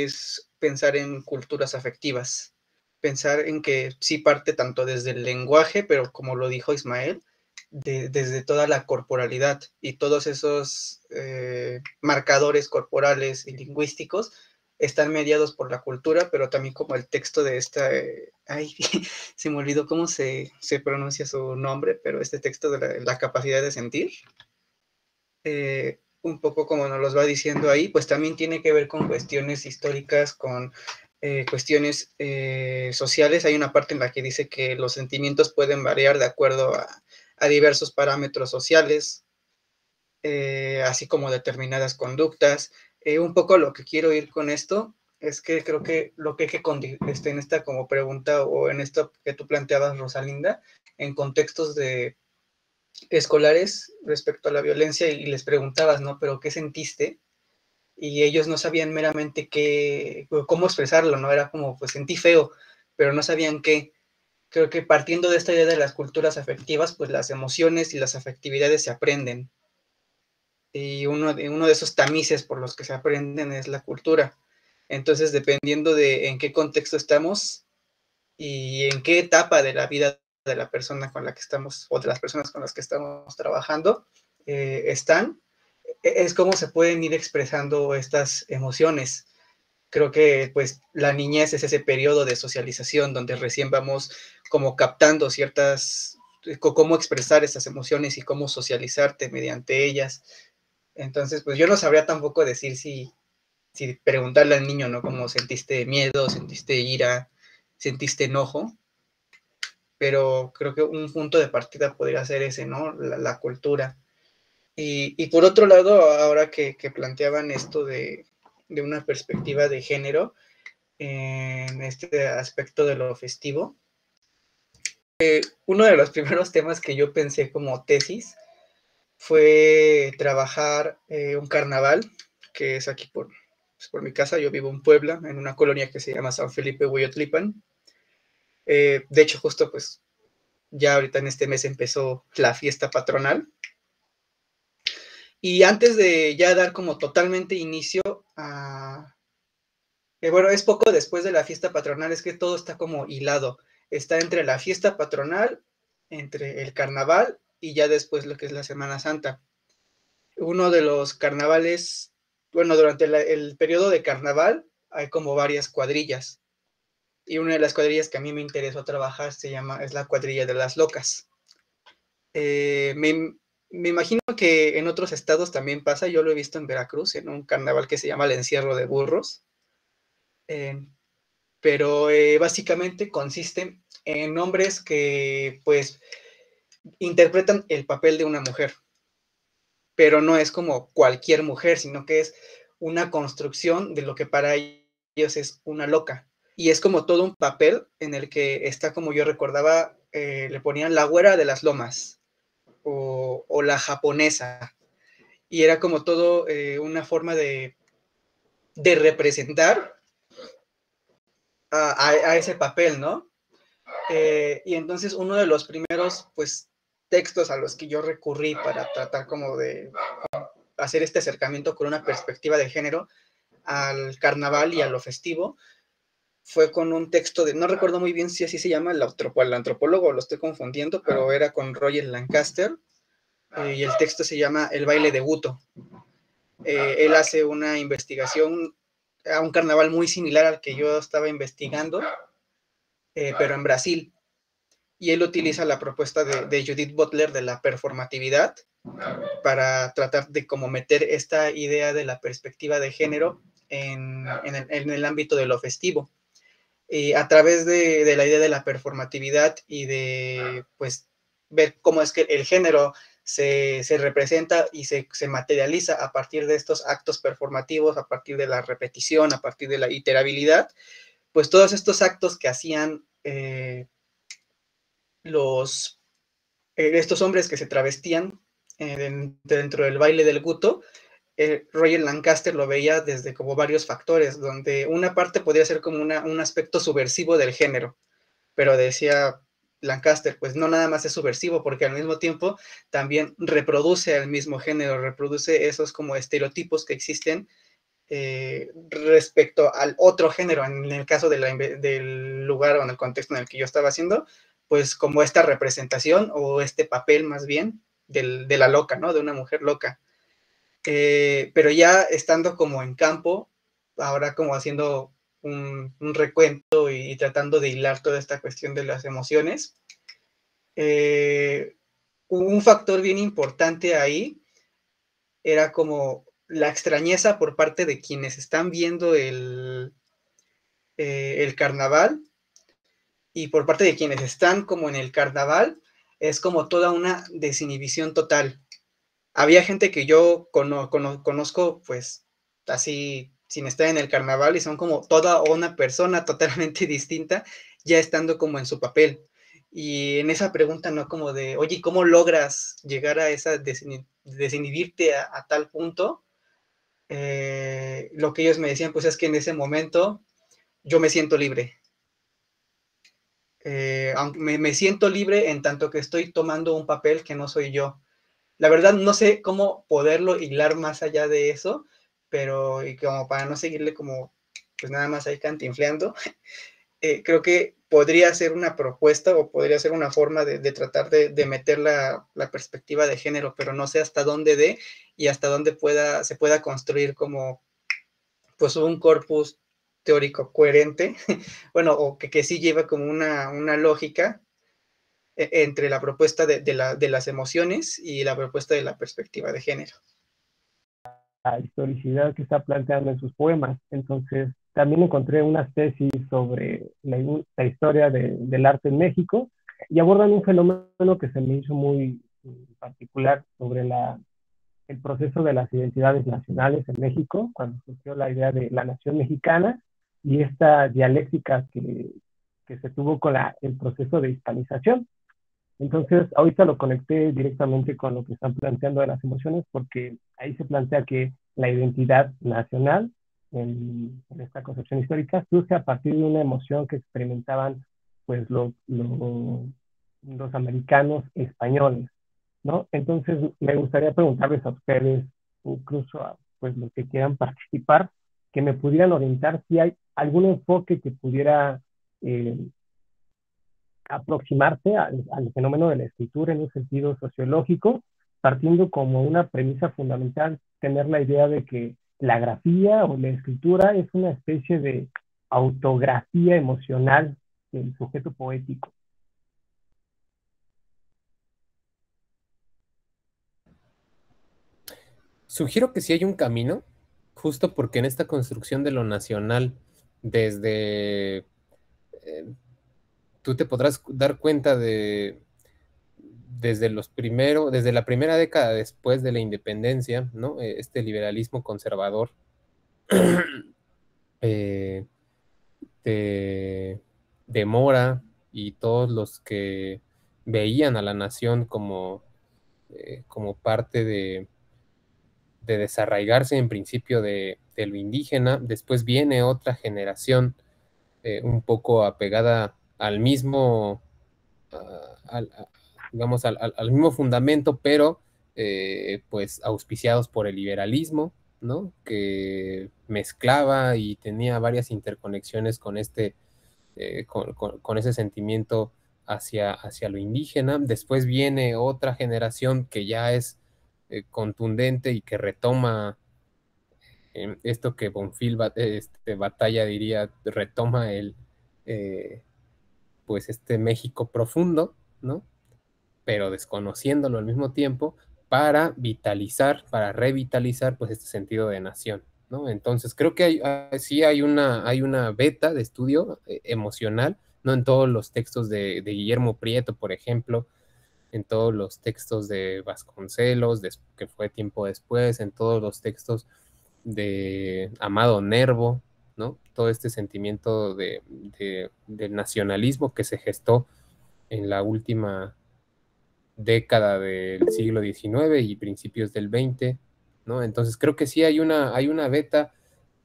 es pensar en culturas afectivas, pensar en que sí parte tanto desde el lenguaje, pero como lo dijo Ismael, desde toda la corporalidad y todos esos eh, marcadores corporales y lingüísticos están mediados por la cultura, pero también como el texto de esta, eh, ay, (laughs) se me olvidó cómo se, pronuncia su nombre, pero este texto de la, capacidad de sentir, eh, un poco como nos los va diciendo ahí, pues también tiene que ver con cuestiones históricas, con eh, cuestiones sociales. Hay una parte en la que dice que los sentimientos pueden variar de acuerdo a, a diversos parámetros sociales, así como determinadas conductas eh, un poco lo que quiero ir con esto es que creo que lo que hay que este, en esta como pregunta o en esto que tú planteabas, Rosalinda, en contextos de escolares respecto a la violencia y les preguntabas, ¿no? Pero ¿qué sentiste? Y ellos no sabían meramente qué, cómo expresarlo, ¿no? Era como, pues sentí feo, pero no sabían qué. Creo que partiendo de esta idea de las culturas afectivas, pues las emociones y las afectividades se aprenden y uno de, uno de esos tamices por los que se aprenden es la cultura. Entonces, dependiendo de en qué contexto estamos y en qué etapa de la vida de la persona con la que estamos o de las personas con las que estamos trabajando eh, están, e-, es cómo se pueden ir expresando estas emociones. Creo que pues la niñez es ese periodo de socialización donde recién vamos como captando ciertas, cómo expresar esas emociones y cómo socializarte mediante ellas entonces, pues yo no sabría tampoco decir si, si preguntarle al niño, ¿no? Como sentiste miedo, sentiste ira, sentiste enojo. Pero creo que un punto de partida podría ser ese, ¿no? La, la cultura. Y, y, por otro lado, ahora que, que planteaban esto de, de, una perspectiva de género, en este aspecto de lo festivo, eh, uno de los (laughs) primeros temas que yo pensé como tesis fue trabajar eh, un carnaval, que es aquí por, pues, por mi casa. Yo vivo en Puebla, en una colonia que se llama San Felipe Huyotlipan. Eh, de hecho, justo pues ya ahorita en este mes empezó la fiesta patronal. Y antes de ya dar como totalmente inicio a... Eh, bueno, es poco después de la fiesta patronal, es que todo está como hilado. Está entre la fiesta patronal, entre el carnaval y ya después lo que es la Semana Santa. Uno de los carnavales, bueno, durante el periodo de carnaval hay como varias cuadrillas. Y una de las cuadrillas que a mí me interesó trabajar se llama, es la cuadrilla de las locas. Eh, me, imagino que en otros estados también pasa, yo lo he visto en Veracruz, en un carnaval que se llama el encierro de burros. Eh, pero eh, básicamente consiste en hombres que pues interpretan el papel de una mujer, pero no es como cualquier mujer, sino que es una construcción de lo que para ellos es una loca. Y es como todo un papel en el que está, como yo recordaba, eh, le ponían la güera de las lomas o, la japonesa. Y era como todo eh, una forma de, representar a, ese papel, ¿no? Eh, y entonces uno de los primeros, pues, textos a los que yo recurrí para tratar como de hacer este acercamiento con una perspectiva de género al carnaval y a lo festivo fue con un texto de, no recuerdo muy bien si así se llama, el, antropólogo, lo estoy confundiendo, pero ah. era con Roger Lancaster eh, y el texto se llama El baile de Guto. Eh, ah, él hace una investigación a un carnaval muy similar al que yo estaba investigando, eh, pero en Brasil y él utiliza la propuesta de, Judith Butler de la performatividad para tratar de como meter esta idea de la perspectiva de género en, el, ámbito de lo festivo. Y a través de, la idea de la performatividad y de pues ver cómo es que el género se, representa y se, materializa a partir de estos actos performativos, a partir de la repetición, a partir de la iterabilidad, pues todos estos actos que hacían eh, los, eh, estos hombres que se travestían eh, dentro del baile del guto, eh, Roger Lancaster lo veía desde como varios factores, donde una parte podría ser como un aspecto subversivo del género, pero decía Lancaster, pues no nada más es subversivo, porque al mismo tiempo también reproduce el mismo género, reproduce esos como estereotipos que existen respecto al otro género, en el caso del lugar o en el contexto en el que yo estaba haciendo, pues como esta representación o este papel más bien de la loca, ¿no? De una mujer loca. Eh, pero ya estando como en campo, ahora como haciendo un, recuento y, tratando de hilar toda esta cuestión de las emociones, eh, un factor bien importante ahí era como la extrañeza por parte de quienes están viendo el, eh, el carnaval y por parte de quienes están como en el carnaval, es como toda una desinhibición total. Había gente que yo conozco, pues así, sin estar en el carnaval, y son como toda una persona (laughs) totalmente distinta, ya estando como en su papel. Y en esa pregunta, ¿no? Como de, oye, ¿cómo logras llegar a esa desinhibirte a, tal punto? Eh, lo que ellos me decían, pues es que en ese momento yo me siento libre. Eh, aunque me, siento libre en tanto que estoy tomando un papel que no soy yo. La verdad no sé cómo poderlo hilar más allá de eso, pero y como para no seguirle como pues nada más ahí cantinfleando, (laughs) eh, creo que podría ser una propuesta o podría ser una forma de, tratar de, meter la, perspectiva de género, pero no sé hasta dónde dé y hasta dónde pueda, se pueda construir como pues un corpus teórico coherente, (laughs) bueno, o que, que sí lleva como una, una lógica e, entre la propuesta de, de, las emociones y la propuesta de la perspectiva de género. La historicidad que está planteando en sus poemas. Entonces, también encontré unas tesis sobre la, historia del arte en México y abordan un fenómeno que se me hizo muy particular sobre la, el proceso de las identidades nacionales en México, cuando surgió la idea de la nación mexicana y esta dialéctica que, que se tuvo con el proceso de hispanización. Entonces, ahorita lo conecté directamente con lo que están planteando de las emociones, porque ahí se plantea que la identidad nacional, en, esta concepción histórica, surge a partir de una emoción que experimentaban pues lo, los americanos españoles, ¿no? Entonces, me gustaría preguntarles a ustedes, incluso a pues, los que quieran participar, que me pudieran orientar si hay algún enfoque que pudiera eh, aproximarse al, fenómeno de la escritura en un sentido sociológico, partiendo como una premisa fundamental tener la idea de que la grafía o la escritura es una especie de autografía emocional del sujeto poético. Sugiero que si sí hay un camino, justo porque en esta construcción de lo nacional desde... Eh, tú te podrás dar cuenta de... Desde, los primeros, desde la primera década después de la independencia, ¿no? Eh, este liberalismo conservador (clears throat) eh, de, Mora y todos los que veían a la nación como, eh, como parte de, de desarraigarse en principio de, lo indígena, después viene otra generación eh, un poco apegada al mismo, ah, al, digamos, al, mismo fundamento, pero eh, pues auspiciados por el liberalismo, ¿no? Que mezclaba y tenía varias interconexiones con este, eh, con, ese sentimiento hacia, hacia lo indígena. Después viene otra generación que ya es eh, contundente y que retoma eh, esto que Bonfil eh, este, Batalla diría, retoma el, pues este México profundo, ¿no? Pero desconociéndolo al mismo tiempo para vitalizar, para revitalizar, pues este sentido de nación, ¿no? Entonces creo que ah, sí hay una, hay una beta de estudio emocional, no en todos los textos de Guillermo Prieto, por ejemplo, en todos los textos de Vasconcelos, que fue tiempo después, en todos los textos de Amado Nervo, ¿no? Todo este sentimiento de, nacionalismo que se gestó en la última década del siglo XIX y principios del XX, ¿no? Entonces creo que sí hay una, hay una beta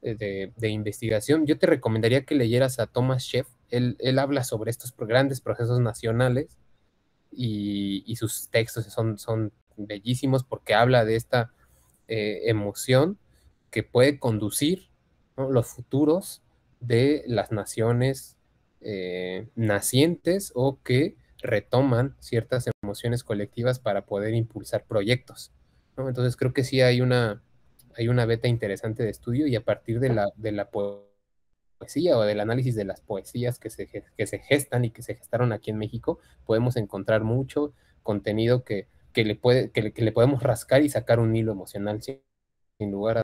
eh, de, investigación. Yo te recomendaría que leyeras a Thomas Sheff. Él, él habla sobre estos grandes procesos nacionales y, sus textos son, son bellísimos porque habla de esta eh, emoción que puede conducir los futuros de las naciones eh, nacientes o que retoman ciertas emociones colectivas para poder impulsar proyectos. Entonces creo que sí hay una, hay una beta interesante de estudio y a partir de la, de la o del análisis de las poesías que se, que se gestan y que se gestaron aquí en México, podemos encontrar mucho contenido que, le, puede, que le, podemos rascar y sacar un hilo emocional sin, sin lugar a